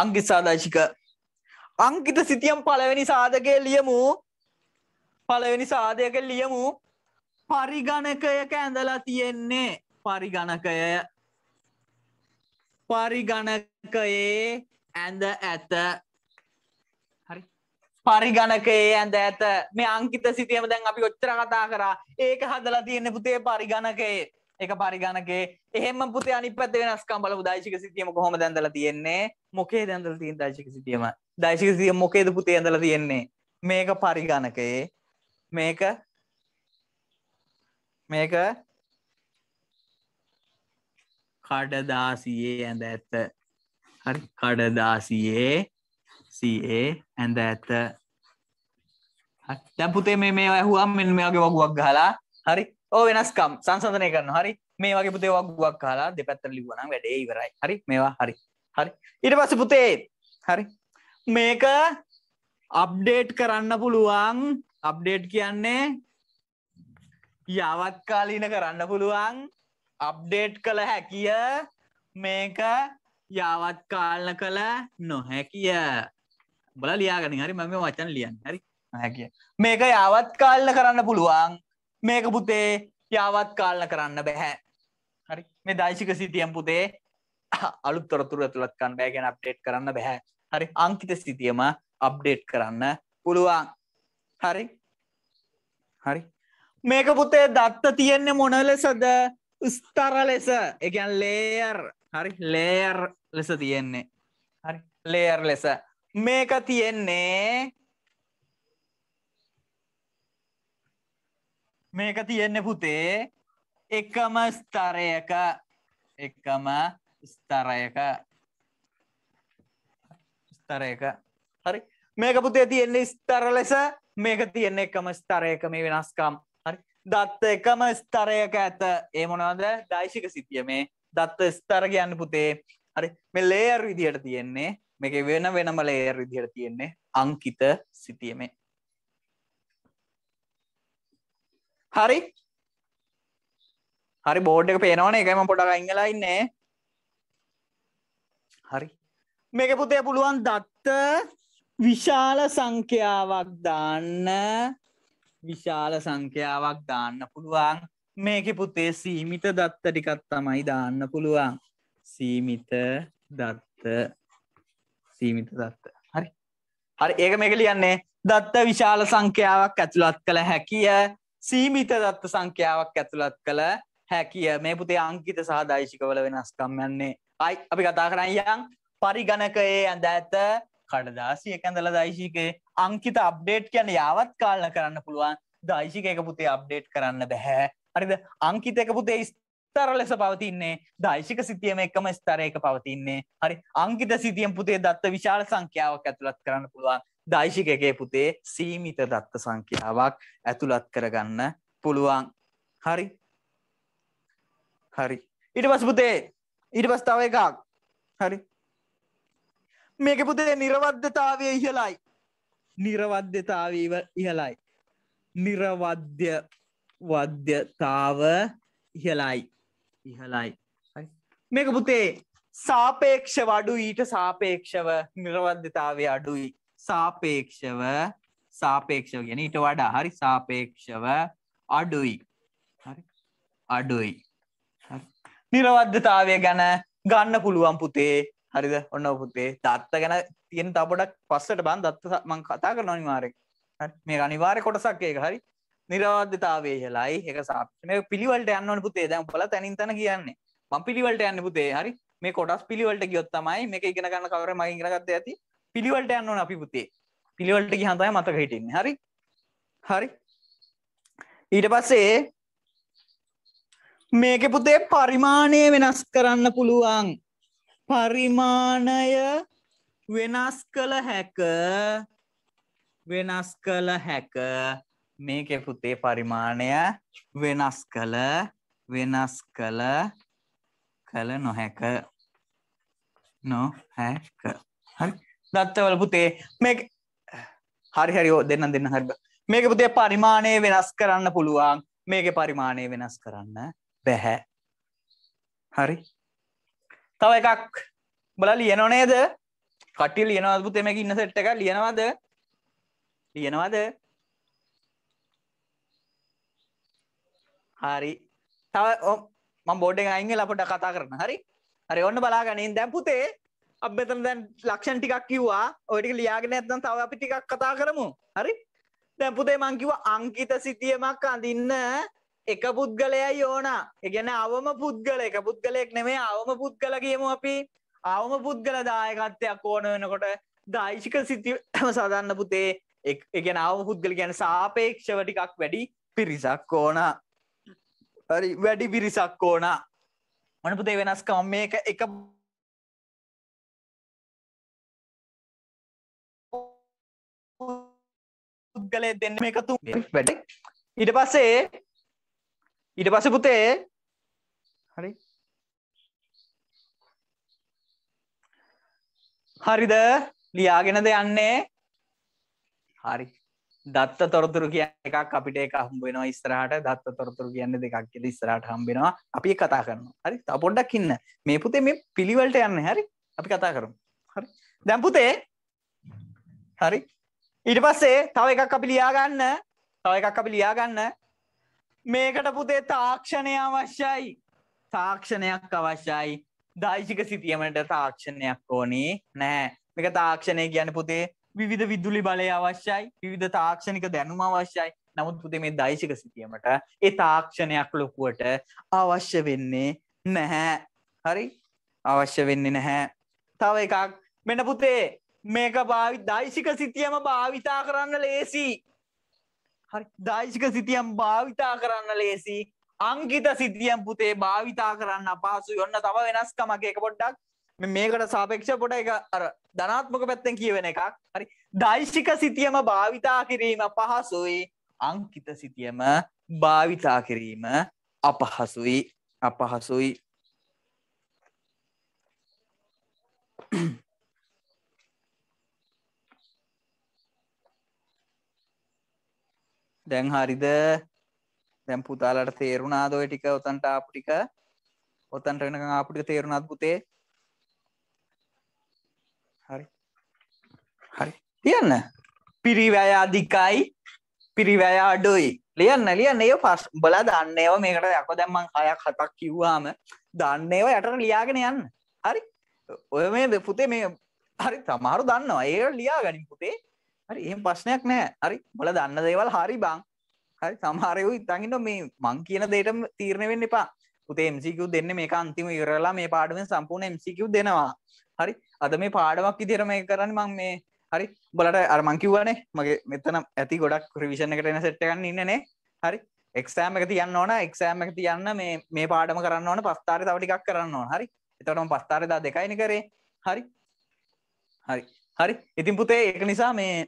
අංකිත සහ දයිශික අංකිත සිතියම් පළවෙනි සාධකය ලියමු පළවෙනි සාධයක ලියමු පරිගණකයක ඇඳලා තියෙන්නේ පරිගණකය පරිගණකයේ ඇඳ ඇත හරි පරිගණකයේ ඇඳ ඇත මේ අංකිත සිතියම දැන් අපි ඔච්චර කතා කරා ඒක හදලා තියෙන පුතේ පරිගණකයේ එක පරිගණකේ එහෙම පුතේ අනිත් පැත්ත වෙනස්කම් බලමු දෛශික සිතියම කොහොම දැන්දලා තියෙන්නේ මොකේ දැන්දලා තියෙන දෛශික සිතියම දෛශික සිතිය මොකේද පුතේ ඇඳලා තියෙන්නේ මේක පරිගණකයේ මේක මේක කඩදාසියේ ඇඳ ඇත හරි කඩදාසියේ සඒ ඇඳ ඇත දැපුතේ මේ මේ ඇහුවම් මෙ මේ වගේ වගුවක් ගහලා හරි ඕ වෙනස්කම් සංසධනය කරන හරි මේ වගේ පුතේ වගුවක් කාලා දෙපැත්තර ලිවනම් වැඩේ ඉවරයි හරි මේවා හරි හරි ඉට පස පුතේ හරි මේක අප්ඩේට් කරන්න පුළුවන් අප්ඩේට් කියන්නේ යවත්කාලීන කරන්න පුළුවන් අප්ඩේට් කළ හැකිය මේක යාවත් කාලන කළ නොහැකිය බල ලියාගෙන හරි මම වචන් ලියන් හරි හැකිය මේක යාවත් කාලන කරන්න පුළුවන් මේක පුතේ යාවත් කාලන කරන්න බැහැ හරි මේ දයිශික සිතියම් පුතේ අලු තොරතුර ඇතුළත් කන්න බෑගෙන අප්ඩේට් කරන්න බැහැ හරි අංකිත සිතියම අප්ඩේට් කරන්න පුළුවන් හරි හරි මේක පුතේ දත්ත තියෙන්නේ මොන ලෙසද ස්තර ලෙස එකන් ලේර් හරි ලේර් ලෙස තියෙන්නේ හරි ලේර් ලෙස මේක තියෙන්නේ මේක තියෙන්නේ පුතේ එකම ස්තරයක එකම ස්තරයක ස්තරයක හරි මේක පුතේ තියෙන්නේ ස්තර ලෙස මේක තියෙන්නේ එකම ස්තරයක මේ වෙනස්කම් දත්ත එකම ස්තරයක ඇත ඒ මොනවාද දයිශික සිතිය මේ දත්ත ස්තර කියන්න පුතේ හරි මේ ලේර් විදිහට තියෙන්නේ මේක වෙන වෙනම ලේර් විදිහට තියෙන්නේ අංකිත සිතියමේ හරි හරි බෝඩ් එක පේනවන එකම පොඩක් අංගලා ඉන්නේ හරි මේක පුතේ පුළුවන් දත්ත විශාල සංඛ්‍යාවක් දාන්න විශාල සංඛ්‍යාවක් දාන්න පුළුවන් මේක පුතේ සීමිත දත්ත ටිකත් තමයි දාන්න පුළුවන් සීමිත දත්ත සීමිත දත්ත හරි හරි ඒක මේක ලියන්නේ දත්ත විශාල සංඛ්‍යාවක් ඇතුළත් කළ හැකිය සීමිත දත්ත සංඛ්‍යාවක් ඇතුළත් කළ හැකිය මේ පුතේ අංකිත සහ දයිශිකවල වෙනස්කම් යන්නේ අයි අපි කතා කරන්න යන් පරිගණකයේ ඇඳ ඇත කඩදාසි එකඳල දයිශීක අංකිත අප්ඩේට් කියන යාවත් කාලන කරන්න පුළුවන් දයිශික එක පුතේ අප්ඩේට් කරන්න බැහැ හරිද අංකිත එක පුතේ ස්තර ලෙස පවතින්නේ දයිශික සිතියම එකම ස්තරයක පවතින්නේ හරි අංකිත සිතියම් පුතේ දත්ත විශාල සංඛ්‍යාවක් ඇතුළත් කරන්න පුළුවන් දයිශිකගේ පුතේ සීමිත දත්ත සංඛ්‍යාවක් ඇතුළත් කරගන්න පුළුවන් හරි හරි ඉට පස් පුතේ ඉට පස් තව එකක් හරි මේක පුතේ නිර්වද්‍යතාවය ඉහලයි නිර්වද්‍යතාවීව ඉහලයි නිර්වද්‍ය වද්‍යතාව ඉහලයි ඉහලයි මේක පුතේ සාපේක්ෂ වඩු ඊට සාපේක්ෂව නිර්වද්‍යතාවය අඩුයි සාපේක්ෂව සාපේක්ෂව ගැන ඊට වඩා හරි සාපේක්ෂව අඩුයි අඩුයි නිරවද්ධතාවය ගැන ගන්න පුළුවන් පුතේ හරිද ඔන්න ඔපුත්තේ දත්ත ගැන තියෙන තබොඩක් පස්සට බන් දත්ත මං කතා කරන අනිවාරෙක් මේ අනිවාරය කොටසක් ඒක හරි නිරවාධ්‍යතාවේ හෙලායි එක සාපන පිළිවලට යන්න පුතේ දැම් පල තැනින් තන කියන්නේ මං පිළිවලට යන්න පුතේ හරි මේ කොටස් පිළිවලට ගියොත් තමයි මේ ඉගෙන ගන්න කවර මගින් ඉගෙනගත්ත ඇති පිළිවලට යන්න ඕන අපි පුතේ පිළිවලට ගියහම තමයි මතක හිටින්නේ හරි හරි ඊට පස්සේ මේක පුතේ පරිමාණය වෙනස් කරන්න පුළුවන් පරිමාණය වෙනස් කළ හැක වෙනස් කළ හැක මේකෙ පුතේ පරිමාණය වෙනස් කළ වෙනස් කළ කළ නොහැක නොහැක හරි දත්තවල පුතේ මේ හරි හරි ඕ දෙන්න දෙන්න හරි මේක පුතේ පරිමාණය වෙනස් කරන්න පුළුවන් මේක පරිමාණය වෙනස් කරන්න බැහැ හරි තව එකක් බල ලියනො නේද කටිය ලියනවපු තෙමක ඉන්න සෙට් එක ලියනවද ලියනවද හරි තව ම බෝඩ් අයිග ලපට කතා කරන හරි හරි ඔන්න බලා ගනින් දැම් පුතේ අබ්බතන දැන් ලක්ෂන් ටිකක් කිව්වා ඔටික ලියාගෙන ඇත්තන් තව අපි ටිකක් කතා කරමු හරි දැම්පුතේ මංකිව අංකිත සිතියමක් අඳන්න එක පුද්ගලයයි ඕනා. ඒ කියන්නේ අවම පුද්ගලයක පුද්ගලයෙක් නෙමෙයි අවම පුද්ගල කියමු අපි. අවම පුද්ගල දායකත්වයක් ඕන වෙනකොට දායිෂික සිතියම සදන්න පුතේ. ඒ කියන්නේ අවම පුද්ගල කියන්නේ සාපේක්ෂව ටිකක් වැඩි පිරිසක් ඕනා. හරි වැඩි පිරිසක් ඕනා. මොන පුතේ වෙනස්කම් මේක එක පුද්ගලයෙක් දෙන්න මේක තුන් වැඩ. ඊට පස්සේ ඊට පස්ස පුතේ හරි හරිද ලියාගෙනද යන්නේ හරි දත්ත තොරතුරු කිය එකක් අපිට එක හම්බෙනවා ඉස්රහට දත්ත තොරතුරු කියන්න දෙකක් කියල ඉස්රට හම්බෙනවා අපි කතා කරනවා හරි තපොඩ්ඩක් ඉන්න මේ පුතේ මේ පිළිවලට යන්න හරි අපි කතා කරමු හරි දැම් පුතේ හරි ඊට පස්සේ තව එකක් අපි ලියාගන්න තව එකක් අපි ලියාගන්න මේකට පුතේ තාක්ෂණය අවශ්‍යයි තාක්ෂණයක් අවශ්‍යයි දයිශික සිතියමට තාක්ෂණයක් ඕනේ නෑ මේක තාක්ෂණය ගැන පුතේ විධ විදුලි බලය අවශ්‍යයි විධ තාක්ෂණික දැනුම අවශ්‍යයි නමුත් පුතේ මේ දයිශික සිතියමට ඒ තාක්ෂණයක් ලොකුවට අවශ්‍ය වෙන්නේ නැහැ හරි අවශ්‍ය වෙන්නේ නැහැ තව එකක් මෙන පුතේ මේක භාවි දයිශික සිතියම භාවිතා කරන්න ලේසි දයිශික සිතියම් භාවිතා කරන්න ලේසි අංගිත සිතියම් පුතේ භාවිතා කරන්න අපහසු යොන්න තව වෙනස්කමක එක පොඩ්ඩක් මේකට සාපේක්ෂ පොට එක අර ධනාත්මක පැත්තෙන් කියවෙන එකක් හරි දයිශික සිතියම භාවිතා කිරීම පහසුයි අංකිත සිතියම භාවිතා කිරීම අපහසුයි අපහසුයි දැන් හරිද දැම් පුතාලට තේරුණා දොය ටික ඔතන්ට ආපු ටික ඔතන්ට වෙනක ආපුටික තේරුණත් පුතේ හරි හරි තියන්න පිරිවැය අධිකයි පිරිවැය අඩුයි ලියන්න ලියන්න ඒ පස් බල දන්නේව මේකට යක දැම්මන් අයක් හතක් කිව්වාම දන්නේව යටට ලියාගෙන යන්න හරි ඔය මේ පුතේ මේ හරි තමාරු දන්නවා ඒ ලියා ගනින් පුතේ හරි එහෙම ප්‍රශ්නයක් නැහැ හරි බල දන්න දේවල් හරි බං හරි සමහරයෝ ඉතින් ඉන්න මේ මං කියන දෙයටම තීරණය වෙන්න එපා පුතේ MCQ දෙන්නේ මේක අන්තිම ඉවරලා මේ පාඩමෙන් සම්පූර්ණ MCQ දෙනවා හරි අද මේ පාඩමක් විදිහට මේක කරන්නේ මං මේ හරි බලට අර මං කිව්වනේ මගේ මෙතන ඇති ගොඩක් රිවිෂන් එකට එන සෙට් එකක් ඉන්නනේ හරි එක්සෑම් එක තියන්න ඕන එක්සෑම් එක තියන්න මේ මේ පාඩම කරන්න ඕන පස්තරේ තව ටිකක් කරන්න ඕන හරි එතකොට මම පස්තරේ දා දෙකයිනේ කරේ හරි හරි හරි ඉතින් පුතේ ඒක නිසා මේ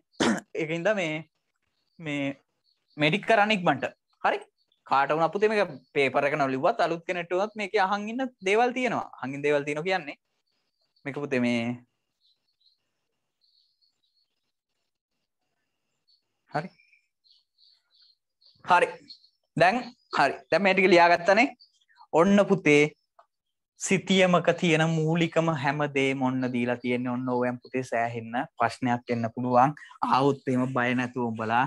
එකන්ද මේ මේ මෙඩික් කරන්නෙක් මට හරි කාටවන අපපුතේ මේ පේපරක නොලිවත් අලුත් කෙනෙටුවත් මේක අහන් ඉන්න දේවල් තියෙනවා හඟින් දේවල් තියෙන කියන්නේ මේක පුතේ මේ හරි හරි දැන් හරි දැම් මේටික ලියාගත්තනේ ඔන්න පුතේ සිතියමක තියෙන මූලිකම හැමදේ මොන්න දීලා තියෙන්නේ ඔන්න ඕවැම් පුතේ සෑහෙන්න ප්‍රශ්නයක් එන්න පුළුවන් ආවුත්තේම බය නැතුව උඹලා